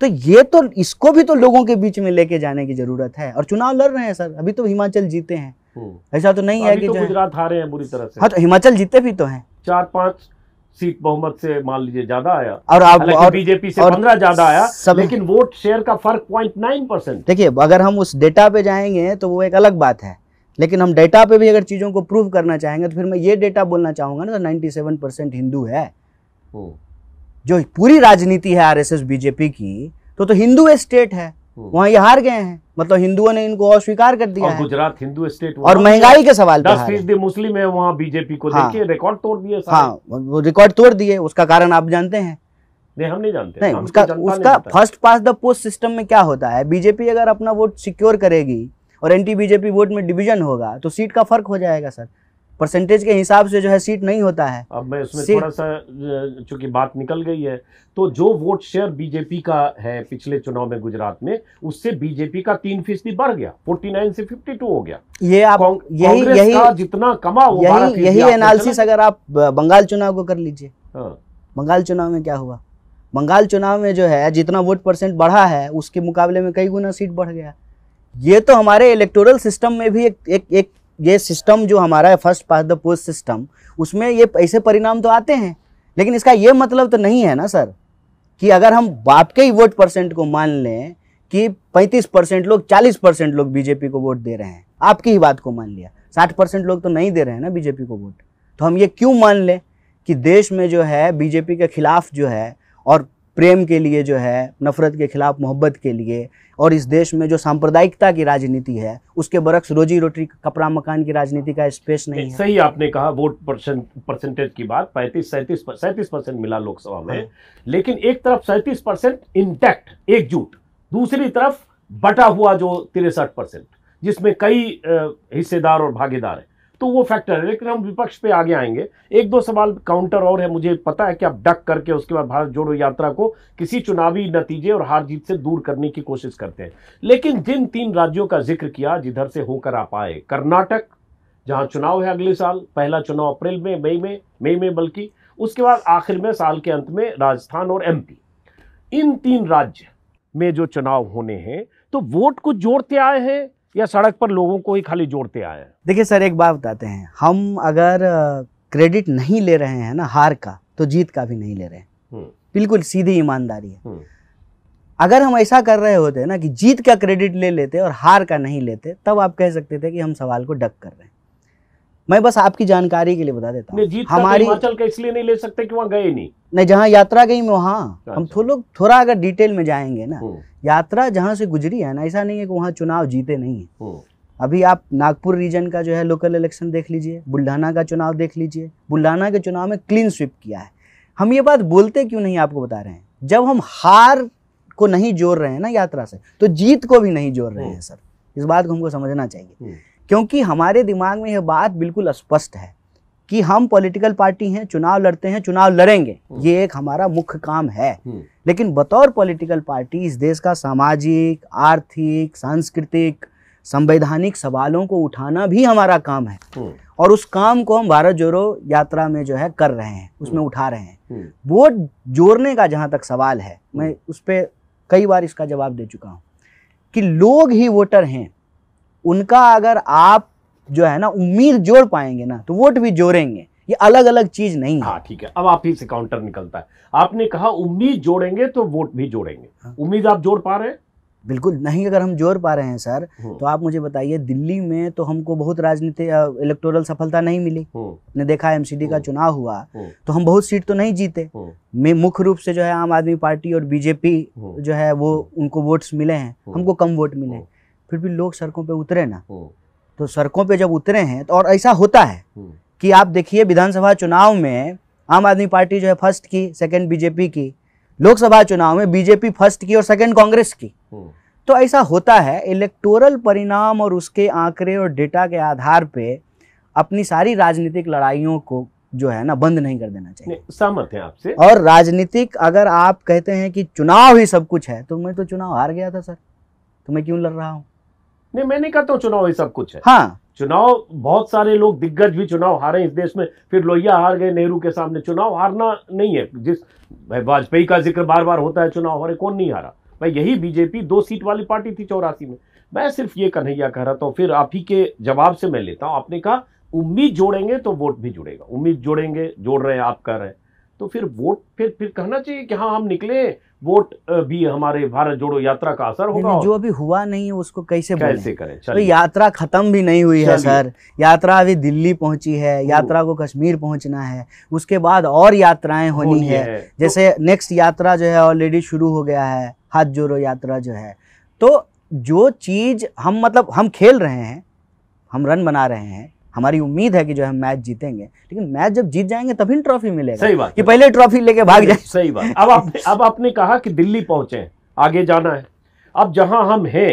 तो ये तो इसको भी तो लोगों के बीच में लेके जाने की जरूरत है और चुनाव लड़ रहे हैं सर अभी तो हिमाचल जीते हैं ऐसा तो नहीं है कि तो गुजरात हारे हैं बुरी तरह से हाँ तो हिमाचल जीते भी तो हैं चार पांच सीट बहुमत से मान लीजिए ज्यादा आया और आप बीजेपी से पंद्रह ज्यादा आया सब... लेकिन वोट शेयर का फर्क पॉइंट नाइन परसेंट देखिए अगर हम उस डेटा पे जाएंगे तो वो एक अलग बात है लेकिन हम डेटा पे भी अगर चीज़ों को प्रूव करना चाहेंगे तो फिर मैं ये डेटा बोलना चाहूंगा ना तो नाइन्टी सेवन परसेंट हिंदू है जो पूरी राजनीति है आरएसएस बीजेपी की तो तो हिंदू स्टेट है हम्म। वहाँ ये हार गए हैं मतलब हिंदुओं ने इनको अस्वीकार कर दिया और गुजरात हिंदू स्टेट और महंगाई के सवाल दस फीसदी मुस्लिम है वहाँ बीजेपी को हाँ, देखिए रिकॉर्ड तोड़ दिए हाँ रिकॉर्ड तोड़ दिए उसका कारण आप जानते हैं नहीं हम नहीं जानते नहीं उसका तो उसका first past the post system में क्या होता है बीजेपी अगर अपना वोट सिक्योर करेगी और एंटी बीजेपी वोट में डिवीजन होगा तो सीट का फर्क हो जाएगा सर परसेंटेज के हिसाब से जो है सीट नहीं होता है अब मैं उसमें थोड़ा सा चूंकि बात निकल गई है तो जो वोट शेयर बीजेपी का है पिछले चुनाव में गुजरात में उससे बीजेपी का तीन फीसदी बढ़ गया 49 से 52 हो गया ये आप कौं, यही यही का जितना कमा वो यही यही एनालिसिस अगर आप बंगाल चुनाव को कर लीजिए हाँ। बंगाल चुनाव में क्या हुआ बंगाल चुनाव में जो है जितना वोट परसेंट बढ़ा है उसके मुकाबले में कई गुना सीट बढ़ गया ये तो हमारे इलेक्टोरल सिस्टम में भी एक एक ये सिस्टम जो हमारा है first past the post system उसमें ये ऐसे परिणाम तो आते हैं लेकिन इसका ये मतलब तो नहीं है ना सर कि अगर हम बाप के ही वोट परसेंट को मान लें कि 35 परसेंट लोग 40 परसेंट लोग बीजेपी को वोट दे रहे हैं आपकी ही बात को मान लिया 60 परसेंट लोग तो नहीं दे रहे हैं ना बीजेपी को वोट तो हम ये क्यों मान लें कि देश में जो है बीजेपी के खिलाफ जो है और प्रेम के लिए जो है नफ़रत के ख़िलाफ़ मोहब्बत के लिए और इस देश में जो सांप्रदायिकता की राजनीति है उसके बरक्स रोजी रोटी कपड़ा मकान की राजनीति का स्पेस नहीं है सही आपने कहा वोट परसेंट परसेंटेज की बात पैंतीस सैंतीस सैंतीस परसेंट मिला लोकसभा में हाँ। लेकिन एक तरफ सैंतीस परसेंट इंटैक्ट एकजुट दूसरी तरफ बटा हुआ जो तिरसठ परसेंट जिसमें कई हिस्सेदार और भागीदार हैं तो वो फैक्टर है लेकिन हम विपक्ष पे आगे आएंगे एक दो सवाल काउंटर और है मुझे पता है कि आप डक करके उसके बाद भारत जोड़ो यात्रा को किसी चुनावी नतीजे और हार जीत से दूर करने की कोशिश करते हैं लेकिन जिन तीन राज्यों का जिक्र किया जिधर से होकर आप आए कर्नाटक जहां चुनाव है अगले साल पहला चुनाव अप्रैल में मई में मई में बल्कि उसके बाद आखिर में साल के अंत में राजस्थान और एमपी इन तीन राज्य में जो चुनाव होने हैं तो वोट कुछ जोड़ते आए हैं या सड़क पर लोगों को ही खाली जोड़ते आए हैं देखिए सर एक बात बताते हैं हम अगर क्रेडिट नहीं ले रहे हैं ना हार का तो जीत का भी नहीं ले रहे हम्म। बिल्कुल सीधी ईमानदारी है हम्म। अगर हम ऐसा कर रहे होते ना कि जीत का क्रेडिट ले लेते और हार का नहीं लेते तब आप कह सकते थे कि हम सवाल को डक कर रहे हैं मैं बस आपकी जानकारी के लिए बता देता हूँ तो हमारी हिमाचल का इसलिए नहीं ले सकते कि वहाँ गए नहीं नहीं जहाँ यात्रा गई वहाँ हम अच्छा। थोड़ा थोड़ा अगर डिटेल में जाएंगे ना हम्म। यात्रा जहाँ से गुजरी है ना ऐसा नहीं है कि वहाँ चुनाव जीते नहीं है अभी आप नागपुर रीजन का जो है लोकल इलेक्शन देख लीजिए बुल्ढाना का चुनाव देख लीजिए बुल्ढाना के चुनाव में क्लीन स्विप किया है हम ये बात बोलते क्यों नहीं आपको बता रहे हैं जब हम हार को नहीं जोड़ रहे हैं ना यात्रा से तो जीत को भी नहीं जोड़ रहे हैं सर इस बात को हमको समझना चाहिए क्योंकि हमारे दिमाग में यह बात बिल्कुल स्पष्ट है कि हम पॉलिटिकल पार्टी हैं चुनाव लड़ते हैं चुनाव लड़ेंगे हम्म। ये एक हमारा मुख्य काम है हम्म। लेकिन बतौर पॉलिटिकल पार्टी इस देश का सामाजिक आर्थिक सांस्कृतिक संवैधानिक सवालों को उठाना भी हमारा काम है हम्म। और उस काम को हम भारत जोड़ो यात्रा में जो है कर रहे हैं उसमें उठा रहे हैं वोट जोड़ने का जहां तक सवाल है मैं उस पर कई बार इसका जवाब दे चुका हूँ कि लोग ही वोटर हैं उनका अगर आप जो है ना उम्मीद जोड़ पाएंगे ना तो वोट भी जोड़ेंगे ये अलग अलग चीज नहीं है हाँ ठीक है अब आप ही से काउंटर निकलता है आपने कहा उम्मीद जोड़ेंगे तो वोट भी जोड़ेंगे हाँ। उम्मीद आप जोड़ पा रहे हैं बिल्कुल नहीं अगर हम जोड़ पा रहे हैं सर हम्म। तो आप मुझे बताइए दिल्ली में तो हमको बहुत राजनीति इलेक्टोरल सफलता नहीं मिली हम्म। ने देखा एमसीडी का हम्म। चुनाव हुआ तो हम बहुत सीट तो नहीं जीते में मुख्य रूप से जो है आम आदमी पार्टी और बीजेपी जो है वो उनको वोट्स मिले हैं हमको कम वोट मिले फिर भी लोग सड़कों पर उतरे ना तो सड़कों पे जब उतरे हैं तो और ऐसा होता है हम्म। कि आप देखिए विधानसभा चुनाव में आम आदमी पार्टी जो है फर्स्ट की सेकंड बीजेपी की लोकसभा चुनाव में बीजेपी फर्स्ट की और सेकंड कांग्रेस की हम्म। तो ऐसा होता है इलेक्टोरल परिणाम और उसके आंकड़े और डेटा के आधार पे अपनी सारी राजनीतिक लड़ाइयों को जो है ना बंद नहीं कर देना चाहिए सहमत है आपसे और राजनीतिक अगर आप कहते हैं कि चुनाव ही सब कुछ है तो मैं तो चुनाव हार गया था सर तो मैं क्यों लड़ रहा हूँ नहीं मैं नहीं कहता हूँ चुनाव ये सब कुछ है हाँ चुनाव बहुत सारे लोग दिग्गज भी चुनाव हारे इस देश में फिर लोहिया हार गए नेहरू के सामने चुनाव हारना नहीं है जिस वाजपेयी का जिक्र बार बार होता है चुनाव हारे कौन नहीं हारा भाई यही बीजेपी दो सीट वाली पार्टी थी चौरासी में मैं सिर्फ ये कन्हैया कह रहा था फिर आप ही के जवाब से मैं लेता हूँ आपने कहा उम्मीद जोड़ेंगे तो वोट भी जुड़ेगा उम्मीद जोड़ेंगे जोड़ रहे हैं आप कह रहे हैं तो फिर वोट फिर फिर कहना चाहिए कि हाँ हम निकले वोट भी हमारे भारत जोड़ो यात्रा का असर होगा जो अभी हुआ नहीं है उसको कैसे कैसे करें तो यात्रा खत्म भी नहीं हुई है सर यात्रा अभी दिल्ली पहुंची है यात्रा को कश्मीर पहुंचना है उसके बाद और यात्राएं होनी है, तो जैसे नेक्स्ट यात्रा जो है ऑलरेडी शुरू हो गया है हाथ जोड़ो यात्रा जो है तो जो चीज हम मतलब हम खेल रहे हैं हम रन बना रहे हैं हमारी उम्मीद है कि जो है मैच जीतेंगे लेकिन मैच जब जीत जाएंगे तभी ट्रॉफी मिलेगा सही बात कि पहले ट्रॉफी लेके भाग जाए सही बात अब आप अब आपने कहा कि दिल्ली पहुंचे आगे जाना है अब जहां हम हैं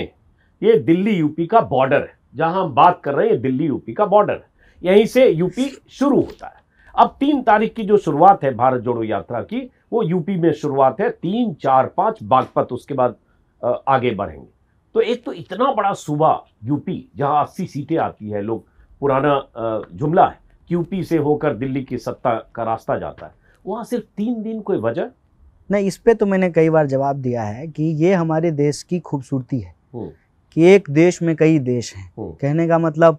ये दिल्ली यूपी का बॉर्डर है जहां हम बात कर रहे हैं ये दिल्ली यूपी का बॉर्डर यहीं से यूपी शुरू होता है अब तीन तारीख की जो शुरुआत है भारत जोड़ो यात्रा की वो यूपी में शुरुआत है तीन चार पाँच बागपत उसके बाद आगे बढ़ेंगे तो एक तो इतना बड़ा सूबा यूपी जहाँ अस्सी सीटें आती है लोग पुराना जुमला है यूपी से होकर दिल्ली की सत्ता का रास्ता जाता है वहाँ सिर्फ तीन दिन कोई वजह नहीं इस पर तो मैंने कई बार जवाब दिया है कि ये हमारे देश की खूबसूरती है हम्म। कि एक देश में कई देश हैं हम्म। कहने का मतलब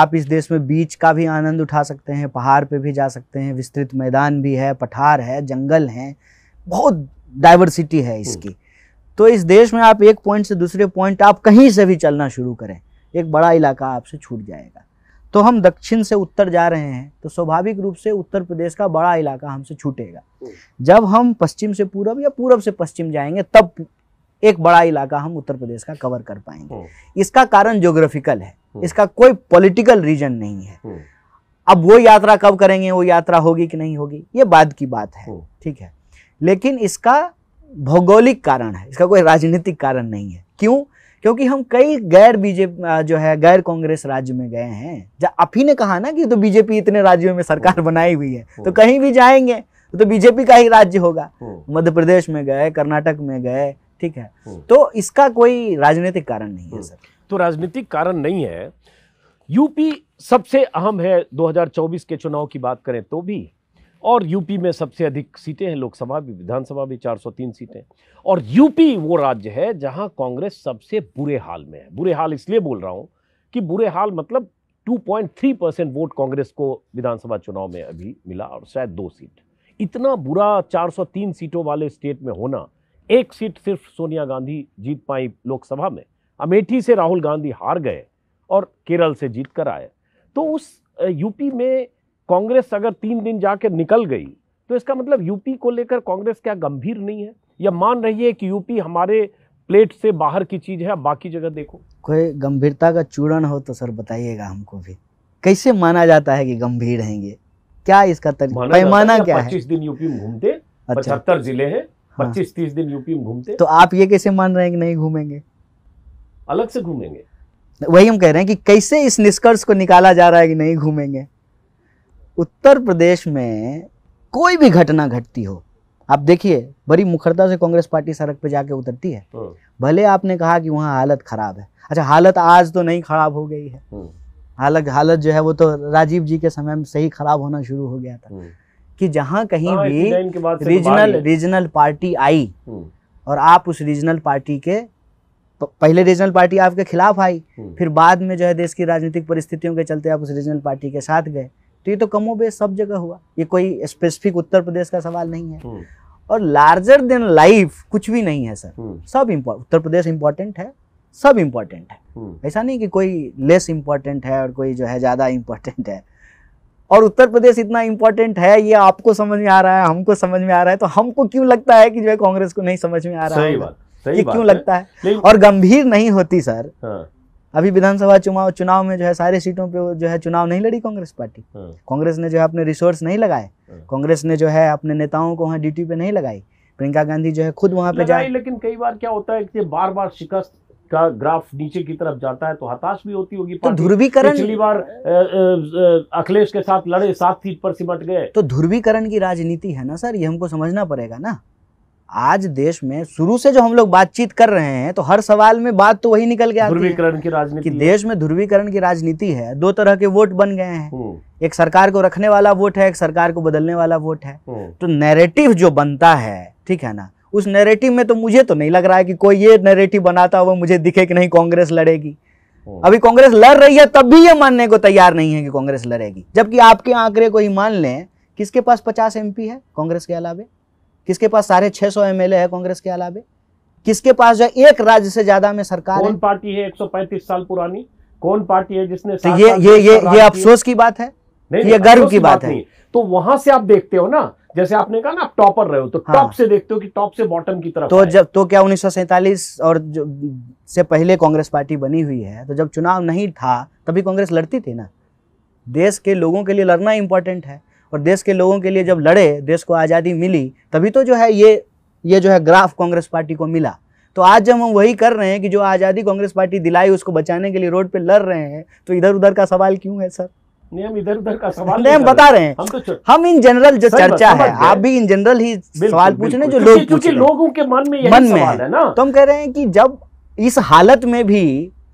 आप इस देश में बीच का भी आनंद उठा सकते हैं पहाड़ पे भी जा सकते हैं विस्तृत मैदान भी है पठार है जंगल हैं बहुत डाइवर्सिटी है हम्म। इसकी तो इस देश में आप एक पॉइंट से दूसरे पॉइंट आप कहीं से भी चलना शुरू करें एक बड़ा इलाका आपसे छूट जाएगा तो हम दक्षिण से उत्तर जा रहे हैं तो स्वाभाविक रूप से उत्तर प्रदेश का बड़ा इलाका हमसे छूटेगा जब हम पश्चिम से पूरब या पूरब से पश्चिम जाएंगे तब एक बड़ा इलाका हम उत्तर प्रदेश का कवर कर पाएंगे हम्म। इसका कारण ज्योग्राफिकल है हम्म। इसका कोई पॉलिटिकल रीजन नहीं है हम्म। अब वो यात्रा कब करेंगे वो यात्रा होगी कि नहीं होगी ये बाद की बात है ठीक है लेकिन इसका भौगोलिक कारण है इसका कोई राजनीतिक कारण नहीं है क्यों क्योंकि हम कई गैर बीजेपी जो है गैर कांग्रेस राज्य में गए हैं जब आप ही ने कहा ना कि तो बीजेपी इतने राज्यों में सरकार बनाई हुई है तो कहीं भी जाएंगे तो बीजेपी का ही राज्य होगा मध्य प्रदेश में गए कर्नाटक में गए ठीक है तो इसका कोई राजनीतिक कारण नहीं है सर तो राजनीतिक कारण नहीं है यूपी सबसे अहम है 2024 के चुनाव की बात करें तो भी और यूपी में सबसे अधिक सीटें हैं लोकसभा भी विधानसभा भी 403 सीटें और यूपी वो राज्य है जहां कांग्रेस सबसे बुरे हाल में है बुरे हाल इसलिए बोल रहा हूं कि बुरे हाल मतलब 2.3 परसेंट वोट कांग्रेस को विधानसभा चुनाव में अभी मिला और शायद दो सीट इतना बुरा 403 सीटों वाले स्टेट में होना एक सीट सिर्फ सोनिया गांधी जीत पाई लोकसभा में अमेठी से राहुल गांधी हार गए और केरल से जीत कर आए तो उस यूपी में कांग्रेस अगर तीन दिन जाके निकल गई तो इसका मतलब यूपी को लेकर कांग्रेस क्या गंभीर नहीं है या मान रही है कि यूपी हमारे प्लेट से बाहर की चीज़ है बाकी जगह देखो कोई गंभीरता का चूड़न हो तो सर बताइएगा हमको भी कैसे माना जाता है कि गंभीर रहेंगे क्या इसका तक पैमाना क्या है पच्चीस दिन यूपी में घूमते अच्छा। पचहत्तर जिले हैं हाँ। पच्चीस तीस दिन यूपी में घूमते तो आप ये कैसे मान रहे हैं कि नहीं घूमेंगे अलग से घूमेंगे वही हम कह रहे हैं कि कैसे इस निष्कर्ष को निकाला जा रहा है कि नहीं घूमेंगे उत्तर प्रदेश में कोई भी घटना घटती हो आप देखिए बड़ी मुखरता से कांग्रेस पार्टी सड़क पर जाके उतरती है हाँ। भले आपने कहा कि वहाँ हालत खराब है अच्छा हालत आज तो नहीं खराब हो गई है हाँ। हालत हालत जो है वो तो राजीव जी के समय में सही खराब होना शुरू हो गया था हाँ। कि जहाँ कहीं भी रीजनल रीजनल पार्टी आई और आप उस रीजनल पार्टी के पहले रीजनल पार्टी आपके खिलाफ आई फिर बाद में जो है देश की राजनीतिक परिस्थितियों के चलते आप उस रीजनल पार्टी के साथ गए तो ये तो कमो सब जगह हुआ ये कोई स्पेसिफिक उत्तर प्रदेश का सवाल नहीं है हम्म। और लार्जर देन लाइफ कुछ भी नहीं है सर हम्म। सब उत्तर प्रदेश इंपॉर्टेंट है सब इम्पोर्टेंट है हम्म। ऐसा नहीं कि कोई लेस इम्पोर्टेंट है और कोई जो है ज़्यादा इम्पोर्टेंट है और उत्तर प्रदेश इतना इम्पोर्टेंट है ये आपको समझ में आ रहा है हमको समझ में आ रहा है तो हमको क्यों लगता है कि जो है कांग्रेस को नहीं समझ में आ रहा है बात सही ये बात क्यों है? लगता है और गंभीर नहीं होती सर हाँ। अभी विधानसभा चुनाव चुनाव में जो है सारे सीटों पे जो है चुनाव नहीं लड़ी कांग्रेस पार्टी हाँ। कांग्रेस ने जो है अपने रिसोर्स नहीं लगाए हाँ। कांग्रेस ने जो है अपने नेताओं को वहाँ ड्यूटी पे नहीं लगाई प्रियंका गांधी जो है खुद वहाँ पे जाए लेकिन कई बार क्या होता है कि बार बार शिकस्त का ग्राफ नीचे की तरफ जाता है तो हताश भी होती होगी तो ध्रुवीकरण पिछली बार अखिलेश के साथ लड़े सात सीट पर सिमट गए तो ध्रुवीकरण की राजनीति है ना सर ये हमको समझना पड़ेगा ना आज देश में शुरू से जो हम लोग बातचीत कर रहे हैं तो हर सवाल में बात तो वही निकल गया ध्रुवीकरण की राजनीति कि देश में ध्रुवीकरण की राजनीति है दो तरह के वोट बन गए हैं हम्म। एक सरकार को रखने वाला वोट है एक सरकार को बदलने वाला वोट है हम्म। तो नैरेटिव जो बनता है ठीक है ना उस नैरेटिव में तो मुझे तो नहीं लग रहा है कि कोई ये नैरेटिव बनाता हुआ मुझे दिखे कि नहीं कांग्रेस लड़ेगी हम्म। अभी कांग्रेस लड़ रही है तब भी ये मानने को तैयार नहीं है कि कांग्रेस लड़ेगी जबकि आपके आंकड़े को ही मान लें किसके पास पचास एमपी है कांग्रेस के अलावा किसके पास सारे छह सौ एमएलए है कांग्रेस के अलावे किसके पास जो एक राज्य से ज्यादा में सरकार कौन है? पार्टी है 135 साल पुरानी कौन पार्टी है जिसने तो ये ये ये ये अफसोस की बात है ये गर्व की बात है तो वहां से आप देखते हो ना जैसे आपने कहा ना आप टॉपर रहे हो तो हाँ। टॉप से देखते हो कि टॉप से बॉटम की तरफ तो जब तो क्या उन्नीस और से पहले कांग्रेस पार्टी बनी हुई है तो जब चुनाव नहीं था तभी कांग्रेस लड़ती थी ना देश के लोगों के लिए लड़ना इंपॉर्टेंट है और देश के लोगों के लिए जब लड़े देश को आज़ादी मिली तभी तो जो है ये ये जो है ग्राफ कांग्रेस पार्टी को मिला तो आज जब हम वही कर रहे हैं कि जो आज़ादी कांग्रेस पार्टी दिलाई उसको बचाने के लिए रोड पे लड़ रहे हैं तो इधर उधर का सवाल क्यों है सर नियम इधर उधर का सवाल नहीं हम बता रहे हैं हम तो हम इन जनरल जो चर्चा है आप भी इन जनरल ही सवाल पूछ रहे हैं जो लोग क्योंकि लोगों के मन में मन में है ना तो हम कह रहे हैं कि जब इस हालत में भी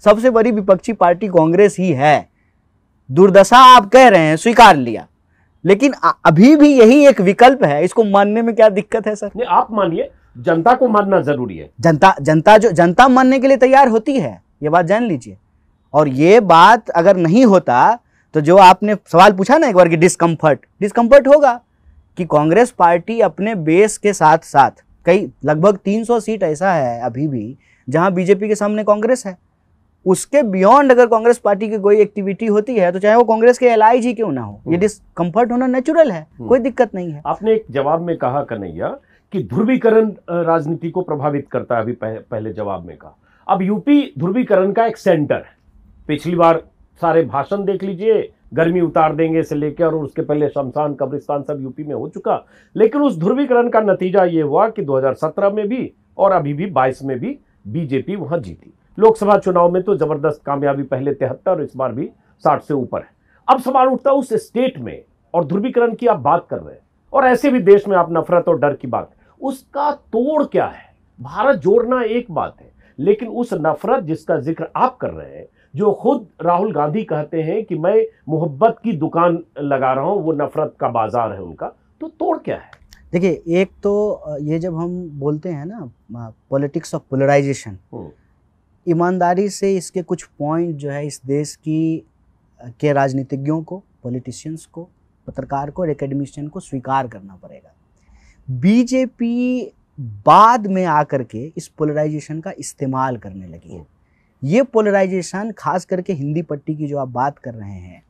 सबसे बड़ी विपक्षी पार्टी कांग्रेस ही है दुर्दशा आप कह रहे हैं स्वीकार लिया लेकिन अभी भी यही एक विकल्प है इसको मानने में क्या दिक्कत है सर नहीं आप मानिए जनता को मानना जरूरी है जनता जनता जो जनता मानने के लिए तैयार होती है ये बात जान लीजिए और ये बात अगर नहीं होता तो जो आपने सवाल पूछा ना एक बार कि डिस्कम्फर्ट डिस्कम्फर्ट होगा कि कांग्रेस पार्टी अपने बेस के साथ साथ कई लगभग 300 सीट ऐसा है अभी भी जहां बीजेपी के सामने कांग्रेस है उसके बियॉन्ड अगर कांग्रेस पार्टी की कोई एक्टिविटी होती है तो चाहे वो कांग्रेस के एल ही क्यों ना हो हम्म। ये डिसकंफर्ट होना नेचुरल है हम्म। कोई दिक्कत नहीं है आपने एक जवाब में कहा कन्हैया कि ध्रुवीकरण राजनीति को प्रभावित करता है अभी पह, पहले जवाब में कहा अब यूपी ध्रुवीकरण का एक सेंटर है पिछली बार सारे भाषण देख लीजिए गर्मी उतार देंगे से लेकर और उसके पहले शमशान कब्रिस्तान सब यूपी में हो चुका लेकिन उस ध्रुवीकरण का नतीजा ये हुआ कि 2017 में भी और अभी भी 22 में भी बीजेपी वहां जीती लोकसभा चुनाव में तो जबरदस्त कामयाबी पहले तिहत्तर और इस बार भी साठ से ऊपर है अब सवाल उठता है उस स्टेट में और ध्रुवीकरण की आप बात कर रहे हैं और ऐसे भी देश में आप नफरत और डर की बात उसका तोड़ क्या है भारत जोड़ना एक बात है लेकिन उस नफरत जिसका जिक्र आप कर रहे हैं जो खुद राहुल गांधी कहते हैं कि मैं मोहब्बत की दुकान लगा रहा हूँ वो नफरत का बाजार है उनका तो तोड़ क्या है देखिए एक तो ये जब हम बोलते हैं ना पॉलिटिक्स ऑफ पोलराइजेशन हम्म। ईमानदारी से इसके कुछ पॉइंट जो है इस देश की के राजनीतिज्ञों को पॉलिटिशियंस को पत्रकार को और एकेडमिशियन को स्वीकार करना पड़ेगा बीजेपी बाद में आकर के इस पोलराइजेशन का इस्तेमाल करने लगी है ये पोलराइजेशन खास करके हिंदी पट्टी की जो आप बात कर रहे हैं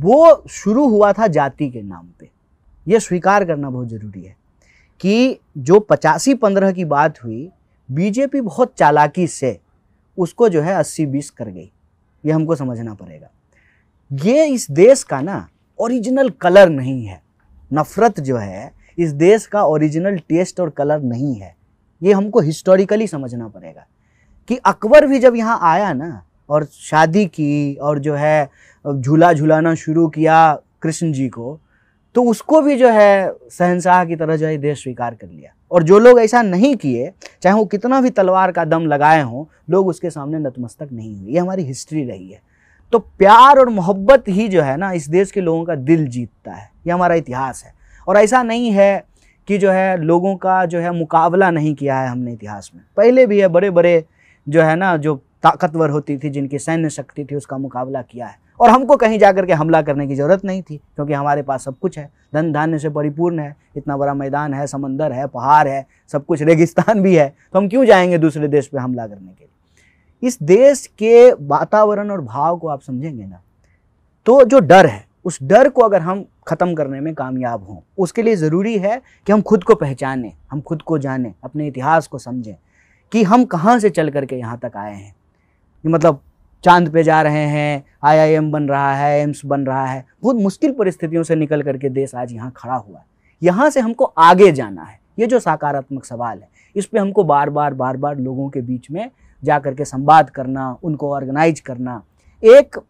वो शुरू हुआ था जाति के नाम पे ये स्वीकार करना बहुत ज़रूरी है कि जो पचासी पंद्रह की बात हुई बीजेपी बहुत चालाकी से उसको जो है अस्सी बीस कर गई ये हमको समझना पड़ेगा ये इस देश का ना ओरिजिनल कलर नहीं है नफ़रत जो है इस देश का ओरिजिनल टेस्ट और कलर नहीं है ये हमको हिस्टोरिकली समझना पड़ेगा कि अकबर भी जब यहाँ आया ना और शादी की और जो है झूला झुलाना शुरू किया कृष्ण जी को तो उसको भी जो है शहनशाह की तरह जो है देश स्वीकार कर लिया और जो लोग ऐसा नहीं किए चाहे वो कितना भी तलवार का दम लगाए हों लोग उसके सामने नतमस्तक नहीं हुए ये हमारी हिस्ट्री रही है तो प्यार और मोहब्बत ही जो है ना इस देश के लोगों का दिल जीतता है ये हमारा इतिहास है और ऐसा नहीं है कि जो है लोगों का जो है मुकाबला नहीं किया है हमने इतिहास में पहले भी है बड़े बड़े जो है ना जो ताकतवर होती थी जिनकी सैन्य शक्ति थी उसका मुकाबला किया है और हमको कहीं जा करके हमला करने की ज़रूरत नहीं थी क्योंकि हमारे पास सब कुछ है धन धान्य से परिपूर्ण है इतना बड़ा मैदान है समंदर है पहाड़ है सब कुछ रेगिस्तान भी है तो हम क्यों जाएंगे दूसरे देश पर हमला करने के लिए इस देश के वातावरण और भाव को आप समझेंगे ना तो जो डर है उस डर को अगर हम ख़त्म करने में कामयाब हों उसके लिए ज़रूरी है कि हम खुद को पहचानें हम खुद को जानें अपने इतिहास को समझें कि हम कहाँ से चल करके यहाँ तक आए हैं मतलब चांद पे जा रहे हैं आईआईएम बन रहा है एम्स बन रहा है बहुत मुश्किल परिस्थितियों से निकल करके देश आज यहाँ खड़ा हुआ है यहाँ से हमको आगे जाना है ये जो सकारात्मक सवाल है इस पर हमको बार बार बार बार लोगों के बीच में जा करके संवाद करना उनको ऑर्गेनाइज करना एक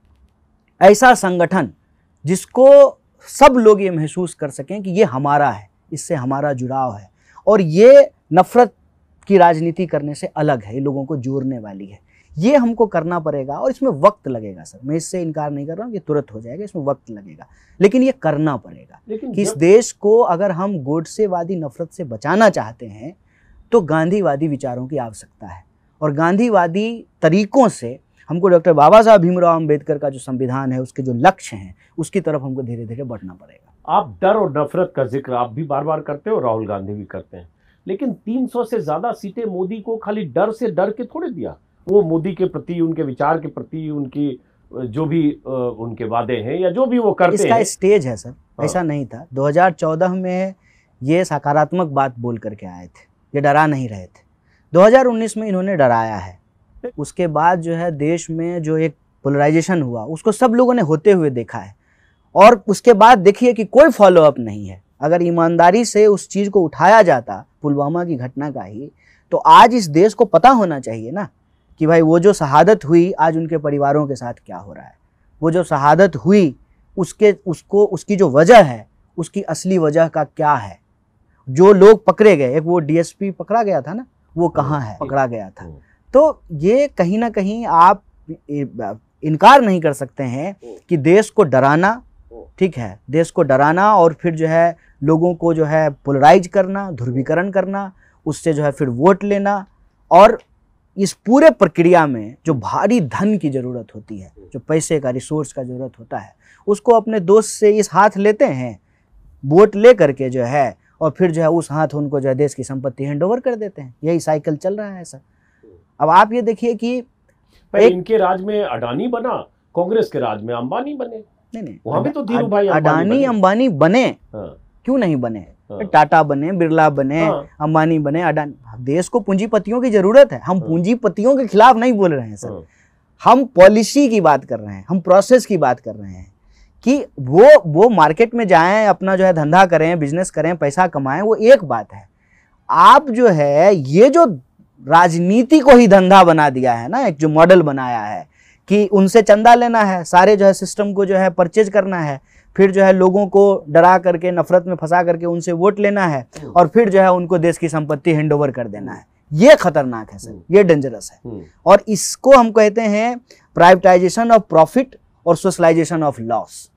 ऐसा संगठन जिसको सब लोग ये महसूस कर सकें कि ये हमारा है इससे हमारा जुड़ाव है और ये नफ़रत की राजनीति करने से अलग है ये लोगों को जोड़ने वाली है ये हमको करना पड़ेगा और इसमें वक्त लगेगा सर मैं इससे इनकार नहीं कर रहा हूँ ये तुरंत हो जाएगा इसमें वक्त लगेगा लेकिन ये करना पड़ेगा कि इस देश को अगर हम गोडसेवादी नफरत से बचाना चाहते हैं तो गांधीवादी विचारों की आवश्यकता है और गांधीवादी तरीकों से हमको डॉक्टर बाबा साहब भीमराव अम्बेडकर का जो संविधान है उसके जो लक्ष्य हैं उसकी तरफ हमको धीरे धीरे बढ़ना पड़ेगा आप डर और नफरत का जिक्र आप भी बार बार करते हो राहुल गांधी भी करते हैं लेकिन 300 से ज़्यादा सीटें मोदी को खाली डर से डर के थोड़े दिया वो मोदी के प्रति उनके विचार के प्रति उनकी जो भी उनके वादे हैं या जो भी वो करते इसका हैं स्टेज है सर हाँ। ऐसा नहीं था 2014 में ये सकारात्मक बात बोल करके आए थे ये डरा नहीं रहे थे 2019 में इन्होंने डराया है उसके बाद जो है देश में जो एक पोलराइजेशन हुआ उसको सब लोगों ने होते हुए देखा है और उसके बाद देखिए कि कोई फॉलोअप नहीं है अगर ईमानदारी से उस चीज़ को उठाया जाता पुलवामा की घटना का ही तो आज इस देश को पता होना चाहिए ना कि भाई वो जो शहादत हुई आज उनके परिवारों के साथ क्या हो रहा है वो जो शहादत हुई उसके उसको उसकी जो वजह है उसकी असली वजह का क्या है जो लोग पकड़े गए एक वो डीएसपी पकड़ा गया था ना वो कहाँ है पकड़ा गया था तो ये कहीं ना कहीं आप इनकार नहीं कर सकते हैं कि देश को डराना ठीक है देश को डराना और फिर जो है लोगों को जो है पोलराइज करना ध्रुवीकरण करना उससे जो है फिर वोट लेना और इस पूरे प्रक्रिया में जो भारी धन की ज़रूरत होती है जो पैसे का रिसोर्स का ज़रूरत होता है उसको अपने दोस्त से इस हाथ लेते हैं वोट ले करके जो है और फिर जो है उस हाथ उनको जो है देश की संपत्ति हैंड ओवर कर देते हैं यही साइकिल चल रहा है सर अब आप ये देखिए कि एक, इनके राज में अडानी बना कांग्रेस के राज में अंबानी बने नहीं नहीं वहां भी तो धीरू भाई अडानी अंबानी बने हाँ। क्यों नहीं बने हाँ। टाटा बने बिरला बने हाँ। अंबानी बने अडानी देश को पूंजीपतियों की जरूरत है हम हाँ। पूंजीपतियों के खिलाफ नहीं बोल रहे हैं सर हम पॉलिसी की बात कर रहे हैं हम प्रोसेस की बात कर रहे हैं कि वो वो मार्केट में जाएं अपना जो है धंधा करें बिजनेस करें पैसा कमाएं वो एक बात है आप जो है ये जो राजनीति को ही धंधा बना दिया है ना एक जो मॉडल बनाया है कि उनसे चंदा लेना है सारे जो है सिस्टम को जो है परचेज करना है फिर जो है लोगों को डरा करके नफरत में फंसा करके उनसे वोट लेना है हम्म। और फिर जो है उनको देश की संपत्ति हैंड ओवर कर देना है ये खतरनाक है सर ये डेंजरस है हम्म। और इसको हम कहते हैं प्राइवेटाइजेशन ऑफ प्रॉफिट और सोशलाइजेशन ऑफ लॉस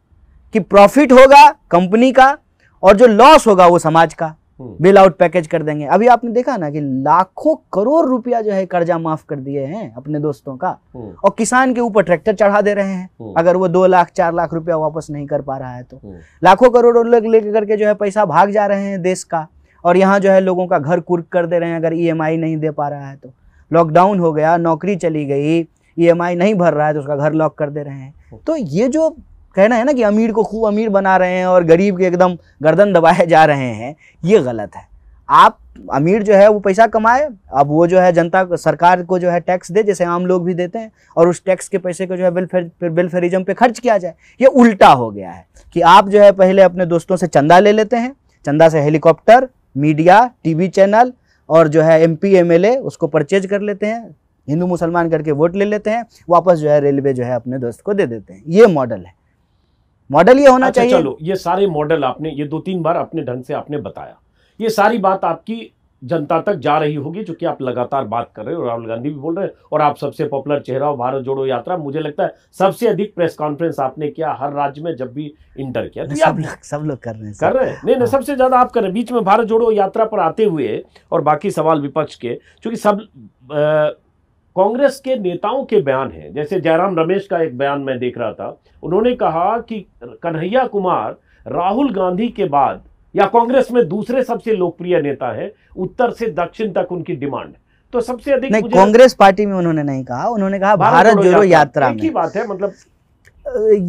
कि प्रॉफिट होगा कंपनी का और जो लॉस होगा वो समाज का हम्म। बिल आउट पैकेज कर देंगे अभी आपने देखा ना कि लाखों करोड़ रुपया जो है कर्जा माफ कर दिए हैं अपने दोस्तों का हम्म। और किसान के ऊपर ट्रैक्टर चढ़ा दे रहे हैं हम्म। अगर वो दो लाख चार लाख रुपया वापस नहीं कर पा रहा है तो लाखों करोड़ लोग लेकर के जो है पैसा भाग जा रहे हैं देश का और यहाँ जो है लोगों का घर कुर्क कर दे रहे हैं अगर ई e नहीं दे पा रहा है तो लॉकडाउन हो गया नौकरी चली गई ई e नहीं भर रहा है तो उसका घर लॉक कर दे रहे हैं तो ये जो कहना है ना कि अमीर को खूब अमीर बना रहे हैं और गरीब के एकदम गर्दन दबाए जा रहे हैं ये गलत है आप अमीर जो है वो पैसा कमाए अब वो जो है जनता सरकार को जो है टैक्स दे जैसे आम लोग भी देते हैं और उस टैक्स के पैसे को जो है वेलफेयर वेलफेयरिज्म पे खर्च किया जाए ये उल्टा हो गया है कि आप जो है पहले अपने दोस्तों से चंदा ले लेते हैं चंदा से हेलीकॉप्टर मीडिया टीवी चैनल और जो है एम पी उसको परचेज कर लेते हैं हिंदू मुसलमान करके वोट ले लेते हैं वापस जो है रेलवे जो है अपने दोस्त को दे देते हैं ये मॉडल है मॉडल ये होना अच्छा, चाहिए चलो ये सारे मॉडल आपने ये दो तीन बार अपने ढंग से आपने बताया ये सारी बात आपकी जनता तक जा रही होगी जो कि आप लगातार बात कर रहे हो राहुल गांधी भी बोल रहे हैं और आप सबसे पॉपुलर चेहरा हो भारत जोड़ो यात्रा मुझे लगता है सबसे अधिक प्रेस कॉन्फ्रेंस आपने किया हर राज्य में जब भी इंटर किया तो सब लोग सब लोग कर रहे हैं कर रहे हैं नहीं नहीं हाँ। सबसे ज्यादा आप कर रहे हैं बीच में भारत जोड़ो यात्रा पर आते हुए और बाकी सवाल विपक्ष के चूंकि सब कांग्रेस के नेताओं के बयान हैं जैसे जयराम रमेश का एक बयान मैं देख रहा था उन्होंने कहा कि कन्हैया कुमार राहुल गांधी के बाद या कांग्रेस में दूसरे सबसे लोकप्रिय नेता है उत्तर से दक्षिण तक उनकी डिमांड तो सबसे अधिक नहीं कांग्रेस पार्टी में उन्होंने नहीं कहा उन्होंने कहा भारत, जोड़ो यात्रा की बात है मतलब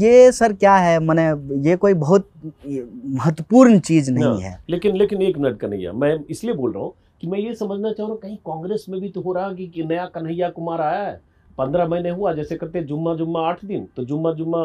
ये सर क्या है मैंने ये कोई बहुत महत्वपूर्ण चीज नहीं हाँ, है लेकिन लेकिन एक मिनट का नहीं है मैं इसलिए बोल रहा हूँ कि मैं ये समझना चाह रहा हूँ कहीं कांग्रेस में भी तो हो रहा कि, कि नया कन्हैया कुमार आया है पंद्रह महीने हुआ जैसे करते जुम्मा जुम्मा आठ दिन तो जुम्मा जुम्मा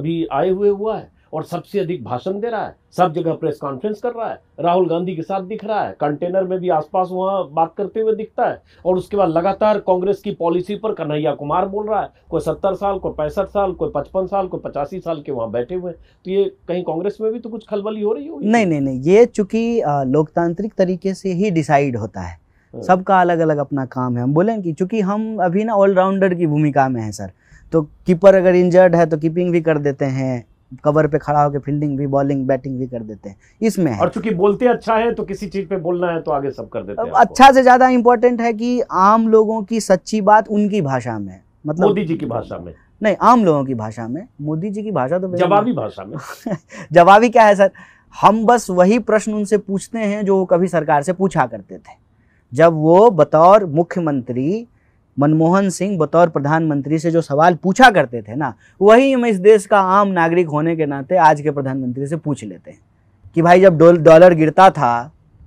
अभी आए हुए हुआ है और सबसे अधिक भाषण दे रहा है सब जगह प्रेस कॉन्फ्रेंस कर रहा है राहुल गांधी के साथ दिख रहा है कंटेनर में भी आसपास वहाँ बात करते हुए दिखता है और उसके बाद लगातार कांग्रेस की पॉलिसी पर कन्हैया कुमार बोल रहा है कोई सत्तर साल कोई पैंसठ साल कोई पचपन साल कोई पचासी साल के वहाँ बैठे हुए तो ये कहीं कांग्रेस में भी तो कुछ खलबली हो रही होगी नहीं नहीं नहीं ये चूंकि लोकतांत्रिक तरीके से ही डिसाइड होता है हाँ। सबका अलग अलग अपना काम है हम बोले कि चूंकि हम अभी ना ऑलराउंडर की भूमिका में हैं सर तो कीपर अगर इंजर्ड है तो कीपिंग भी कर देते हैं कवर पे खड़ा होकर फील्डिंग भी बॉलिंग बैटिंग भी कर देते हैं इसमें और चूंकि बोलते अच्छा है तो किसी चीज पे बोलना है तो आगे सब कर देते हैं अच्छा से ज्यादा इंपॉर्टेंट है कि आम लोगों की सच्ची बात उनकी भाषा में मतलब मोदी जी की भाषा में नहीं आम लोगों की भाषा में मोदी जी की भाषा तो जवाबी भाषा में जवाबी क्या है सर हम बस वही प्रश्न उनसे पूछते हैं जो कभी सरकार से पूछा करते थे जब वो बतौर मुख्यमंत्री मनमोहन सिंह बतौर प्रधानमंत्री से जो सवाल पूछा करते थे ना वही हम इस देश का आम नागरिक होने के नाते आज के प्रधानमंत्री से पूछ लेते हैं कि भाई जब डॉलर गिरता था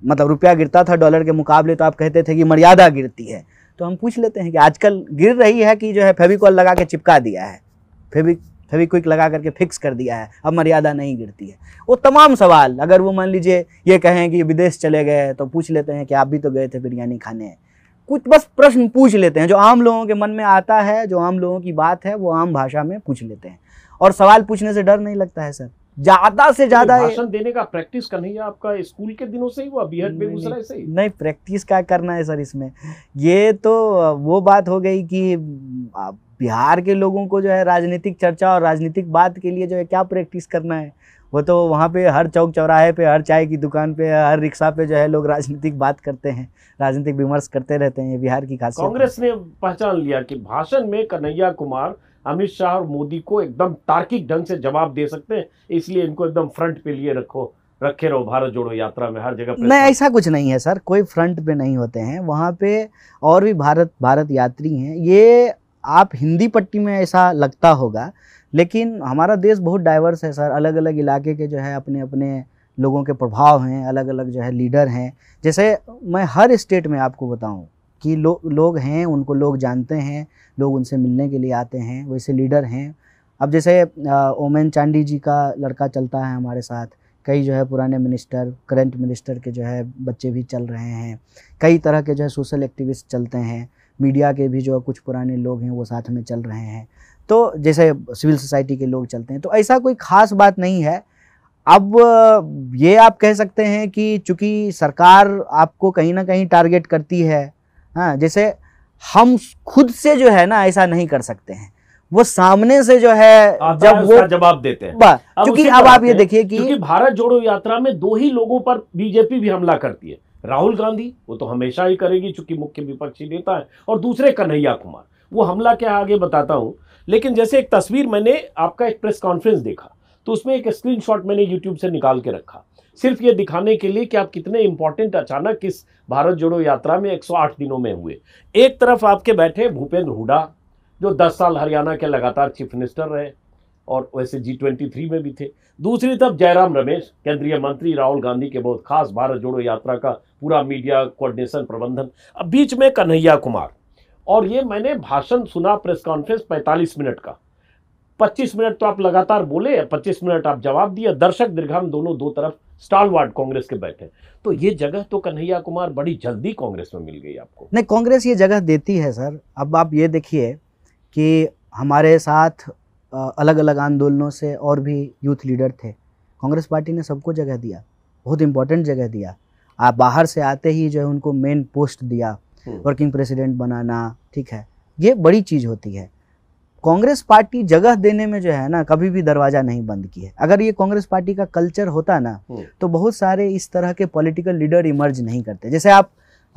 मतलब रुपया गिरता था डॉलर के मुकाबले तो आप कहते थे कि मर्यादा गिरती है तो हम पूछ लेते हैं कि आजकल गिर रही है कि जो है फेविकॉल लगा के चिपका दिया है फेविक फेविक्विक लगा करके फिक्स कर दिया है अब मर्यादा नहीं गिरती है वो तमाम सवाल अगर वो मान लीजिए ये कहें कि विदेश चले गए तो पूछ लेते हैं कि आप भी तो गए थे बिरयानी खाने हैं कुछ बस प्रश्न पूछ लेते हैं जो आम लोगों के मन में आता है जो आम लोगों की बात है वो आम भाषा में पूछ लेते हैं और सवाल पूछने से डर नहीं लगता है सर ज्यादा से ज्यादा भाषण देने का प्रैक्टिस का नहीं आपका स्कूल के दिनों से ही हुआ बीएड बेगूसराय नहीं, नहीं, नहीं प्रैक्टिस क्या करना है सर इसमें ये तो वो बात हो गई कि बिहार के लोगों को जो है राजनीतिक चर्चा और राजनीतिक बात के लिए जो है क्या प्रैक्टिस करना है वो तो वहाँ पे हर चौक चौराहे पे हर चाय की दुकान पे हर रिक्शा पे जो है लोग राजनीतिक बात करते हैं राजनीतिक विमर्श करते रहते हैं बिहार की खासियत कांग्रेस ने पहचान लिया कि भाषण में कन्हैया कुमार अमित शाह और मोदी को एकदम तार्किक ढंग से जवाब दे सकते हैं इसलिए इनको एकदम फ्रंट पे लिए रखो रखे रहो भारत जोड़ो यात्रा में हर जगह नहीं ऐसा कुछ नहीं है सर कोई फ्रंट पे नहीं होते हैं वहाँ पे और भी भारत भारत यात्री हैं ये आप हिंदी पट्टी में ऐसा लगता होगा लेकिन हमारा देश बहुत डाइवर्स है सर अलग अलग इलाके के जो है अपने अपने लोगों के प्रभाव हैं अलग अलग जो है लीडर हैं जैसे मैं हर स्टेट में आपको बताऊं कि लो, लोग हैं उनको लोग जानते हैं लोग उनसे मिलने के लिए आते हैं वैसे लीडर हैं अब जैसे ओमेन चांडी जी का लड़का चलता है हमारे साथ कई जो है पुराने मिनिस्टर करंट मिनिस्टर के जो है बच्चे भी चल रहे हैं कई तरह के जो है सोशल एक्टिविस्ट चलते हैं मीडिया के भी जो कुछ पुराने लोग हैं वो साथ में चल रहे हैं तो जैसे सिविल सोसाइटी के लोग चलते हैं तो ऐसा कोई ख़ास बात नहीं है अब ये आप कह सकते हैं कि चूंकि सरकार आपको कहीं ना कहीं टारगेट करती है हाँ जैसे हम खुद से जो है ना ऐसा नहीं कर सकते हैं वो सामने से जो है जब वो जवाब देते हैं क्योंकि अब आप ये देखिए कि भारत जोड़ो यात्रा में दो ही लोगों पर बीजेपी भी हमला करती है राहुल गांधी वो तो हमेशा ही करेगी चूंकि मुख्य विपक्षी नेता है और दूसरे कन्हैया कुमार वो हमला क्या आगे बताता हूँ लेकिन जैसे एक तस्वीर मैंने आपका एक प्रेस कॉन्फ्रेंस देखा तो उसमें एक स्क्रीनशॉट मैंने यूट्यूब से निकाल के रखा सिर्फ ये दिखाने के लिए कि आप कितने इंपॉर्टेंट अचानक इस भारत जोड़ो यात्रा में 108 दिनों में हुए एक तरफ आपके बैठे भूपेंद्र हुडा जो 10 साल हरियाणा के लगातार चीफ मिनिस्टर रहे और वैसे जी ट्वेंटी थ्री में भी थे दूसरी तरफ जयराम रमेश केंद्रीय मंत्री राहुल गांधी के बहुत खास भारत जोड़ो यात्रा का पूरा मीडिया कोऑर्डिनेशन प्रबंधन अब बीच में कन्हैया कुमार और ये मैंने भाषण सुना प्रेस कॉन्फ्रेंस 45 मिनट का 25 मिनट तो आप लगातार बोले 25 मिनट आप जवाब दिए दर्शक दीर्घाम दोनों दो तरफ स्टाल वार्ड कांग्रेस के बैठे तो ये जगह तो कन्हैया कुमार बड़ी जल्दी कांग्रेस में मिल गई आपको नहीं कांग्रेस ये जगह देती है सर अब आप ये देखिए कि हमारे साथ अलग अलग आंदोलनों से और भी यूथ लीडर थे कांग्रेस पार्टी ने सबको जगह दिया बहुत इंपॉर्टेंट जगह दिया आप बाहर से आते ही जो है उनको मेन पोस्ट दिया हम्म। वर्किंग प्रेसिडेंट बनाना ठीक है ये बड़ी चीज़ होती है कांग्रेस पार्टी जगह देने में जो है ना कभी भी दरवाजा नहीं बंद की है अगर ये कांग्रेस पार्टी का कल्चर होता ना हम्म। तो बहुत सारे इस तरह के पॉलिटिकल लीडर इमर्ज नहीं करते जैसे आप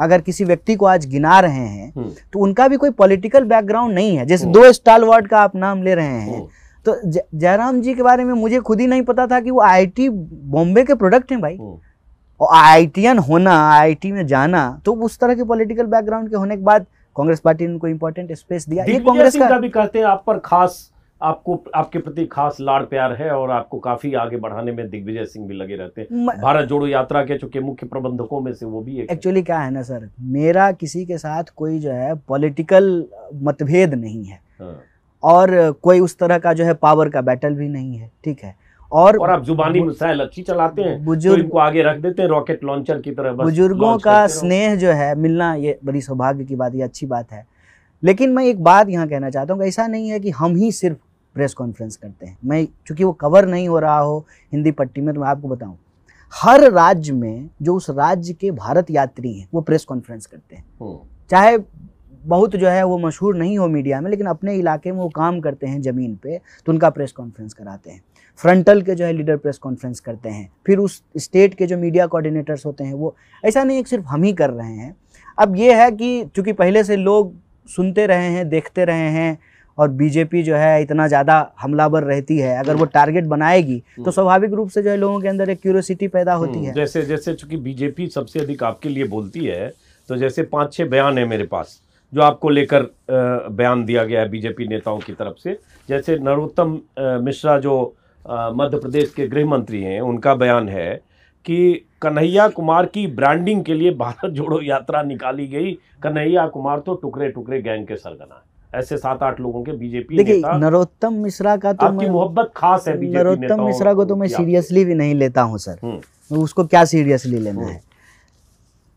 अगर किसी व्यक्ति को आज गिना रहे हैं हम्म। तो उनका भी कोई पॉलिटिकल बैकग्राउंड नहीं है जैसे दो स्टाल वर्ड का आप नाम ले रहे हैं तो जयराम जी के बारे में मुझे खुद ही नहीं पता था कि वो आईटी बॉम्बे के प्रोडक्ट हैं भाई और आई होना आई में जाना तो उस तरह के पॉलिटिकल बैकग्राउंड के होने के बाद कांग्रेस पार्टी ने उनको इम्पोर्टेंट स्पेस दिया ये कांग्रेस का... भी कहते हैं आप पर खास आपको आपके प्रति खास लाड़ प्यार है और आपको काफी आगे बढ़ाने में दिग्विजय सिंह भी लगे रहते हैं भारत जोड़ो यात्रा के चुके मुख्य प्रबंधकों में से वो भी एक्चुअली क्या है ना सर मेरा किसी के साथ कोई जो है पॉलिटिकल मतभेद नहीं है हाँ। और कोई उस तरह का जो है पावर का बैटल भी नहीं है ठीक है और, और आप जुबानी मिसाइल अच्छी चलाते हैं तो बुजुर्ग तो को आगे रख देते हैं रॉकेट लॉन्चर की तरह बुजुर्गों का स्नेह जो है मिलना ये बड़ी सौभाग्य की बात ये अच्छी बात है लेकिन मैं एक बात यहाँ कहना चाहता हूँ ऐसा नहीं है कि हम ही सिर्फ प्रेस कॉन्फ्रेंस करते हैं मैं चूंकि वो कवर नहीं हो रहा हो हिंदी पट्टी में तो मैं आपको बताऊँ हर राज्य में जो उस राज्य के भारत यात्री हैं वो प्रेस कॉन्फ्रेंस करते हैं हम्म। चाहे बहुत जो है वो मशहूर नहीं हो मीडिया में लेकिन अपने इलाके में वो काम करते हैं ज़मीन पे तो उनका प्रेस कॉन्फ्रेंस कराते हैं फ्रंटल के जो है लीडर प्रेस कॉन्फ्रेंस करते हैं फिर उस स्टेट के जो मीडिया कोऑर्डिनेटर्स होते हैं वो ऐसा नहीं सिर्फ हम ही कर रहे हैं अब ये है कि चूँकि पहले से लोग सुनते रहे हैं देखते रहे हैं और बीजेपी जो है इतना ज़्यादा हमलावर रहती है अगर वो टारगेट बनाएगी तो हम्म। स्वाभाविक रूप से जो है लोगों के अंदर एक क्यूरोसिटी पैदा हम्म, होती है जैसे जैसे चूंकि बीजेपी सबसे अधिक आपके लिए बोलती है तो जैसे पाँच छः बयान है मेरे पास जो आपको लेकर बयान दिया गया है बीजेपी नेताओं की तरफ से जैसे नरोत्तम मिश्रा जो मध्य प्रदेश के गृह मंत्री हैं उनका बयान है कि कन्हैया कुमार की ब्रांडिंग के लिए भारत जोड़ो यात्रा निकाली गई कन्हैया कुमार तो टुकड़े टुकड़े गैंग के सरगना है ऐसे सात आठ लोगों के बीजेपी देखिए नरोत्तम मिश्रा का तो आपकी मोहब्बत खास है बीजेपी नरोत्तम मिश्रा को तो मैं सीरियसली भी नहीं लेता हूँ सर हम्म। उसको क्या सीरियसली लेना हम्म। है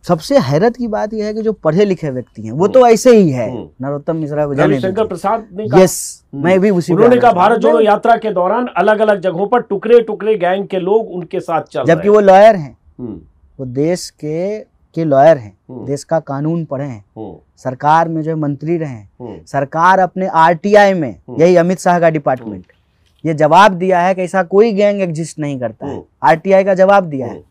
सबसे हैरत की बात यह है कि जो पढ़े लिखे व्यक्ति हैं वो हम्म। तो ऐसे ही है हम्म। नरोत्तम मिश्रा को जाने शंकर प्रसाद ने कहा यस हम्म। मैं भी उसी उन्होंने कहा भारत जोड़ो यात्रा के दौरान अलग अलग जगहों पर टुकड़े टुकड़े गैंग के लोग उनके साथ चल जबकि वो लॉयर हैं वो देश के के लॉयर हैं देश का कानून पढ़े हैं सरकार में जो मंत्री रहे हैं सरकार अपने आरटीआई में यही अमित शाह का डिपार्टमेंट ये जवाब दिया है कि ऐसा कोई गैंग एग्जिस्ट नहीं करता है आरटीआई का जवाब दिया है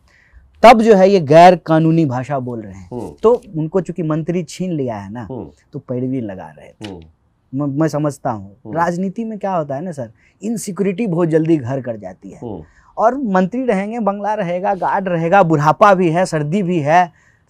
तब जो है ये गैर कानूनी भाषा बोल रहे हैं हम्म। तो उनको चूंकि मंत्री छीन लिया है ना हम्म। तो पैरवी लगा रहे थे हम्म। मैं समझता हूँ राजनीति में क्या होता है ना सर इनसिक्योरिटी बहुत जल्दी घर कर जाती है और मंत्री रहेंगे बंगला रहेगा गार्ड रहेगा बुढ़ापा भी है सर्दी भी है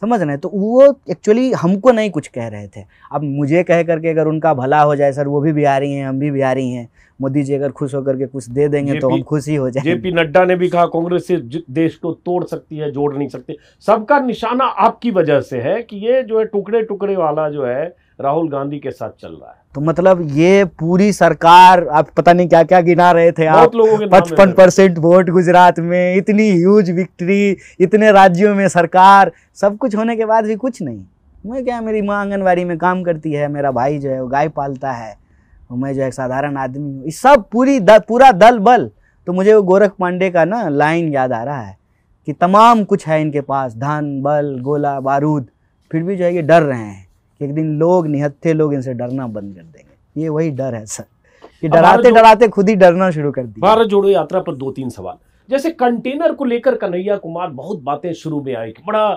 समझ रहे हैं तो वो एक्चुअली हमको नहीं कुछ कह रहे थे अब मुझे कह करके अगर उनका भला हो जाए सर वो भी बिहारी हैं हम भी बिहारी हैं मोदी जी अगर खुश होकर के कुछ दे देंगे तो हम खुशी हो जाए जेपी नड्डा ने भी कहा कांग्रेस से देश को तोड़ सकती है जोड़ नहीं सकती सबका निशाना आपकी वजह से है कि ये जो है टुकड़े टुकड़े वाला जो है राहुल गांधी के साथ चल रहा है तो मतलब ये पूरी सरकार आप पता नहीं क्या क्या गिना रहे थे आप पचपन परसेंट वोट गुजरात में इतनी ह्यूज विक्ट्री इतने राज्यों में सरकार सब कुछ होने के बाद भी कुछ नहीं मैं क्या मेरी माँ आंगनबाड़ी में काम करती है मेरा भाई जो है वो गाय पालता है और मैं जो है साधारण आदमी हूँ इस सब पूरी द, पूरा दल बल तो मुझे वो गोरख पांडे का ना लाइन याद आ रहा है कि तमाम कुछ है इनके पास धन बल गोला बारूद फिर भी जो है ये डर रहे हैं एक दिन लोग निहत्थे लोग इनसे डरना बंद कर देंगे ये वही डर है सर कि डराते डराते खुद ही डरना शुरू कर दिया भारत जोड़ो यात्रा पर दो तीन सवाल जैसे कंटेनर को लेकर कन्हैया कुमार बहुत बातें शुरू में आई बड़ा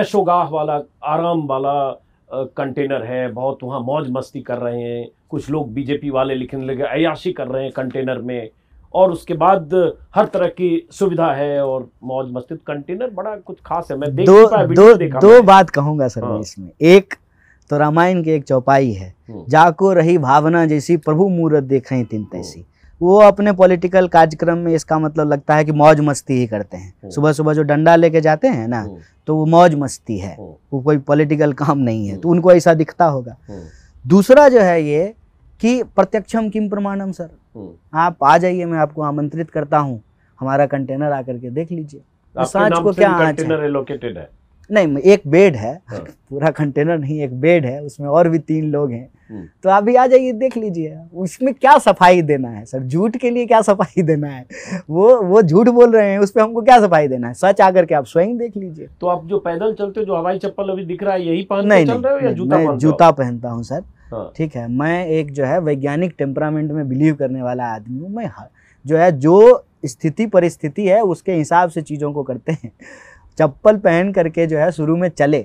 ऐशोगाह वाला आराम वाला कंटेनर है बहुत वहाँ मौज मस्ती कर रहे हैं कुछ लोग बीजेपी वाले लिखने लगे अयाशी कर रहे हैं कंटेनर में और उसके बाद हर तरह की सुविधा है और मौज मस्ती कंटेनर बड़ा कुछ खास है मैं देख दो, दो, देखा दो बात कहूंगा सर हाँ। इसमें एक तो रामायण की एक चौपाई है हम्म। जाको रही भावना जैसी प्रभु मूर्त देखें तीन तैसी हम्म। वो अपने पॉलिटिकल कार्यक्रम में इसका मतलब लगता है कि मौज मस्ती ही करते हैं हम्म। सुबह सुबह जो डंडा लेके जाते हैं ना तो वो मौज मस्ती है वो कोई पॉलिटिकल काम नहीं है तो उनको ऐसा दिखता होगा दूसरा जो है ये कि प्रत्यक्षम किम प्रमाणम सर आप आ जाइए मैं आपको आमंत्रित करता हूँ हमारा कंटेनर आकर के देख लीजिए साँच को क्या कंटेनर है नहीं एक बेड है हाँ। पूरा कंटेनर नहीं एक बेड है उसमें और भी तीन लोग हैं हम्म। तो आप भी आ जाइए देख लीजिए उसमें क्या सफाई देना है सर झूठ के लिए क्या सफाई देना है वो वो झूठ बोल रहे हैं उस पर हमको क्या सफाई देना है सच आकर के आप स्वयं देख लीजिए तो आप जो पैदल चलते हो जो हवाई चप्पल अभी दिख रहा है यही पहन नहीं, चल रहे हो या जूता मैं जूता पहनता हूँ सर हाँ। ठीक है मैं एक जो है वैज्ञानिक टेम्परामेंट में बिलीव करने वाला आदमी हूँ मैं जो है जो स्थिति परिस्थिति है उसके हिसाब से चीज़ों को करते हैं चप्पल पहन करके जो है शुरू में चले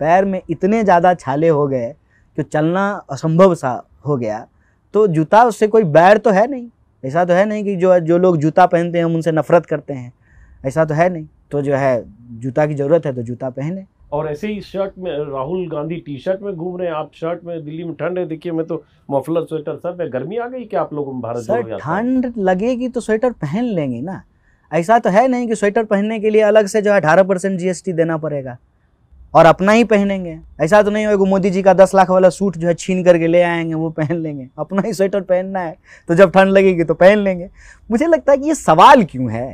पैर में इतने ज़्यादा छाले हो गए कि चलना असंभव सा हो गया तो जूता उससे कोई बैर तो है नहीं ऐसा तो है नहीं कि जो जो लोग जूता पहनते हैं हम उनसे नफरत करते हैं ऐसा तो है नहीं तो जो है जूता की ज़रूरत है तो जूता पहने और ऐसे ही शर्ट में राहुल गांधी टी शर्ट में घूम रहे हैं आप शर्ट में दिल्ली में ठंड है देखिए मैं तो मफलर स्वेटर सब गर्मी आ गई क्या आप लोगों में भारत सर ठंड लगेगी तो स्वेटर पहन लेंगे ना ऐसा तो है नहीं कि स्वेटर पहनने के लिए अलग से जो है अठारह परसेंट जी देना पड़ेगा और अपना ही पहनेंगे ऐसा तो नहीं होगा मोदी जी का दस लाख वाला सूट जो है छीन करके ले आएंगे वो पहन लेंगे अपना ही स्वेटर पहनना है तो जब ठंड लगेगी तो पहन लेंगे मुझे लगता है कि ये सवाल क्यों है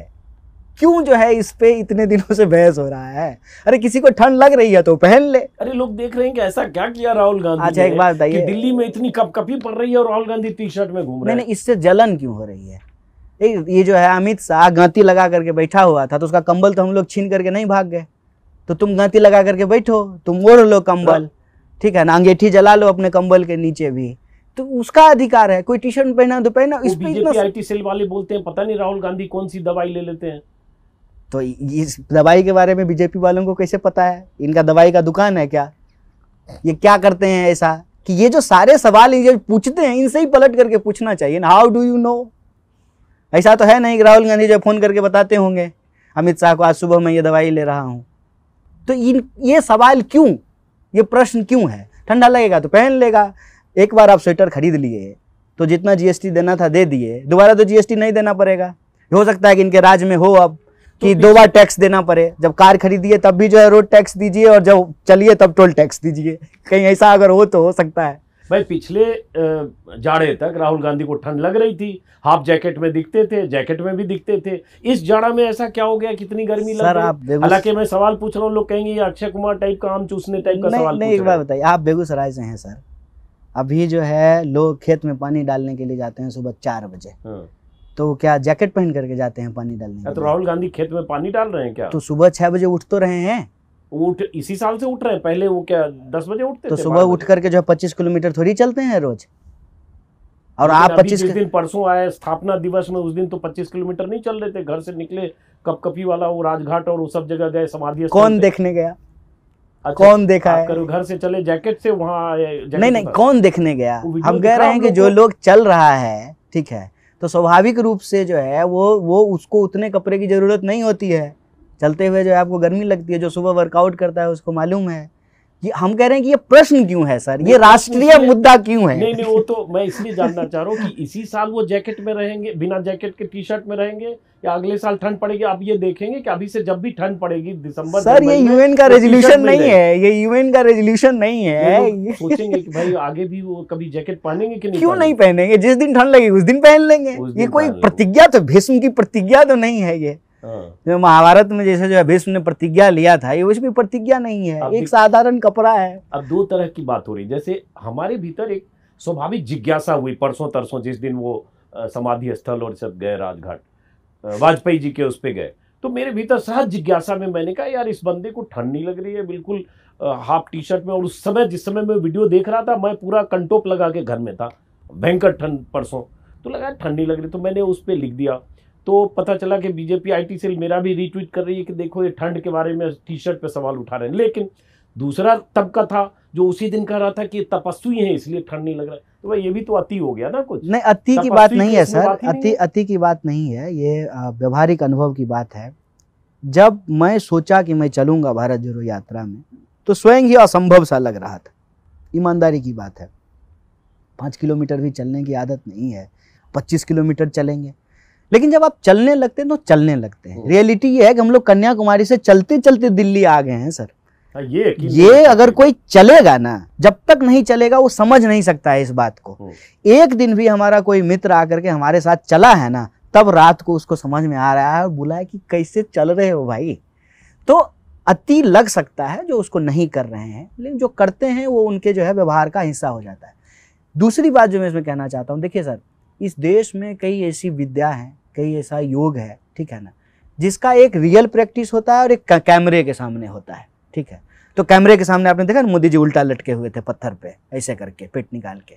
क्यों जो है इस पे इतने दिनों से बहस हो रहा है अरे किसी को ठंड लग रही है तो पहन ले अरे लोग देख रहे हैं कि ऐसा क्या किया राहुल गांधी अच्छा एक बात बताइए दिल्ली में इतनी कपकपी पड़ रही है और राहुल गांधी टी शर्ट में घूम रहे हैं इससे जलन क्यों हो रही है ये जो है अमित शाह गांती लगा करके बैठा हुआ था तो उसका कंबल तो हम लोग छीन करके नहीं भाग गए तो तुम गांती लगा करके बैठो तुम ओढ़ लो कंबल ठीक है ना अंगेठी जला लो अपने कंबल के नीचे भी तो उसका अधिकार है कोई टी शर्ट पहना तो पहना इस पे इतना आईटी सेल वाले बोलते हैं पता नहीं राहुल गांधी कौन सी दवाई ले लेते हैं तो इस दवाई के बारे में बीजेपी वालों को कैसे पता है इनका दवाई का दुकान है क्या ये क्या करते हैं ऐसा कि ये जो सारे सवाल ये पूछते हैं इनसे ही पलट करके पूछना चाहिए हाउ डू यू नो ऐसा तो है नहीं कि राहुल गांधी जो फ़ोन करके बताते होंगे अमित शाह को आज सुबह मैं ये दवाई ले रहा हूँ तो इन ये सवाल क्यों ये प्रश्न क्यों है ठंडा लगेगा तो पहन लेगा एक बार आप स्वेटर खरीद लिए तो जितना जीएसटी देना था दे दिए दोबारा तो जीएसटी नहीं देना पड़ेगा हो सकता है कि इनके राज में हो अब कि तो दो बार टैक्स देना पड़े जब कार खरीदिए तब भी जो है रोड टैक्स दीजिए और जब चलिए तब टोल टैक्स दीजिए कहीं ऐसा अगर हो तो हो सकता है भाई पिछले जाड़े तक राहुल गांधी को ठंड लग रही थी हाफ जैकेट में दिखते थे जैकेट में भी दिखते थे इस जाड़ा में ऐसा क्या हो गया कितनी गर्मी लग रही हालांकि मैं सवाल पूछ रहा हूँ लोग कहेंगे अक्षय कुमार टाइप का आम चूसने टाइप का सवाल नहीं एक बार बताइए आप बेगूसराय से हैं सर अभी जो है लोग खेत में पानी डालने के लिए जाते हैं सुबह चार बजे हाँ। तो क्या जैकेट पहन करके जाते हैं पानी डालने तो राहुल गांधी खेत में पानी डाल रहे हैं क्या तो सुबह छह बजे उठ तो रहे हैं उठ इसी साल से उठ रहे हैं पहले वो क्या दस बजे उठते तो सुबह उठ करके जो पच्चीस किलोमीटर थोड़ी चलते हैं रोज और आप पच्चीस दिन परसों आए स्थापना दिवस में उस दिन तो पच्चीस किलोमीटर नहीं चल रहे थे घर से निकले कपकपी वाला वो राजघाट और वो सब जगह गए समाधि कौन देखने गया अच्छा, कौन देखा है घर से चले जैकेट से वहाँ नहीं नहीं कौन देखने गया हम कह रहे हैं कि जो लोग चल रहा है ठीक है तो स्वाभाविक रूप से जो है वो वो उसको उतने कपड़े की जरूरत नहीं होती है चलते हुए जो है आपको गर्मी लगती है जो सुबह वर्कआउट करता है उसको मालूम है कि हम कह रहे हैं कि ये प्रश्न क्यों है सर ये राष्ट्रीय मुद्दा क्यों है नहीं नहीं वो तो मैं इसलिए जानना चाह रहा हूँ कि इसी साल वो जैकेट में रहेंगे बिना जैकेट के टी शर्ट में रहेंगे या अगले साल ठंड पड़ेगी आप ये देखेंगे कि अभी से जब भी ठंड पड़ेगी दिसंबर सर ये यूएन का रेजोल्यूशन नहीं है ये यूएन का रेजोल्यूशन नहीं है सोचेंगे कि भाई आगे भी वो कभी जैकेट पहनेंगे कि नहीं क्यों नहीं पहनेंगे जिस दिन ठंड लगेगी उस दिन पहन लेंगे ये कोई प्रतिज्ञा तो भीष्म की प्रतिज्ञा तो नहीं है ये हाँ। जो महाभारत में जैसे जो भीष्म ने प्रतिज्ञा लिया था ये उसमें प्रतिज्ञा नहीं है एक साधारण कपड़ा है अब दो तरह की बात हो रही जैसे हमारे भीतर एक स्वाभाविक जिज्ञासा हुई परसों तरसों जिस दिन वो समाधि स्थल और सब गए राजघाट वाजपेयी जी के उस पर गए तो मेरे भीतर सहज जिज्ञासा में मैंने कहा यार इस बंदे को ठंड नहीं लग रही है बिल्कुल हाफ टी शर्ट में और उस समय जिस समय मैं वीडियो देख रहा था मैं पूरा कंटोप लगा के घर में था भयंकर ठंड परसों तो लगा ठंड नहीं लग रही तो मैंने उस पर लिख दिया तो पता चला कि बीजेपी आईटी सेल मेरा भी रीट्वीट कर रही है कि देखो ये ठंड के बारे में टी शर्ट पर सवाल उठा रहे हैं लेकिन दूसरा तबका था जो उसी दिन कह रहा था कि तपस्वी है इसलिए ठंड नहीं लग रहा है तो भाई ये भी तो अति हो गया ना कुछ नहीं अति की बात नहीं है सर अति अति की बात नहीं है ये व्यवहारिक अनुभव की बात है जब मैं सोचा कि मैं चलूंगा भारत जोड़ो यात्रा में तो स्वयं ही असंभव सा लग रहा था ईमानदारी की बात है पाँच किलोमीटर भी चलने की आदत नहीं है पच्चीस किलोमीटर चलेंगे लेकिन जब आप चलने लगते हैं तो चलने लगते हैं रियलिटी ये है कि हम लोग कन्याकुमारी से चलते चलते दिल्ली आ गए हैं सर हाँ, ये ये अगर कोई चलेगा ना जब तक नहीं चलेगा वो समझ नहीं सकता है इस बात को हम्म। एक दिन भी हमारा कोई मित्र आकर के हमारे साथ चला है ना तब रात को उसको समझ में आ रहा है और बोला है कि कैसे चल रहे हो भाई तो अति लग सकता है जो उसको नहीं कर रहे हैं लेकिन जो करते हैं वो उनके जो है व्यवहार का हिस्सा हो जाता है दूसरी बात जो मैं इसमें कहना चाहता हूँ देखिए सर इस देश में कई ऐसी विद्या हैं कई ऐसा योग है ठीक है ना जिसका एक रियल प्रैक्टिस होता है और एक कैमरे के सामने होता है ठीक है तो कैमरे के सामने आपने देखा ना मोदी जी उल्टा लटके हुए थे पत्थर पे ऐसे करके पेट निकाल के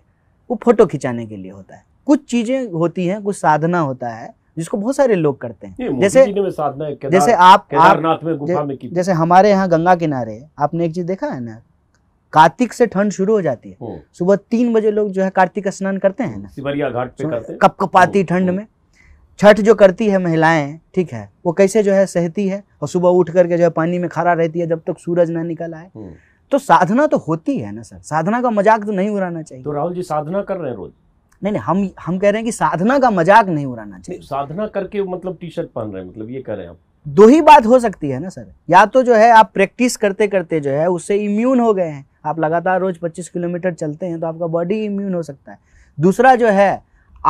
वो फोटो खिंचाने के लिए होता है कुछ चीजें होती हैं कुछ साधना होता है जिसको बहुत सारे लोग करते हैं जैसे जैसे आप, आप में गुफा में की जैसे हमारे यहाँ गंगा किनारे आपने एक चीज देखा है ना कार्तिक से ठंड शुरू हो जाती है सुबह तीन बजे लोग जो है कार्तिक स्नान करते हैं ना सिमरिया घाट पे करते हैं कपकपाती ठंड में छठ जो करती है महिलाएं ठीक है वो कैसे जो है सहती है और सुबह उठ करके जो है पानी में खड़ा रहती है जब तक सूरज ना निकल आए हम्म। तो साधना तो होती है ना सर साधना का मजाक तो नहीं उड़ाना चाहिए तो राहुल जी साधना कर रहे हैं रोज नहीं नहीं हम हम कह रहे हैं कि साधना का मजाक नहीं उड़ाना चाहिए साधना करके मतलब टी शर्ट पहन रहे हैं मतलब ये कह रहे हैं आप दो ही बात हो सकती है ना सर या तो जो है आप प्रैक्टिस करते करते जो है उससे इम्यून हो गए हैं आप लगातार रोज 25 किलोमीटर चलते हैं तो आपका बॉडी इम्यून हो सकता है दूसरा जो है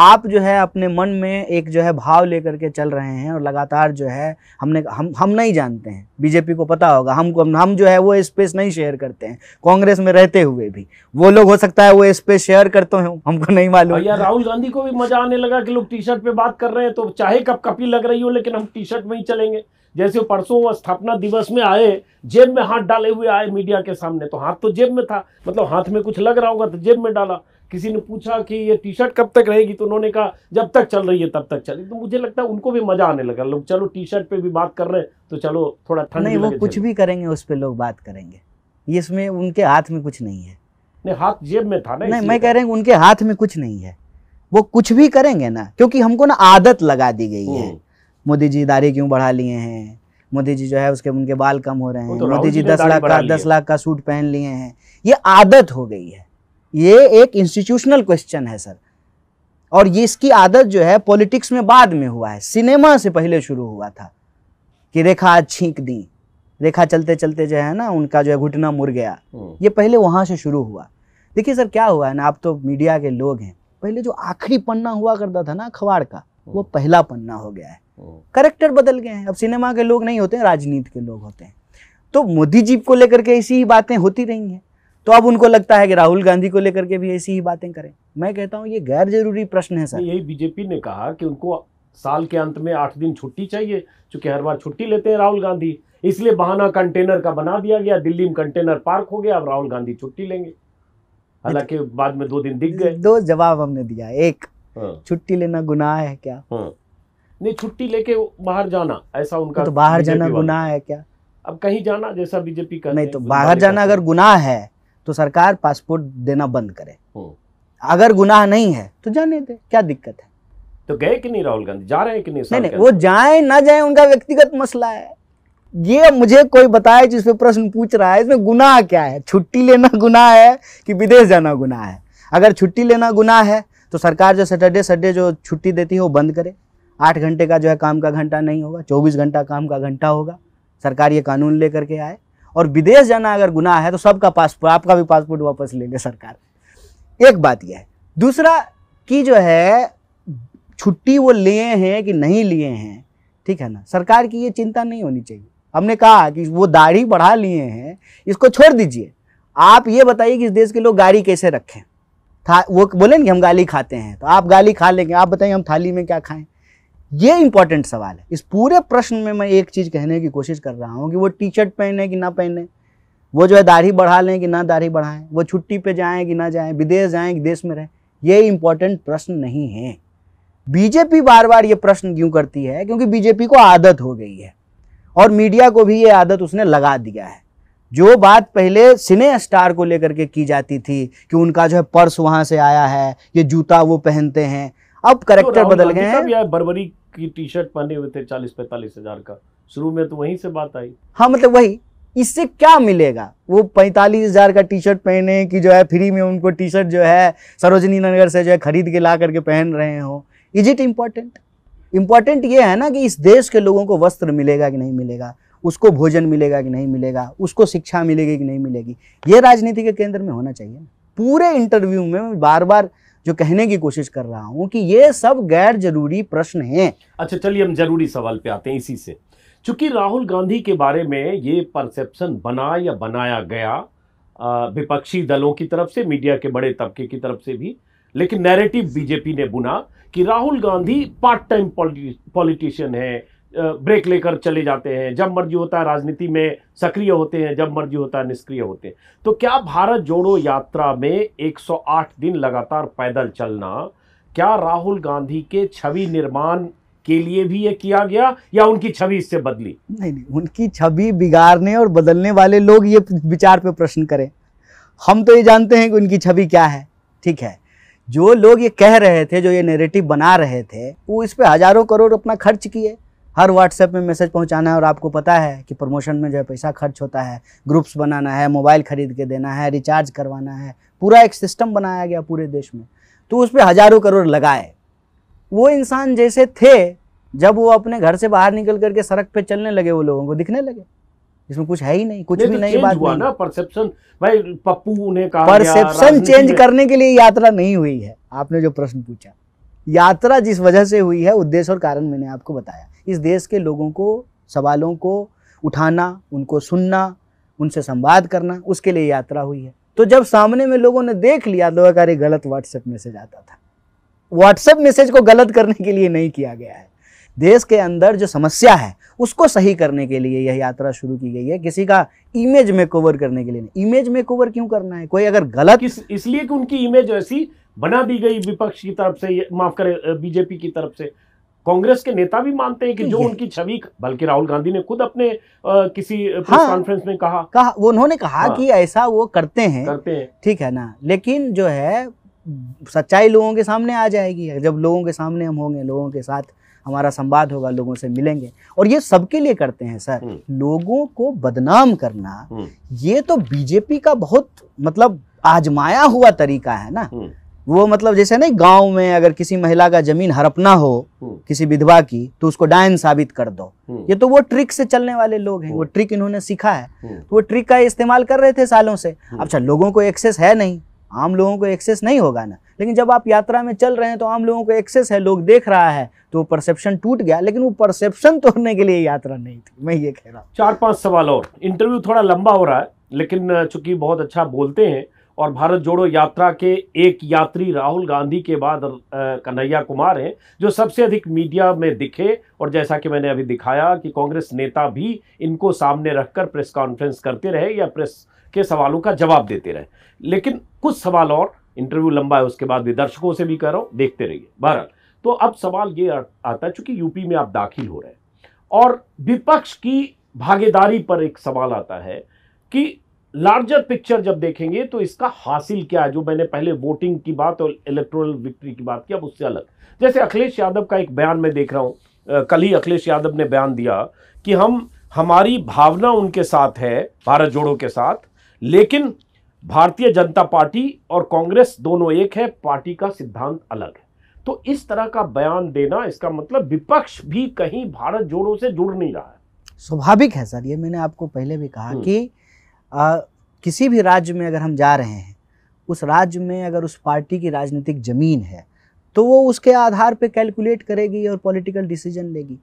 आप जो है अपने मन में एक जो है भाव लेकर के चल रहे हैं और लगातार जो है हमने हम हम नहीं जानते हैं बीजेपी को पता होगा हमको हम जो है वो स्पेस नहीं शेयर करते हैं कांग्रेस में रहते हुए भी वो लोग हो सकता है वो स्पेस शेयर करते हो हमको नहीं मालूम या राहुल गांधी को भी मजा आने लगा कि लोग टी शर्ट पे बात कर रहे हैं तो चाहे कब कपी लग रही हो लेकिन हम टी शर्ट में ही चलेंगे जैसे परसों स्थापना दिवस में आए जेब में हाथ डाले हुए आए मीडिया के सामने तो हाथ तो जेब में था मतलब हाथ में कुछ लग रहा होगा तो जेब में डाला किसी ने पूछा कि ये टी शर्ट कब तक रहेगी तो उन्होंने कहा जब तक चल रही है तब तक चलेगी तो मुझे लगता है उनको भी मजा आने लगा लोग चलो टी शर्ट पे भी बात कर रहे हैं तो चलो थोड़ा ठंड नहीं वो कुछ भी करेंगे उस पर लोग बात करेंगे इसमें उनके हाथ में कुछ नहीं है नहीं हाथ जेब में था ना नहीं मैं कह रहा हूँ उनके हाथ में कुछ नहीं है वो कुछ भी करेंगे ना क्योंकि हमको ना आदत लगा दी गई है हम्म। मोदी जी दाढ़ी क्यों बढ़ा लिए हैं मोदी जी जो है उसके उनके बाल कम हो रहे हैं तो मोदी जी दस लाख का दस लाख का सूट पहन लिए हैं ये आदत हो गई है ये एक इंस्टीट्यूशनल क्वेश्चन है सर और ये इसकी आदत जो है पॉलिटिक्स में बाद में हुआ है सिनेमा से पहले शुरू हुआ था कि रेखा आज छींक दी रेखा चलते चलते जो है ना उनका जो है घुटना मुड़ गया हम्म। ये पहले वहाँ से शुरू हुआ देखिए सर क्या हुआ है ना आप तो मीडिया के लोग हैं पहले जो आखिरी पन्ना हुआ करता था ना अखबार का वो हम्म। पहला पन्ना हो गया है करेक्टर हम्म। बदल गए हैं अब सिनेमा के लोग नहीं होते राजनीति के लोग होते हैं तो मोदी जी को लेकर के ऐसी ही बातें होती रही हैं तो अब उनको लगता है कि राहुल गांधी को लेकर के भी ऐसी ही बातें करें मैं कहता हूँ ये गैर जरूरी प्रश्न है सर यही बीजेपी ने कहा कि उनको साल के अंत में आठ दिन छुट्टी चाहिए चूंकि हर बार छुट्टी लेते हैं राहुल गांधी इसलिए बहाना कंटेनर का बना दिया गया दिल्ली में कंटेनर पार्क हो गया अब राहुल गांधी छुट्टी लेंगे हालांकि बाद में दो दिन दिख गए दो जवाब हमने दिया एक हाँ। छुट्टी लेना गुनाह है क्या हाँ। नहीं छुट्टी लेके बाहर जाना ऐसा उनका तो बाहर जाना गुनाह है क्या अब कहीं जाना जैसा बीजेपी का नहीं तो बाहर जाना अगर गुनाह है तो सरकार पासपोर्ट देना बंद करे अगर गुनाह नहीं है तो जाने दे क्या दिक्कत है तो गए कि नहीं राहुल गांधी जा रहे हैं कि नहीं नहीं, नहीं वो जाए ना जाए उनका व्यक्तिगत मसला है ये मुझे कोई बताए जिस पे प्रश्न पूछ रहा है इसमें गुनाह क्या है छुट्टी लेना गुनाह है कि विदेश जाना गुनाह है अगर छुट्टी लेना गुनाह है तो सरकार जो सैटरडे संडे जो छुट्टी देती है वो बंद करे आठ घंटे का जो है काम का घंटा नहीं होगा चौबीस घंटा काम का घंटा होगा सरकार ये कानून लेकर के आए और विदेश जाना अगर गुनाह है तो सबका पासपोर्ट आपका भी पासपोर्ट वापस ले ले सरकार एक बात यह है दूसरा कि जो है छुट्टी वो लिए हैं कि नहीं लिए हैं ठीक है ना सरकार की ये चिंता नहीं होनी चाहिए हमने कहा कि वो दाढ़ी बढ़ा लिए हैं इसको छोड़ दीजिए आप ये बताइए कि इस देश के लोग गाड़ी कैसे रखें था वो बोले ना कि हम गाली खाते हैं तो आप गाली खा लेंगे आप बताइए हम थाली में क्या खाएं ये इंपॉर्टेंट सवाल है इस पूरे प्रश्न में मैं एक चीज़ कहने की कोशिश कर रहा हूँ कि वो टी शर्ट पहने कि ना पहने वो जो है दाढ़ी बढ़ा लें कि ना दाढ़ी बढ़ाएं वो छुट्टी पे जाएं कि ना जाएं विदेश जाएं कि देश में रहें ये इंपॉर्टेंट प्रश्न नहीं है बीजेपी बार बार ये प्रश्न क्यों करती है क्योंकि बीजेपी को आदत हो गई है और मीडिया को भी ये आदत उसने लगा दिया है जो बात पहले सिने स्टार को लेकर के की जाती थी कि उनका जो है पर्स वहाँ से आया है ये जूता वो पहनते हैं अब करेक्टर तो बदल गए हैं बरबरी की टी शर्ट पहने हुए थे चालीस पैंतालीस हजार का शुरू में तो वहीं से बात आई हाँ मतलब वही इससे क्या मिलेगा वो पैंतालीस हजार का टी शर्ट पहने की जो है फ्री में उनको टी शर्ट जो है सरोजनी नगर से जो है खरीद के ला करके पहन रहे हो इज इट इम्पोर्टेंट इम्पॉर्टेंट ये है ना कि इस देश के लोगों को वस्त्र मिलेगा कि नहीं मिलेगा उसको भोजन मिलेगा कि नहीं मिलेगा उसको शिक्षा मिलेगी कि नहीं मिलेगी ये राजनीति के केंद्र में होना चाहिए पूरे इंटरव्यू में बार बार जो कहने की कोशिश कर रहा हूं कि ये सब गैर जरूरी प्रश्न हैं अच्छा चलिए हम जरूरी सवाल पे आते हैं इसी से चूंकि राहुल गांधी के बारे में ये परसेप्शन बना या बनाया गया विपक्षी दलों की तरफ से मीडिया के बड़े तबके की तरफ से भी लेकिन नैरेटिव बीजेपी ने बुना कि Rahul Gandhi part time politician है ब्रेक लेकर चले जाते हैं जब मर्जी होता है राजनीति में सक्रिय होते हैं जब मर्जी होता है निष्क्रिय होते हैं तो क्या भारत जोड़ो यात्रा में 108 दिन लगातार पैदल चलना क्या राहुल गांधी के छवि निर्माण के लिए भी ये किया गया या उनकी छवि इससे बदली नहीं नहीं उनकी छवि बिगाड़ने और बदलने वाले लोग ये विचार पे प्रश्न करें हम तो ये जानते हैं कि उनकी छवि क्या है ठीक है जो लोग ये कह रहे थे जो ये नेरेटिव बना रहे थे वो इस पर हजारों करोड़ अपना खर्च किए हर व्हाट्सएप में मैसेज पहुंचाना है और आपको पता है कि प्रमोशन में जो है पैसा खर्च होता है ग्रुप्स बनाना है मोबाइल खरीद के देना है रिचार्ज करवाना है पूरा एक सिस्टम बनाया गया पूरे देश में तो उस पर हज़ारों करोड़ लगाए वो इंसान जैसे थे जब वो अपने घर से बाहर निकल करके सड़क पे चलने लगे वो लोगों को दिखने लगे इसमें कुछ है ही नहीं कुछ नहीं, भी तो नहीं बात ना परसेप्शन भाई पप्पू ने कहा परसेप्शन चेंज करने के लिए यात्रा नहीं हुई है आपने जो प्रश्न पूछा यात्रा जिस वजह से हुई है उद्देश्य और कारण मैंने आपको बताया इस देश के लोगों को सवालों को उठाना उनको सुनना उनसे संवाद करना उसके लिए यात्रा हुई है तो जब सामने में लोगों ने देख लिया तो अगर गलत व्हाट्सएप मैसेज आता था व्हाट्सएप मैसेज को गलत करने के लिए नहीं किया गया है देश के अंदर जो समस्या है उसको सही करने के लिए यह यात्रा शुरू की गई है किसी का इमेज में कवर करने के लिए नहीं इमेज में कवर क्यों करना है कोई अगर गलत इसलिए कि उनकी इमेज ऐसी बना दी गई विपक्ष की तरफ से माफ करें बीजेपी की तरफ से कांग्रेस के नेता भी मानते हैं कि जो उनकी छवि बल्कि राहुल गांधी ने खुद अपने आ, किसी हाँ, कॉन्फ्रेंस में कहा कहा वो उन्होंने कहा हाँ, कि ऐसा वो करते हैं करते हैं ठीक है ना लेकिन जो है सच्चाई लोगों के सामने आ जाएगी जब लोगों के सामने हम होंगे लोगों के साथ हमारा संवाद होगा लोगों से मिलेंगे और ये सबके लिए करते हैं सर हम्म। लोगों को बदनाम करना हम्म। ये तो बीजेपी का बहुत मतलब आजमाया हुआ तरीका है ना हम्म। वो मतलब जैसे नहीं गांव में अगर किसी महिला का जमीन हड़पना हो हम्म। किसी विधवा की तो उसको डायन साबित कर दो हम्म। ये तो वो ट्रिक से चलने वाले लोग हैं वो हम्म। ट्रिक इन्होंने सीखा है तो वो ट्रिक का इस्तेमाल कर रहे थे सालों से अच्छा लोगों को एक्सेस है नहीं आम लोगों को एक्सेस नहीं होगा ना लेकिन जब आप यात्रा में चल रहे हैं तो आम लोगों को एक्सेस है लोग देख रहा है तो परसेप्शन टूट गया लेकिन वो परसेप्शन तोड़ने के लिए यात्रा नहीं थी मैं ये कह रहा हूँ चार पांच सवाल और इंटरव्यू थोड़ा लंबा हो रहा है लेकिन चूंकि बहुत अच्छा बोलते हैं और भारत जोड़ो यात्रा के एक यात्री राहुल गांधी के बाद कन्हैया कुमार हैं जो सबसे अधिक मीडिया में दिखे और जैसा कि मैंने अभी दिखाया कि कांग्रेस नेता भी इनको सामने रखकर प्रेस कॉन्फ्रेंस करते रहे या प्रेस के सवालों का जवाब देते रहे लेकिन कुछ सवाल और इंटरव्यू लंबा है उसके बाद भी दर्शकों से भी करो देखते रहिए बहरहाल तो अब सवाल ये आता है चूंकि यूपी में आप दाखिल हो रहे हैं और विपक्ष की भागीदारी पर एक सवाल आता है कि लार्जर पिक्चर जब देखेंगे तो इसका हासिल क्या है जो मैंने पहले वोटिंग की बात और इलेक्ट्रोनल विक्ट्री की बात की अब उससे अलग जैसे अखिलेश यादव का एक बयान मैं देख रहा हूँ कल ही अखिलेश यादव ने बयान दिया कि हम हमारी भावना उनके साथ है भारत जोड़ो के साथ लेकिन भारतीय जनता पार्टी और कांग्रेस दोनों एक है पार्टी का सिद्धांत अलग है तो इस तरह का बयान देना इसका मतलब विपक्ष भी कहीं भारत जोड़ो से जुड़ नहीं रहा है स्वाभाविक है सर ये मैंने आपको पहले भी कहा हम्म। कि आ, किसी भी राज्य में अगर हम जा रहे हैं उस राज्य में अगर उस पार्टी की राजनीतिक ज़मीन है तो वो उसके आधार पे कैलकुलेट करेगी और पॉलिटिकल डिसीजन लेगी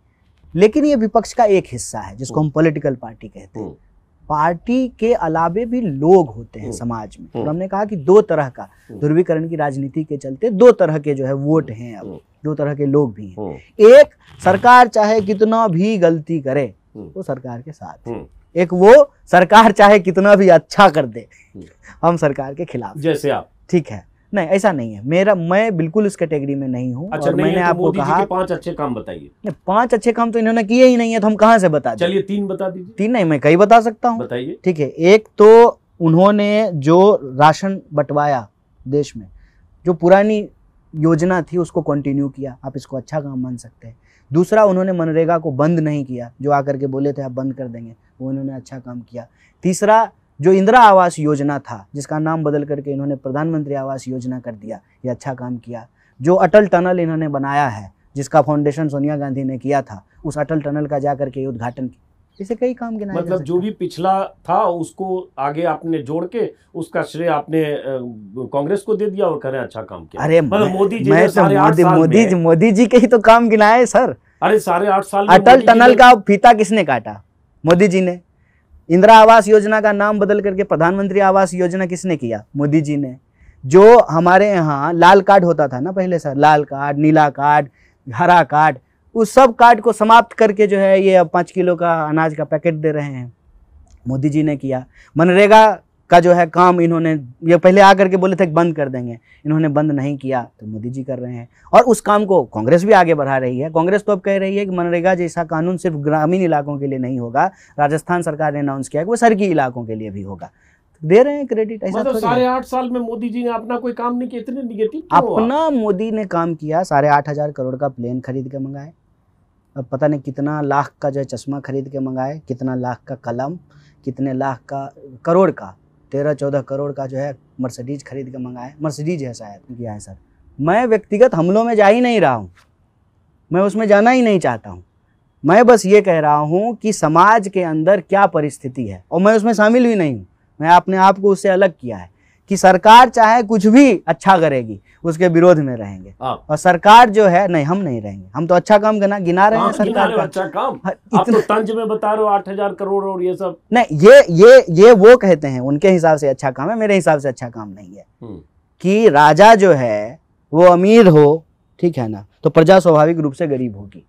लेकिन ये विपक्ष का एक हिस्सा है जिसको हम हम्म। पॉलिटिकल पार्टी कहते हैं हम्म। पार्टी के अलावे भी लोग होते हैं हम्म। समाज में तो हमने कहा कि दो तरह का ध्रुवीकरण की राजनीति के चलते दो तरह के जो है वोट हैं अब दो तरह के लोग भी हैं एक सरकार चाहे कितना भी गलती करे वो सरकार के साथ है एक वो सरकार चाहे कितना भी अच्छा कर दे हम्म। हम सरकार के खिलाफ जैसे आप ठीक है नहीं ऐसा नहीं है मेरा मैं बिल्कुल इस कैटेगरी में नहीं हूँ अच्छा, मैंने तो आपको कहा पांच अच्छे काम बताइए पांच अच्छे काम तो इन्होंने किए ही नहीं है तो हम कहाँ से बता चलिए तीन बता दीजिए तीन नहीं मैं कई बता सकता हूँ बताइए ठीक है एक तो उन्होंने जो राशन बंटवाया देश में जो पुरानी योजना थी उसको कंटिन्यू किया आप इसको अच्छा काम मान सकते हैं दूसरा उन्होंने मनरेगा को बंद नहीं किया जो आकर के बोले थे आप बंद कर देंगे वो इन्होंने अच्छा काम किया तीसरा जो इंदिरा आवास योजना था जिसका नाम बदल करके इन्होंने प्रधानमंत्री आवास योजना कर दिया ये अच्छा काम किया जो अटल टनल इन्होंने बनाया है जिसका फाउंडेशन सोनिया गांधी ने किया था उस अटल टनल का जाकर के उद्घाटन किया इसे कई काम के मतलब जो भी पिछला था उसको आगे आपने जोड़ के उसका श्रेय आपने कांग्रेस को दे दिया और करें अच्छा काम किया अरे मतलब मोदी जी मैं तो मोदी मोदी जी, मोदी जी के ही तो काम गिनाए सर अरे सारे आठ साल अटल टनल का फीता किसने काटा मोदी जी ने इंदिरा आवास योजना का नाम बदल करके प्रधानमंत्री आवास योजना किसने किया मोदी जी ने जो हमारे यहाँ लाल कार्ड होता था ना पहले सर लाल कार्ड नीला कार्ड हरा कार्ड उस सब कार्ड को समाप्त करके जो है ये अब पाँच किलो का अनाज का पैकेट दे रहे हैं मोदी जी ने किया मनरेगा का जो है काम इन्होंने ये पहले आकर के बोले थे बंद कर देंगे इन्होंने बंद नहीं किया तो मोदी जी कर रहे हैं और उस काम को कांग्रेस भी आगे बढ़ा रही है कांग्रेस तो अब कह रही है कि मनरेगा जैसा कानून सिर्फ ग्रामीण इलाकों के लिए नहीं होगा राजस्थान सरकार ने अनाउंस किया कि वो शहरी इलाकों के लिए भी होगा दे रहे हैं क्रेडिट ऐसा मतलब साढ़े आठ साल में मोदी जी ने अपना कोई काम नहीं किया इतने निगेटिव अपना मोदी ने काम किया साढ़े आठ हजार करोड़ का प्लेन खरीद के मंगाए अब पता नहीं कितना लाख का जो है चश्मा खरीद के मंगाए कितना लाख का कलम कितने लाख का करोड़ का तेरह चौदह करोड़ का जो है मर्सिडीज खरीद के मंगाए मर्सिडीज है शायद किया है हाँ सर मैं व्यक्तिगत हमलों में जा ही नहीं रहा हूँ मैं उसमें जाना ही नहीं चाहता हूँ मैं बस ये कह रहा हूँ कि समाज के अंदर क्या परिस्थिति है और मैं उसमें शामिल भी नहीं हूँ मैं अपने आप को उससे अलग किया है कि सरकार चाहे कुछ भी अच्छा करेगी उसके विरोध में रहेंगे हाँ। और सरकार जो है नहीं हम नहीं रहेंगे हम तो अच्छा काम गिना गिना रहे हैं हाँ, सरकार का अच्छा काम हाँ, आप तो तंज में बता रहे हो आठ हजार करोड़ और ये सब नहीं ये ये ये वो कहते हैं उनके हिसाब से अच्छा काम है मेरे हिसाब से अच्छा काम नहीं है हम्म। कि राजा जो है वो अमीर हो ठीक है ना तो प्रजा स्वाभाविक रूप से गरीब होगी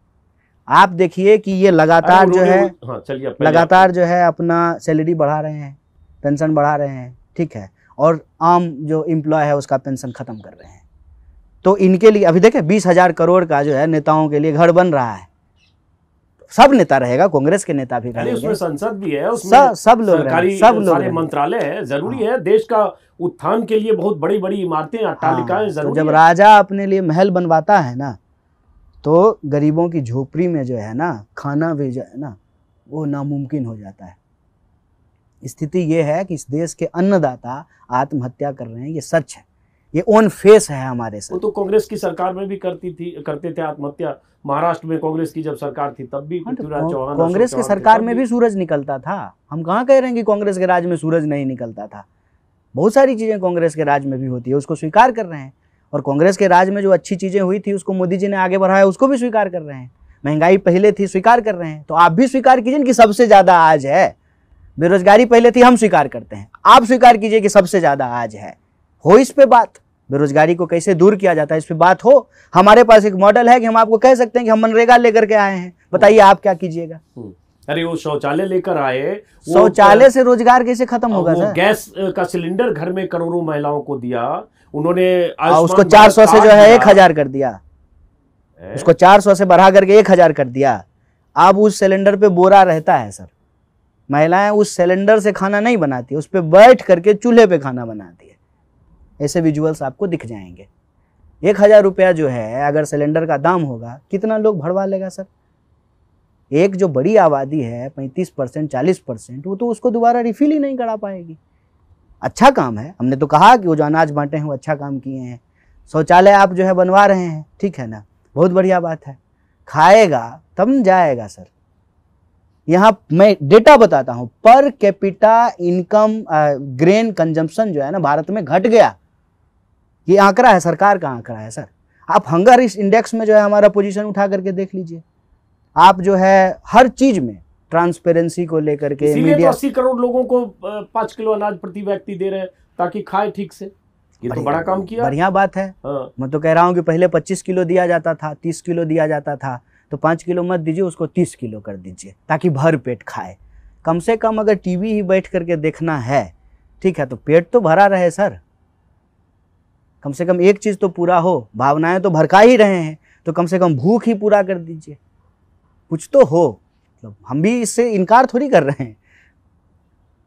आप देखिए कि ये लगातार जो है लगातार जो है अपना सैलरी बढ़ा रहे हैं पेंशन बढ़ा रहे हैं ठीक है और आम जो इम्प्लॉय है उसका पेंशन ख़त्म कर रहे हैं तो इनके लिए अभी देखें बीस हज़ार करोड़ का जो है नेताओं के लिए घर बन रहा है सब नेता रहेगा कांग्रेस के नेता भी उसमें संसद भी है उसमें सब लोग सब लोग मंत्रालय है जरूरी हाँ। है देश का उत्थान के लिए बहुत बड़ी बड़ी इमारतें अट्टालिकाएं हाँ, तो जरूरी जब राजा अपने लिए महल बनवाता है ना तो गरीबों की झोपड़ी में जो है ना खाना भी जो है ना वो नामुमकिन हो जाता है स्थिति ये है कि इस देश के अन्नदाता आत्महत्या कर रहे हैं ये सच है ये ओन फेस है हमारे साथ तो कांग्रेस की सरकार में भी करती थी करते थे आत्महत्या महाराष्ट्र में कांग्रेस की जब सरकार थी तब भी हाँ, तो चौहान कांग्रेस की सरकार में भी सूरज निकलता था हम कहाँ कह रहे हैं कि कांग्रेस के राज में सूरज नहीं निकलता था बहुत सारी चीज़ें कांग्रेस के राज में भी होती है उसको स्वीकार कर रहे हैं और कांग्रेस के राज में जो अच्छी चीज़ें हुई थी उसको मोदी जी ने आगे बढ़ाया उसको भी स्वीकार कर रहे हैं महंगाई पहले थी स्वीकार कर रहे हैं तो आप भी स्वीकार कीजिए कि सबसे ज़्यादा आज है बेरोजगारी पहले थी हम स्वीकार करते हैं आप स्वीकार कीजिए कि सबसे ज़्यादा आज है हो इस पे बात बेरोजगारी को कैसे दूर किया जाता है इस पर बात हो हमारे पास एक मॉडल है कि हम आपको कह सकते हैं कि हम मनरेगा लेकर के आए हैं बताइए आप क्या कीजिएगा हम्म। अरे वो शौचालय लेकर आए शौचालय से रोजगार कैसे खत्म होगा सर गैस का सिलेंडर घर में करोड़ों महिलाओं को दिया उन्होंने हाँ, उसको चार सौ से जो है एक हजार कर दिया उसको चार सौ से बढ़ा करके एक हजार कर दिया अब उस सिलेंडर पे बोरा रहता है सर महिलाएं उस सिलेंडर से खाना नहीं बनाती उस पर बैठ करके चूल्हे पे खाना बनाती है ऐसे विजुअल्स आपको दिख जाएंगे एक हज़ार रुपया जो है अगर सिलेंडर का दाम होगा कितना लोग भरवा लेगा सर एक जो बड़ी आबादी है पैंतीस परसेंट चालीस परसेंट वो तो उसको दोबारा रिफिल ही नहीं करा पाएगी अच्छा काम है हमने तो कहा कि वो जो अनाज बांटे हैं वो अच्छा काम किए हैं शौचालय आप जो है बनवा रहे हैं ठीक है ना बहुत बढ़िया बात है खाएगा तब जाएगा सर यहाँ मैं डेटा बताता हूँ per capita income grain consumption जो है ना भारत में घट गया ये आंकड़ा है सरकार का आंकड़ा है सर आप हंगर इस इंडेक्स में जो है हमारा पोजीशन उठा करके देख लीजिए आप जो है हर चीज में ट्रांसपेरेंसी को लेकर के मीडिया तो अस्सी तो करोड़ लोगों को पांच किलो अनाज प्रति व्यक्ति दे रहे हैं ताकि खाए ठीक से ये तो बड़ा काम किया बढ़िया बात है हाँ। मैं तो कह रहा हूँ कि पहले पच्चीस किलो दिया जाता था तीस किलो दिया जाता था तो पाँच किलो मत दीजिए उसको तीस किलो कर दीजिए ताकि भर पेट खाए कम से कम अगर टीवी ही बैठ करके देखना है ठीक है तो पेट तो भरा रहे सर कम से कम एक चीज़ तो पूरा हो भावनाएं तो भरका ही रहे हैं तो कम से कम भूख ही पूरा कर दीजिए कुछ तो हो तो हम भी इससे इनकार थोड़ी कर रहे हैं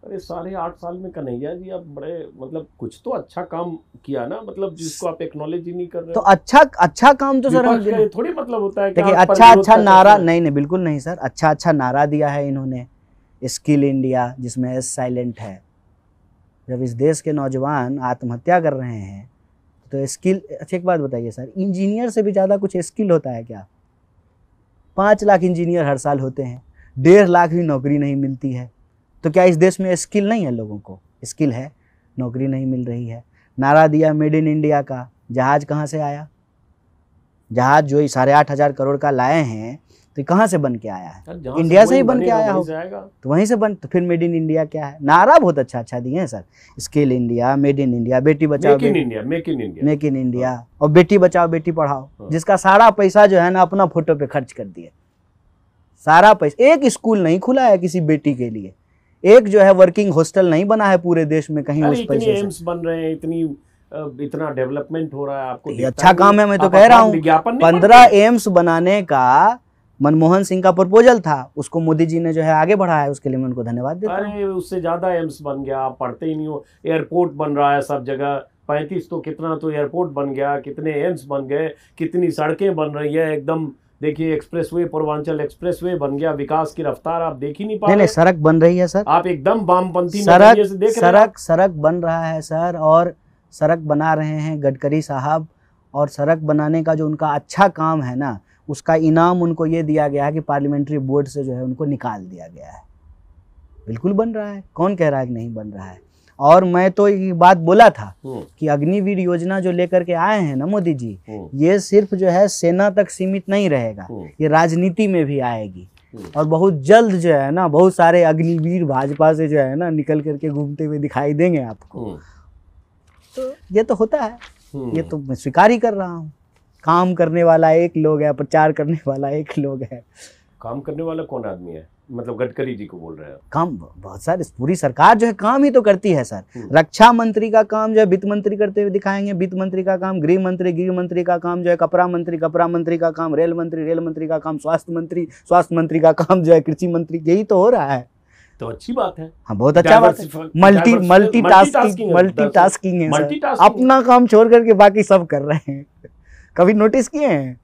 अरे साढ़े आठ साल में कन्हैया जी आप बड़े मतलब कुछ तो अच्छा काम किया ना मतलब जिसको आप एक्नोलेज ही नहीं कर रहे तो अच्छा अच्छा काम तो सर हम थोड़ी मतलब होता है देखिए अच्छा अच्छा नारा नहीं नहीं बिल्कुल नहीं सर अच्छा अच्छा नारा दिया है इन्होंने स्किल इंडिया जिसमें एस साइलेंट है जब इस देश के नौजवान आत्महत्या कर रहे हैं तो स्किल अच्छा एक बात बताइए सर इंजीनियर से भी ज़्यादा कुछ स्किल होता है क्या पाँच लाख इंजीनियर हर साल होते हैं डेढ़ लाख भी नौकरी नहीं मिलती है तो क्या इस देश में स्किल नहीं है लोगों को स्किल है नौकरी नहीं मिल रही है नारा दिया मेड इन इंडिया का जहाज कहाँ से आया जहाज जो साढ़े आठ हज़ार करोड़ का लाए हैं तो कहाँ से बन के आया है इंडिया से ही बन के आया हो तो वहीं से बन तो फिर मेड इन इंडिया क्या है नारा बहुत अच्छा अच्छा दिए हैं sir skill India made in India बेटी बचाओ make in India make in India make in India और बेटी बचाओ बेटी पढ़ाओ हाँ। जिसका सारा पैसा जो है ना अपना फोटो पे खर्च कर दिया सारा पैसा एक स्कूल नहीं खुला है किसी बेटी के लिए एक जो है वर्किंग हॉस्टल नहीं बना है पूरे देश में कहीं उस पैसे एम्स बन रहे हैं इतनी इतना डेवलपमेंट हो रहा है आपको अच्छा काम है मैं तो कह रहा हूँ पंद्रह एम्स बनाने का मनमोहन सिंह का प्रपोजल था उसको मोदी जी ने जो है आगे बढ़ाया उसके लिए मैं उनको धन्यवाद देता अरे उससे ज्यादा एम्स बन गया आप पढ़ते ही नहीं हो एयरपोर्ट बन रहा है सब जगह पैंतीस तो कितना तो एयरपोर्ट बन गया कितने एम्स बन गए कितनी सड़कें बन रही है एकदम देखिए एक्सप्रेसवे पूर्वांचल एक्सप्रेसवे बन गया विकास की रफ्तार आप देख ही नहीं पा नहीं सड़क बन रही है सर आप एकदम वामपंथी सड़क देख सड़क सड़क बन रहा है सर और सड़क बना रहे हैं गडकरी साहब और सड़क बनाने का जो उनका अच्छा काम है ना उसका इनाम उनको ये दिया गया है कि पार्लियामेंट्री बोर्ड से जो है उनको निकाल दिया गया है बिल्कुल बन रहा है कौन कह रहा है कि नहीं बन रहा है और मैं तो ये बात बोला था हम्म। कि अग्निवीर योजना जो लेकर के आए हैं ना मोदी जी हम्म। ये सिर्फ जो है सेना तक सीमित नहीं रहेगा हम्म। ये राजनीति में भी आएगी और बहुत जल्द जो है ना बहुत सारे अग्निवीर भाजपा से जो है ना निकल करके घूमते हुए दिखाई देंगे आपको तो ये तो होता है ये तो मैं स्वीकार ही कर रहा हूँ काम करने वाला एक लोग है प्रचार करने वाला एक लोग है काम करने वाला कौन आदमी है मतलब गडकरी जी को बोल रहे हैं काम बहुत सारे पूरी सरकार जो है काम ही तो करती है सर हम्म। रक्षा मंत्री का काम जो है वित्त मंत्री करते हुए दिखाएंगे वित्त मंत्री का काम गृह मंत्री गृह मंत्री का काम जो है कपड़ा मंत्री कपड़ा मंत्री का काम रेल मंत्री रेल मंत्री का काम स्वास्थ्य मंत्री स्वास्थ्य मंत्री का काम जो है कृषि मंत्री यही तो हो रहा है तो अच्छी बात है हाँ बहुत अच्छा बात है multi multi tasking multi tasking है अपना काम छोड़ करके बाकी सब कर रहे हैं कभी नोटिस किए हैं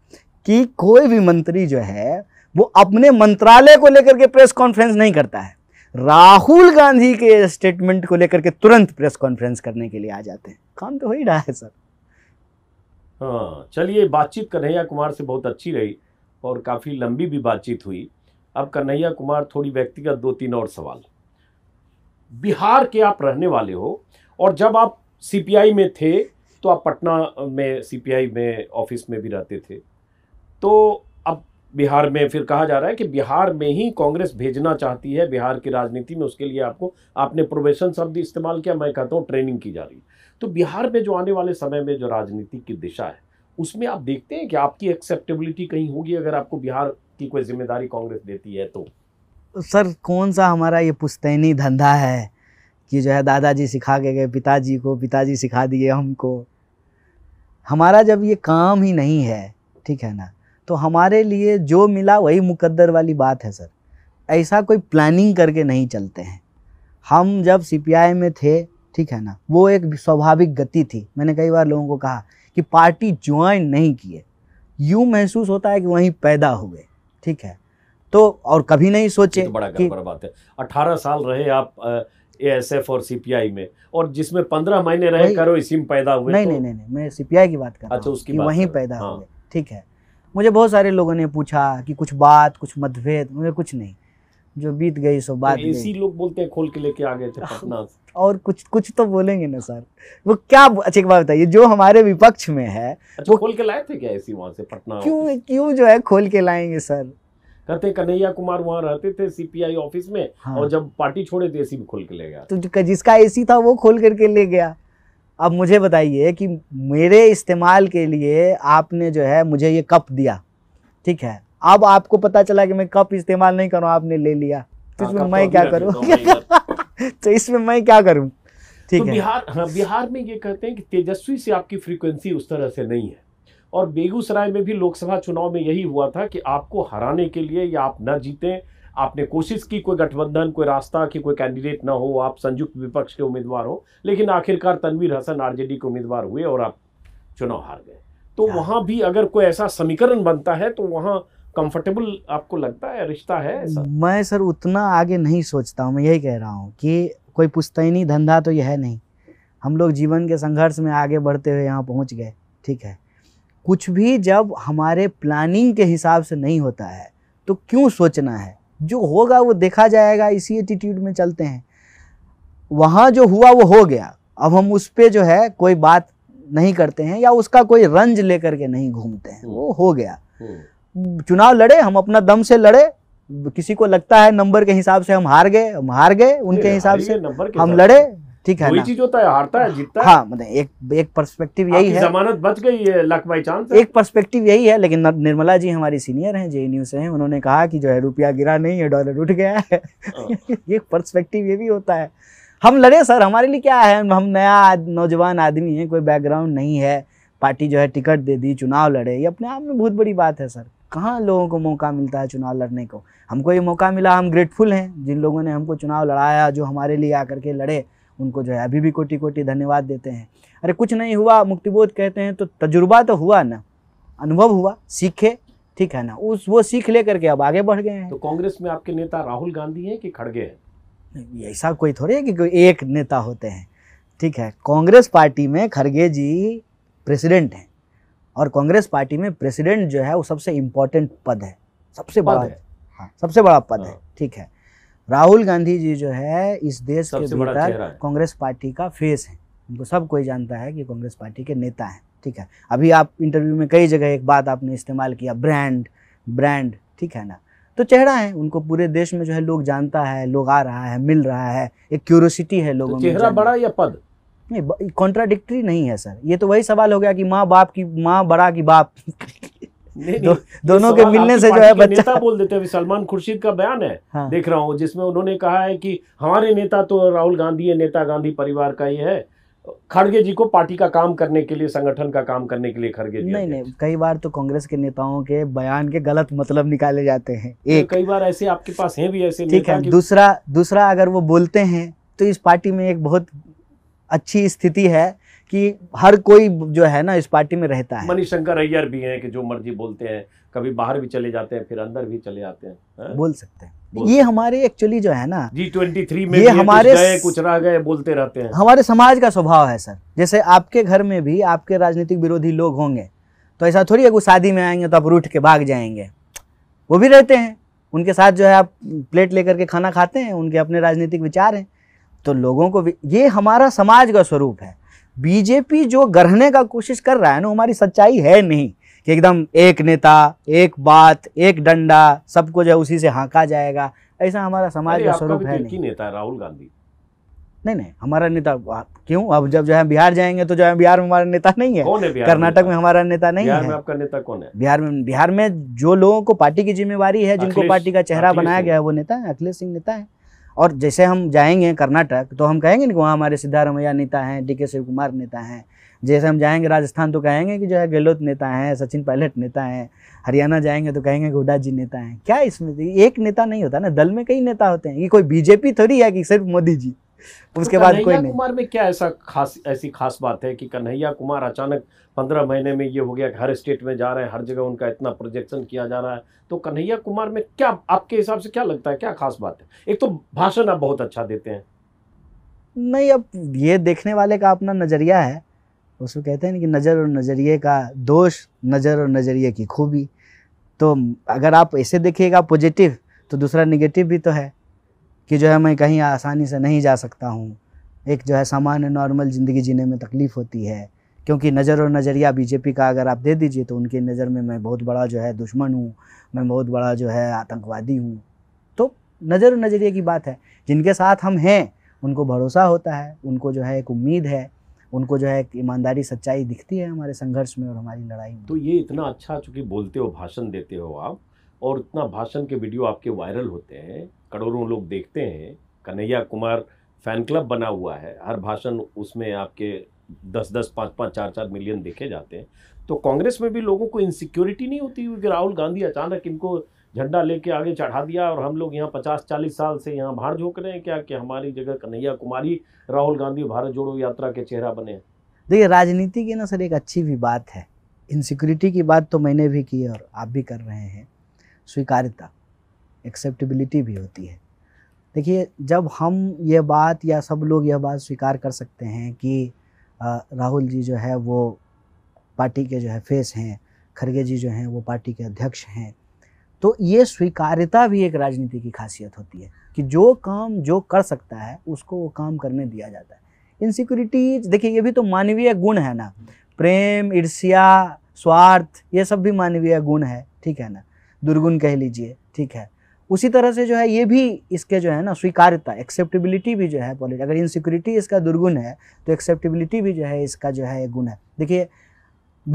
कि कोई भी मंत्री जो है वो अपने मंत्रालय को लेकर के प्रेस कॉन्फ्रेंस नहीं करता है राहुल गांधी के स्टेटमेंट को लेकर के तुरंत प्रेस कॉन्फ्रेंस करने के लिए आ जाते हैं काम तो हो ही रहा है सर हाँ चलिए बातचीत कन्हैया कुमार से बहुत अच्छी रही और काफ़ी लंबी भी बातचीत हुई अब कन्हैया कुमार थोड़ी व्यक्तिगत दो तीन और सवाल बिहार के आप रहने वाले हो और जब आप सीपीआई में थे तो आप पटना में सीपीआई में ऑफिस में भी रहते थे तो बिहार में फिर कहा जा रहा है कि बिहार में ही कांग्रेस भेजना चाहती है बिहार की राजनीति में उसके लिए आपको आपने प्रोबेशन शब्द इस्तेमाल किया मैं कहता हूँ ट्रेनिंग की जा रही है तो बिहार में जो आने वाले समय में जो राजनीति की दिशा है उसमें आप देखते हैं कि आपकी एक्सेप्टेबिलिटी कहीं होगी अगर आपको बिहार की कोई जिम्मेदारी कांग्रेस देती है तो सर कौन सा हमारा ये पुस्तैनी धंधा है कि जो है दादाजी सिखा के गए पिताजी को पिताजी सिखा दिए हमको हमारा जब ये काम ही नहीं है ठीक है ना तो हमारे लिए जो मिला वही मुकद्दर वाली बात है सर ऐसा कोई प्लानिंग करके नहीं चलते हैं हम जब सी में थे ठीक है ना वो एक स्वाभाविक गति थी मैंने कई बार लोगों को कहा कि पार्टी ज्वाइन नहीं किए यूँ महसूस होता है कि वहीं पैदा हुए ठीक है तो और कभी नहीं तो सोचे तो बड़ा गड़बड़ बात है अठारह साल रहे आप एएसएफ और सीपीआई में और जिसमें पंद्रह महीने रहे करो इसी में पैदा हुए नहीं, तो... नहीं नहीं नहीं मैं सीपीआई की बात कर अच्छा, रहा अच्छा, उसकी वहीं पैदा हुए हाँ। ठीक है मुझे बहुत सारे लोगों ने पूछा कि कुछ बात कुछ मतभेद मुझे कुछ नहीं जो बीत गई सो तो बात तो इसी लोग बोलते हैं खोल के लेके आ गए थे पटना और कुछ कुछ तो बोलेंगे ना सर वो क्या अच्छा एक बात बताइए जो हमारे विपक्ष में है अच्छा, वो खोल के लाए थे क्या इसी वहां से पटना क्यों क्यों जो है खोल के लाएंगे सर कहते कन्हैया कुमार वहाँ रहते थे सीपीआई ऑफिस में हाँ। और जब पार्टी छोड़े थे एसी भी खोल के ले गया तो जिसका एसी था वो खोल करके ले गया अब मुझे बताइए कि मेरे इस्तेमाल के लिए आपने जो है मुझे ये कप दिया ठीक है अब आपको पता चला कि मैं कप इस्तेमाल नहीं करूँ आपने ले लिया तो हाँ, इसमें मैं तो क्या करूँ तो इसमें मैं क्या करूँ तो ठीक तो है बिहार हाँ बिहार में ये कहते हैं कि तेजस्वी से आपकी फ्रीक्वेंसी उस तरह से नहीं है और बेगूसराय में भी लोकसभा चुनाव में यही हुआ था कि आपको हराने के लिए या आप ना जीतें आपने कोशिश की कोई गठबंधन कोई रास्ता की कोई कैंडिडेट ना हो आप संयुक्त विपक्ष के उम्मीदवार हो लेकिन आखिरकार तनवीर हसन आरजेडी के उम्मीदवार हुए और आप चुनाव हार गए तो हाँ। वहाँ भी अगर कोई ऐसा समीकरण बनता है तो वहाँ कंफर्टेबल आपको लगता है रिश्ता है ऐसा मैं सर उतना आगे नहीं सोचता हूँ मैं यही कह रहा हूँ कि कोई पुस्तैनी धंधा तो यह है नहीं हम लोग जीवन के संघर्ष में आगे बढ़ते हुए यहाँ पहुँच गए ठीक है कुछ भी जब हमारे प्लानिंग के हिसाब से नहीं होता है तो क्यों सोचना है जो होगा वो देखा जाएगा इसी एटीट्यूड में चलते हैं वहाँ जो हुआ वो हो गया अब हम उस पर जो है कोई बात नहीं करते हैं या उसका कोई रंज लेकर के नहीं घूमते हैं वो हो गया चुनाव लड़े हम अपना दम से लड़े किसी को लगता है नंबर के हिसाब से हम हार गए हम हार गए उनके हिसाब से हम लड़े ठीक है वही चीज होता है हारता है जीतता हाँ मतलब एक एक पर्सपेक्टिव यही है जमानत बच गई है लक बाई चांस एक पर्सपेक्टिव यही है लेकिन निर्मला जी हमारी सीनियर हैं जे से हैं उन्होंने कहा कि जो है रुपया गिरा नहीं है डॉलर उठ गया है ये हाँ। पर्सपेक्टिव ये भी होता है हम लड़े सर हमारे लिए क्या है हम नया नौजवान आदमी है कोई बैकग्राउंड नहीं है पार्टी जो है टिकट दे दी चुनाव लड़े ये अपने आप में बहुत बड़ी बात है सर कहाँ लोगों को मौका मिलता है चुनाव लड़ने को हमको ये मौका मिला हम ग्रेटफुल हैं जिन लोगों ने हमको चुनाव लड़ाया जो हमारे लिए आकर के लड़े उनको जो है अभी भी कोटि कोटि धन्यवाद देते हैं अरे कुछ नहीं हुआ मुक्तिबोध कहते हैं तो तजुर्बा तो हुआ ना अनुभव हुआ सीखे ठीक है ना उस वो सीख ले करके अब आगे बढ़ गए हैं तो कांग्रेस में आपके नेता राहुल गांधी हैं कि खड़गे हैं ऐसा कोई थोड़ी है कि कोई एक नेता होते हैं ठीक है कांग्रेस पार्टी में खड़गे जी प्रेसिडेंट हैं और कांग्रेस पार्टी में प्रेसिडेंट जो है वो सबसे इम्पोर्टेंट पद है सबसे बड़ा हाँ सबसे बड़ा पद हाँ। है ठीक है राहुल गांधी जी जो है इस देश के भीतर कांग्रेस पार्टी का फेस है उनको सब कोई जानता है कि कांग्रेस पार्टी के नेता हैं ठीक है अभी आप इंटरव्यू में कई जगह एक बात आपने इस्तेमाल किया ब्रांड ब्रांड ठीक है ना तो चेहरा है उनको पूरे देश में जो है लोग जानता है लोग आ रहा है मिल रहा है एक क्यूरोसिटी है लोगों तो चेहरा बड़ा या पद नहीं कॉन्ट्राडिक्टरी नहीं है सर ये तो वही सवाल हो गया कि माँ बाप की माँ बड़ा की बाप दोनों के मिलने से जो है बच्चा बोल देते हैं सलमान खुर्शीद का बयान है हाँ। देख रहा हूँ जिसमें उन्होंने कहा है कि हमारे नेता तो राहुल गांधी है नेता गांधी परिवार का ही है खड़गे जी को पार्टी का काम करने के लिए संगठन का काम करने के लिए खड़गे जी नहीं नहीं कई बार तो कांग्रेस के नेताओं के बयान के गलत मतलब निकाले जाते हैं एक कई बार ऐसे आपके पास हैं भी ऐसे ठीक है दूसरा दूसरा अगर वो बोलते हैं तो इस पार्टी में एक बहुत अच्छी स्थिति है कि हर कोई जो है ना इस पार्टी में रहता है मनीष शंकर अय्यर भी हैं कि जो मर्जी बोलते हैं कभी बाहर भी चले जाते हैं फिर अंदर भी चले जाते हैं है? बोल सकते हैं बोल ये हमारे एक्चुअली जो है ना जी ट्वेंटी थ्री में ये हमारे कुछ, गए, कुछ रह गए बोलते रहते हैं हमारे समाज का स्वभाव है सर जैसे आपके घर में भी आपके राजनीतिक विरोधी लोग होंगे तो ऐसा थोड़ी है कोई शादी में आएंगे तो आप रूठ के भाग जाएंगे वो भी रहते हैं उनके साथ जो है आप प्लेट लेकर के खाना खाते हैं उनके अपने राजनीतिक विचार हैं तो लोगों को ये हमारा समाज का स्वरूप है बीजेपी जो गढ़ने का कोशिश कर रहा है ना हमारी सच्चाई है नहीं कि एकदम एक नेता एक बात एक डंडा सबको जो है उसी से हाँका जाएगा ऐसा हमारा समाज का स्वरूप है नहीं नेता राहुल गांधी नहीं नहीं हमारा नेता क्यों अब जब जो है बिहार जाएंगे तो जो है बिहार में हमारा नेता नहीं है, है कर्नाटक में हमारा नेता नहीं है आपका नेता कौन है बिहार में बिहार में जो लोगों को पार्टी की जिम्मेवारी है जिनको पार्टी का चेहरा बनाया गया है वो नेता है अखिलेश सिंह नेता है और जैसे हम जाएंगे कर्नाटक तो हम कहेंगे ना कि वहाँ हमारे सिद्धारमैया नेता हैं डी के शिव कुमार नेता हैं जैसे हम जाएंगे राजस्थान तो कहेंगे कि जो है गहलोत नेता हैं सचिन पायलट नेता हैं हरियाणा जाएंगे तो कहेंगे हुडा जी नेता हैं क्या इसमें एक नेता नहीं होता ना दल में कई नेता होते हैं ये कोई बीजेपी थोड़ी है कि सिर्फ मोदी जी उसके तो बाद कोई नहीं कुमार में क्या ऐसा खास ऐसी खास बात है कि कन्हैया कुमार अचानक पंद्रह महीने में ये हो गया कि हर स्टेट में जा रहे हैं हर जगह उनका इतना प्रोजेक्शन किया जा रहा है तो कन्हैया कुमार में क्या आपके हिसाब से क्या लगता है क्या खास बात है एक तो भाषण आप बहुत अच्छा देते हैं नहीं अब ये देखने वाले का अपना नज़रिया है उसको कहते हैं कि नज़र और नज़रिए का दोष नज़र और नज़रिए की खूबी तो अगर आप ऐसे देखिएगा पॉजिटिव तो दूसरा निगेटिव भी तो है कि जो है मैं कहीं आसानी से नहीं जा सकता हूँ एक जो है सामान्य नॉर्मल ज़िंदगी जीने में तकलीफ़ होती है क्योंकि नज़र और नज़रिया बीजेपी का अगर आप दे दीजिए तो उनकी नज़र में मैं बहुत बड़ा जो है दुश्मन हूँ मैं बहुत बड़ा जो है आतंकवादी हूँ तो नज़र और नज़रिए की बात है जिनके साथ हम हैं उनको भरोसा होता है उनको जो है एक उम्मीद है उनको जो है एक ईमानदारी सच्चाई दिखती है हमारे संघर्ष में और हमारी लड़ाई में तो ये इतना अच्छा चूँकि बोलते हो भाषण देते हो आप और इतना भाषण के वीडियो आपके वायरल होते हैं करोड़ों लोग देखते हैं कन्हैया कुमार फैन क्लब बना हुआ है हर भाषण उसमें आपके दस दस पाँच पाँच चार चार मिलियन देखे जाते हैं तो कांग्रेस में भी लोगों को इनसिक्योरिटी नहीं होती क्योंकि राहुल गांधी अचानक इनको झंडा लेके आगे चढ़ा दिया और हम लोग यहाँ पचास चालीस साल से यहाँ बाहर झोंक रहे हैं क्या कि हमारी जगह कन्हैया कुमारी राहुल गांधी भारत जोड़ो यात्रा के चेहरा बने देखिए राजनीति की ना सर एक अच्छी भी बात है इनसिक्योरिटी की बात तो मैंने भी की और आप भी कर रहे हैं स्वीकारिता एक्सेप्टेबिलिटी भी होती है देखिए जब हम ये बात या सब लोग यह बात स्वीकार कर सकते हैं कि राहुल जी जो है वो पार्टी के जो है फेस हैं खड़गे जी जो हैं वो पार्टी के अध्यक्ष हैं तो ये स्वीकार्यता भी एक राजनीति की खासियत होती है कि जो काम जो कर सकता है उसको वो काम करने दिया जाता है इनसिक्योरिटीज देखिए ये भी तो मानवीय गुण है ना प्रेम ईर्ष्या स्वार्थ ये सब भी मानवीय गुण है ठीक है ना दुर्गुण कह लीजिए ठीक है उसी तरह से जो है ये भी इसके जो है ना स्वीकारता एक्सेप्टेबिलिटी भी जो है पॉलिटिक्स अगर इनसिक्योरिटी इसका दुर्गुण है तो एक्सेप्टेबिलिटी भी जो है इसका जो है गुण है देखिए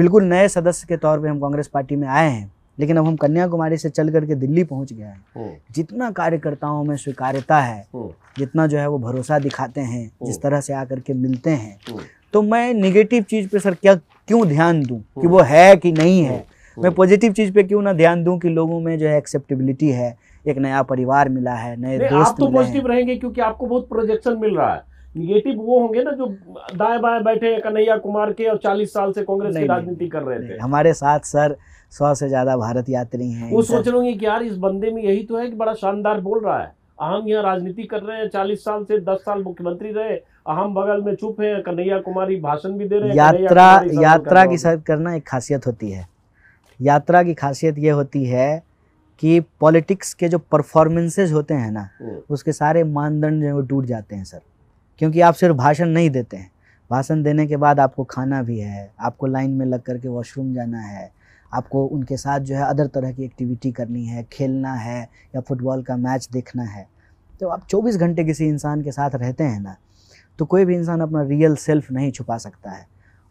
बिल्कुल नए सदस्य के तौर पे हम कांग्रेस पार्टी में आए हैं लेकिन अब हम कन्याकुमारी से चल करके दिल्ली पहुंच गए हैं जितना कार्यकर्ताओं में स्वीकार्यता है जितना जो है वो भरोसा दिखाते हैं जिस तरह से आकर के मिलते हैं तो मैं निगेटिव चीज़ पे सर क्या क्यों ध्यान दूं कि वो है कि नहीं है मैं पॉजिटिव चीज़ पे क्यों ना ध्यान दूं कि लोगों में जो है एक्सेप्टेबिलिटी है एक नया परिवार मिला है नए दोस्त आप तो पॉजिटिव रहेंगे क्योंकि आपको बहुत प्रोजेक्शन मिल रहा है निगेटिव वो होंगे ना जो दाएं बाएं बैठे हैं कन्हैया कुमार के और 40 साल से कांग्रेस की राजनीति कर रहे थे हमारे साथ सर सौ से ज्यादा भारत यात्री हैं वो सोच रहे की कि यार इस बंदे में यही तो है कि बड़ा शानदार बोल रहा है हम यहाँ राजनीति कर रहे हैं चालीस साल से दस साल मुख्यमंत्री रहे हम बगल में चुप है कन्हैया कुमारी भाषण भी दे रहे हैं यात्रा यात्रा की सर करना एक खासियत होती है यात्रा की खासियत ये होती है कि पॉलिटिक्स के जो परफॉर्मेंसेज होते हैं ना हम्म। उसके सारे मानदंड जो है वो टूट जाते हैं सर क्योंकि आप सिर्फ भाषण नहीं देते हैं भाषण देने के बाद आपको खाना भी है आपको लाइन में लग करके वॉशरूम जाना है आपको उनके साथ जो है अदर तरह की एक्टिविटी करनी है खेलना है या फुटबॉल का मैच देखना है तो आप 24 घंटे किसी इंसान के साथ रहते हैं ना तो कोई भी इंसान अपना रियल सेल्फ नहीं छुपा सकता है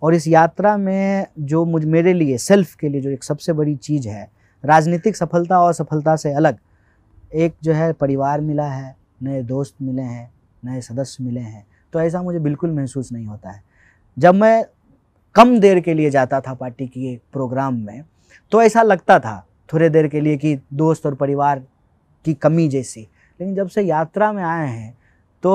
और इस यात्रा में जो मुझ मेरे लिए सेल्फ के लिए जो एक सबसे बड़ी चीज़ है राजनीतिक सफलता और सफलता से अलग एक जो है परिवार मिला है नए दोस्त मिले हैं नए सदस्य मिले हैं तो ऐसा मुझे बिल्कुल महसूस नहीं होता है जब मैं कम देर के लिए जाता था पार्टी के प्रोग्राम में तो ऐसा लगता था थोड़े देर के लिए कि दोस्त और परिवार की कमी जैसी लेकिन जब से यात्रा में आए हैं तो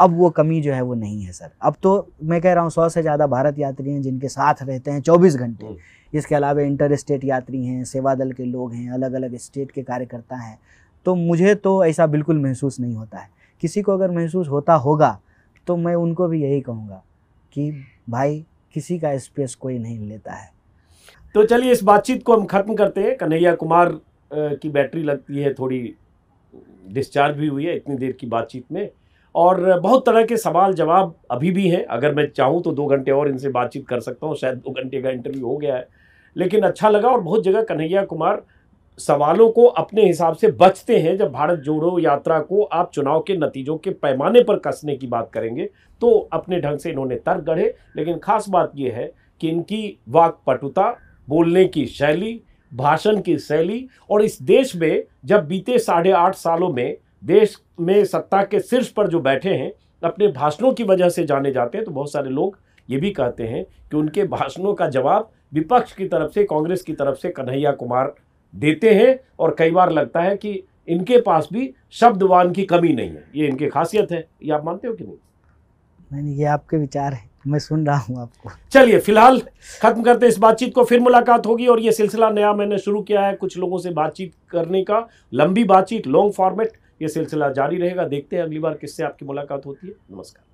अब वो कमी जो है वो नहीं है सर अब तो मैं कह रहा हूँ सौ से ज़्यादा भारत यात्री हैं जिनके साथ रहते हैं चौबीस घंटे इसके अलावा इंटर स्टेट यात्री हैं सेवा दल के लोग हैं अलग अलग स्टेट के कार्यकर्ता हैं तो मुझे तो ऐसा बिल्कुल महसूस नहीं होता है किसी को अगर महसूस होता होगा तो मैं उनको भी यही कहूँगा कि भाई किसी का स्पेस कोई नहीं लेता है तो चलिए इस बातचीत को हम खत्म करते हैं कन्हैया कुमार की बैटरी लगती है थोड़ी डिस्चार्ज भी हुई है इतनी देर की बातचीत में और बहुत तरह के सवाल जवाब अभी भी हैं अगर मैं चाहूँ तो दो घंटे और इनसे बातचीत कर सकता हूँ शायद दो घंटे का इंटरव्यू हो गया है लेकिन अच्छा लगा और बहुत जगह कन्हैया कुमार सवालों को अपने हिसाब से बचते हैं जब भारत जोड़ो यात्रा को आप चुनाव के नतीजों के पैमाने पर कसने की बात करेंगे तो अपने ढंग से इन्होंने तर्क गढ़े लेकिन खास बात यह है कि इनकी वाकपटुता बोलने की शैली भाषण की शैली और इस देश में जब बीते साढ़े आठ सालों में देश में सत्ता के शीर्ष पर जो बैठे हैं अपने भाषणों की वजह से जाने जाते हैं तो बहुत सारे लोग ये भी कहते हैं कि उनके भाषणों का जवाब विपक्ष की तरफ से कांग्रेस की तरफ से कन्हैया कुमार देते हैं और कई बार लगता है कि इनके पास भी शब्दवान की कमी नहीं है ये इनकी खासियत है ये आप मानते हो कि नहीं नहीं ये आपके विचार है मैं सुन रहा हूँ आपको चलिए फिलहाल खत्म करते इस बातचीत को फिर मुलाकात होगी और ये सिलसिला नया मैंने शुरू किया है कुछ लोगों से बातचीत करने का लंबी बातचीत लॉन्ग फॉर्मेट ये सिलसिला जारी रहेगा देखते हैं अगली बार किससे आपकी मुलाकात होती है नमस्कार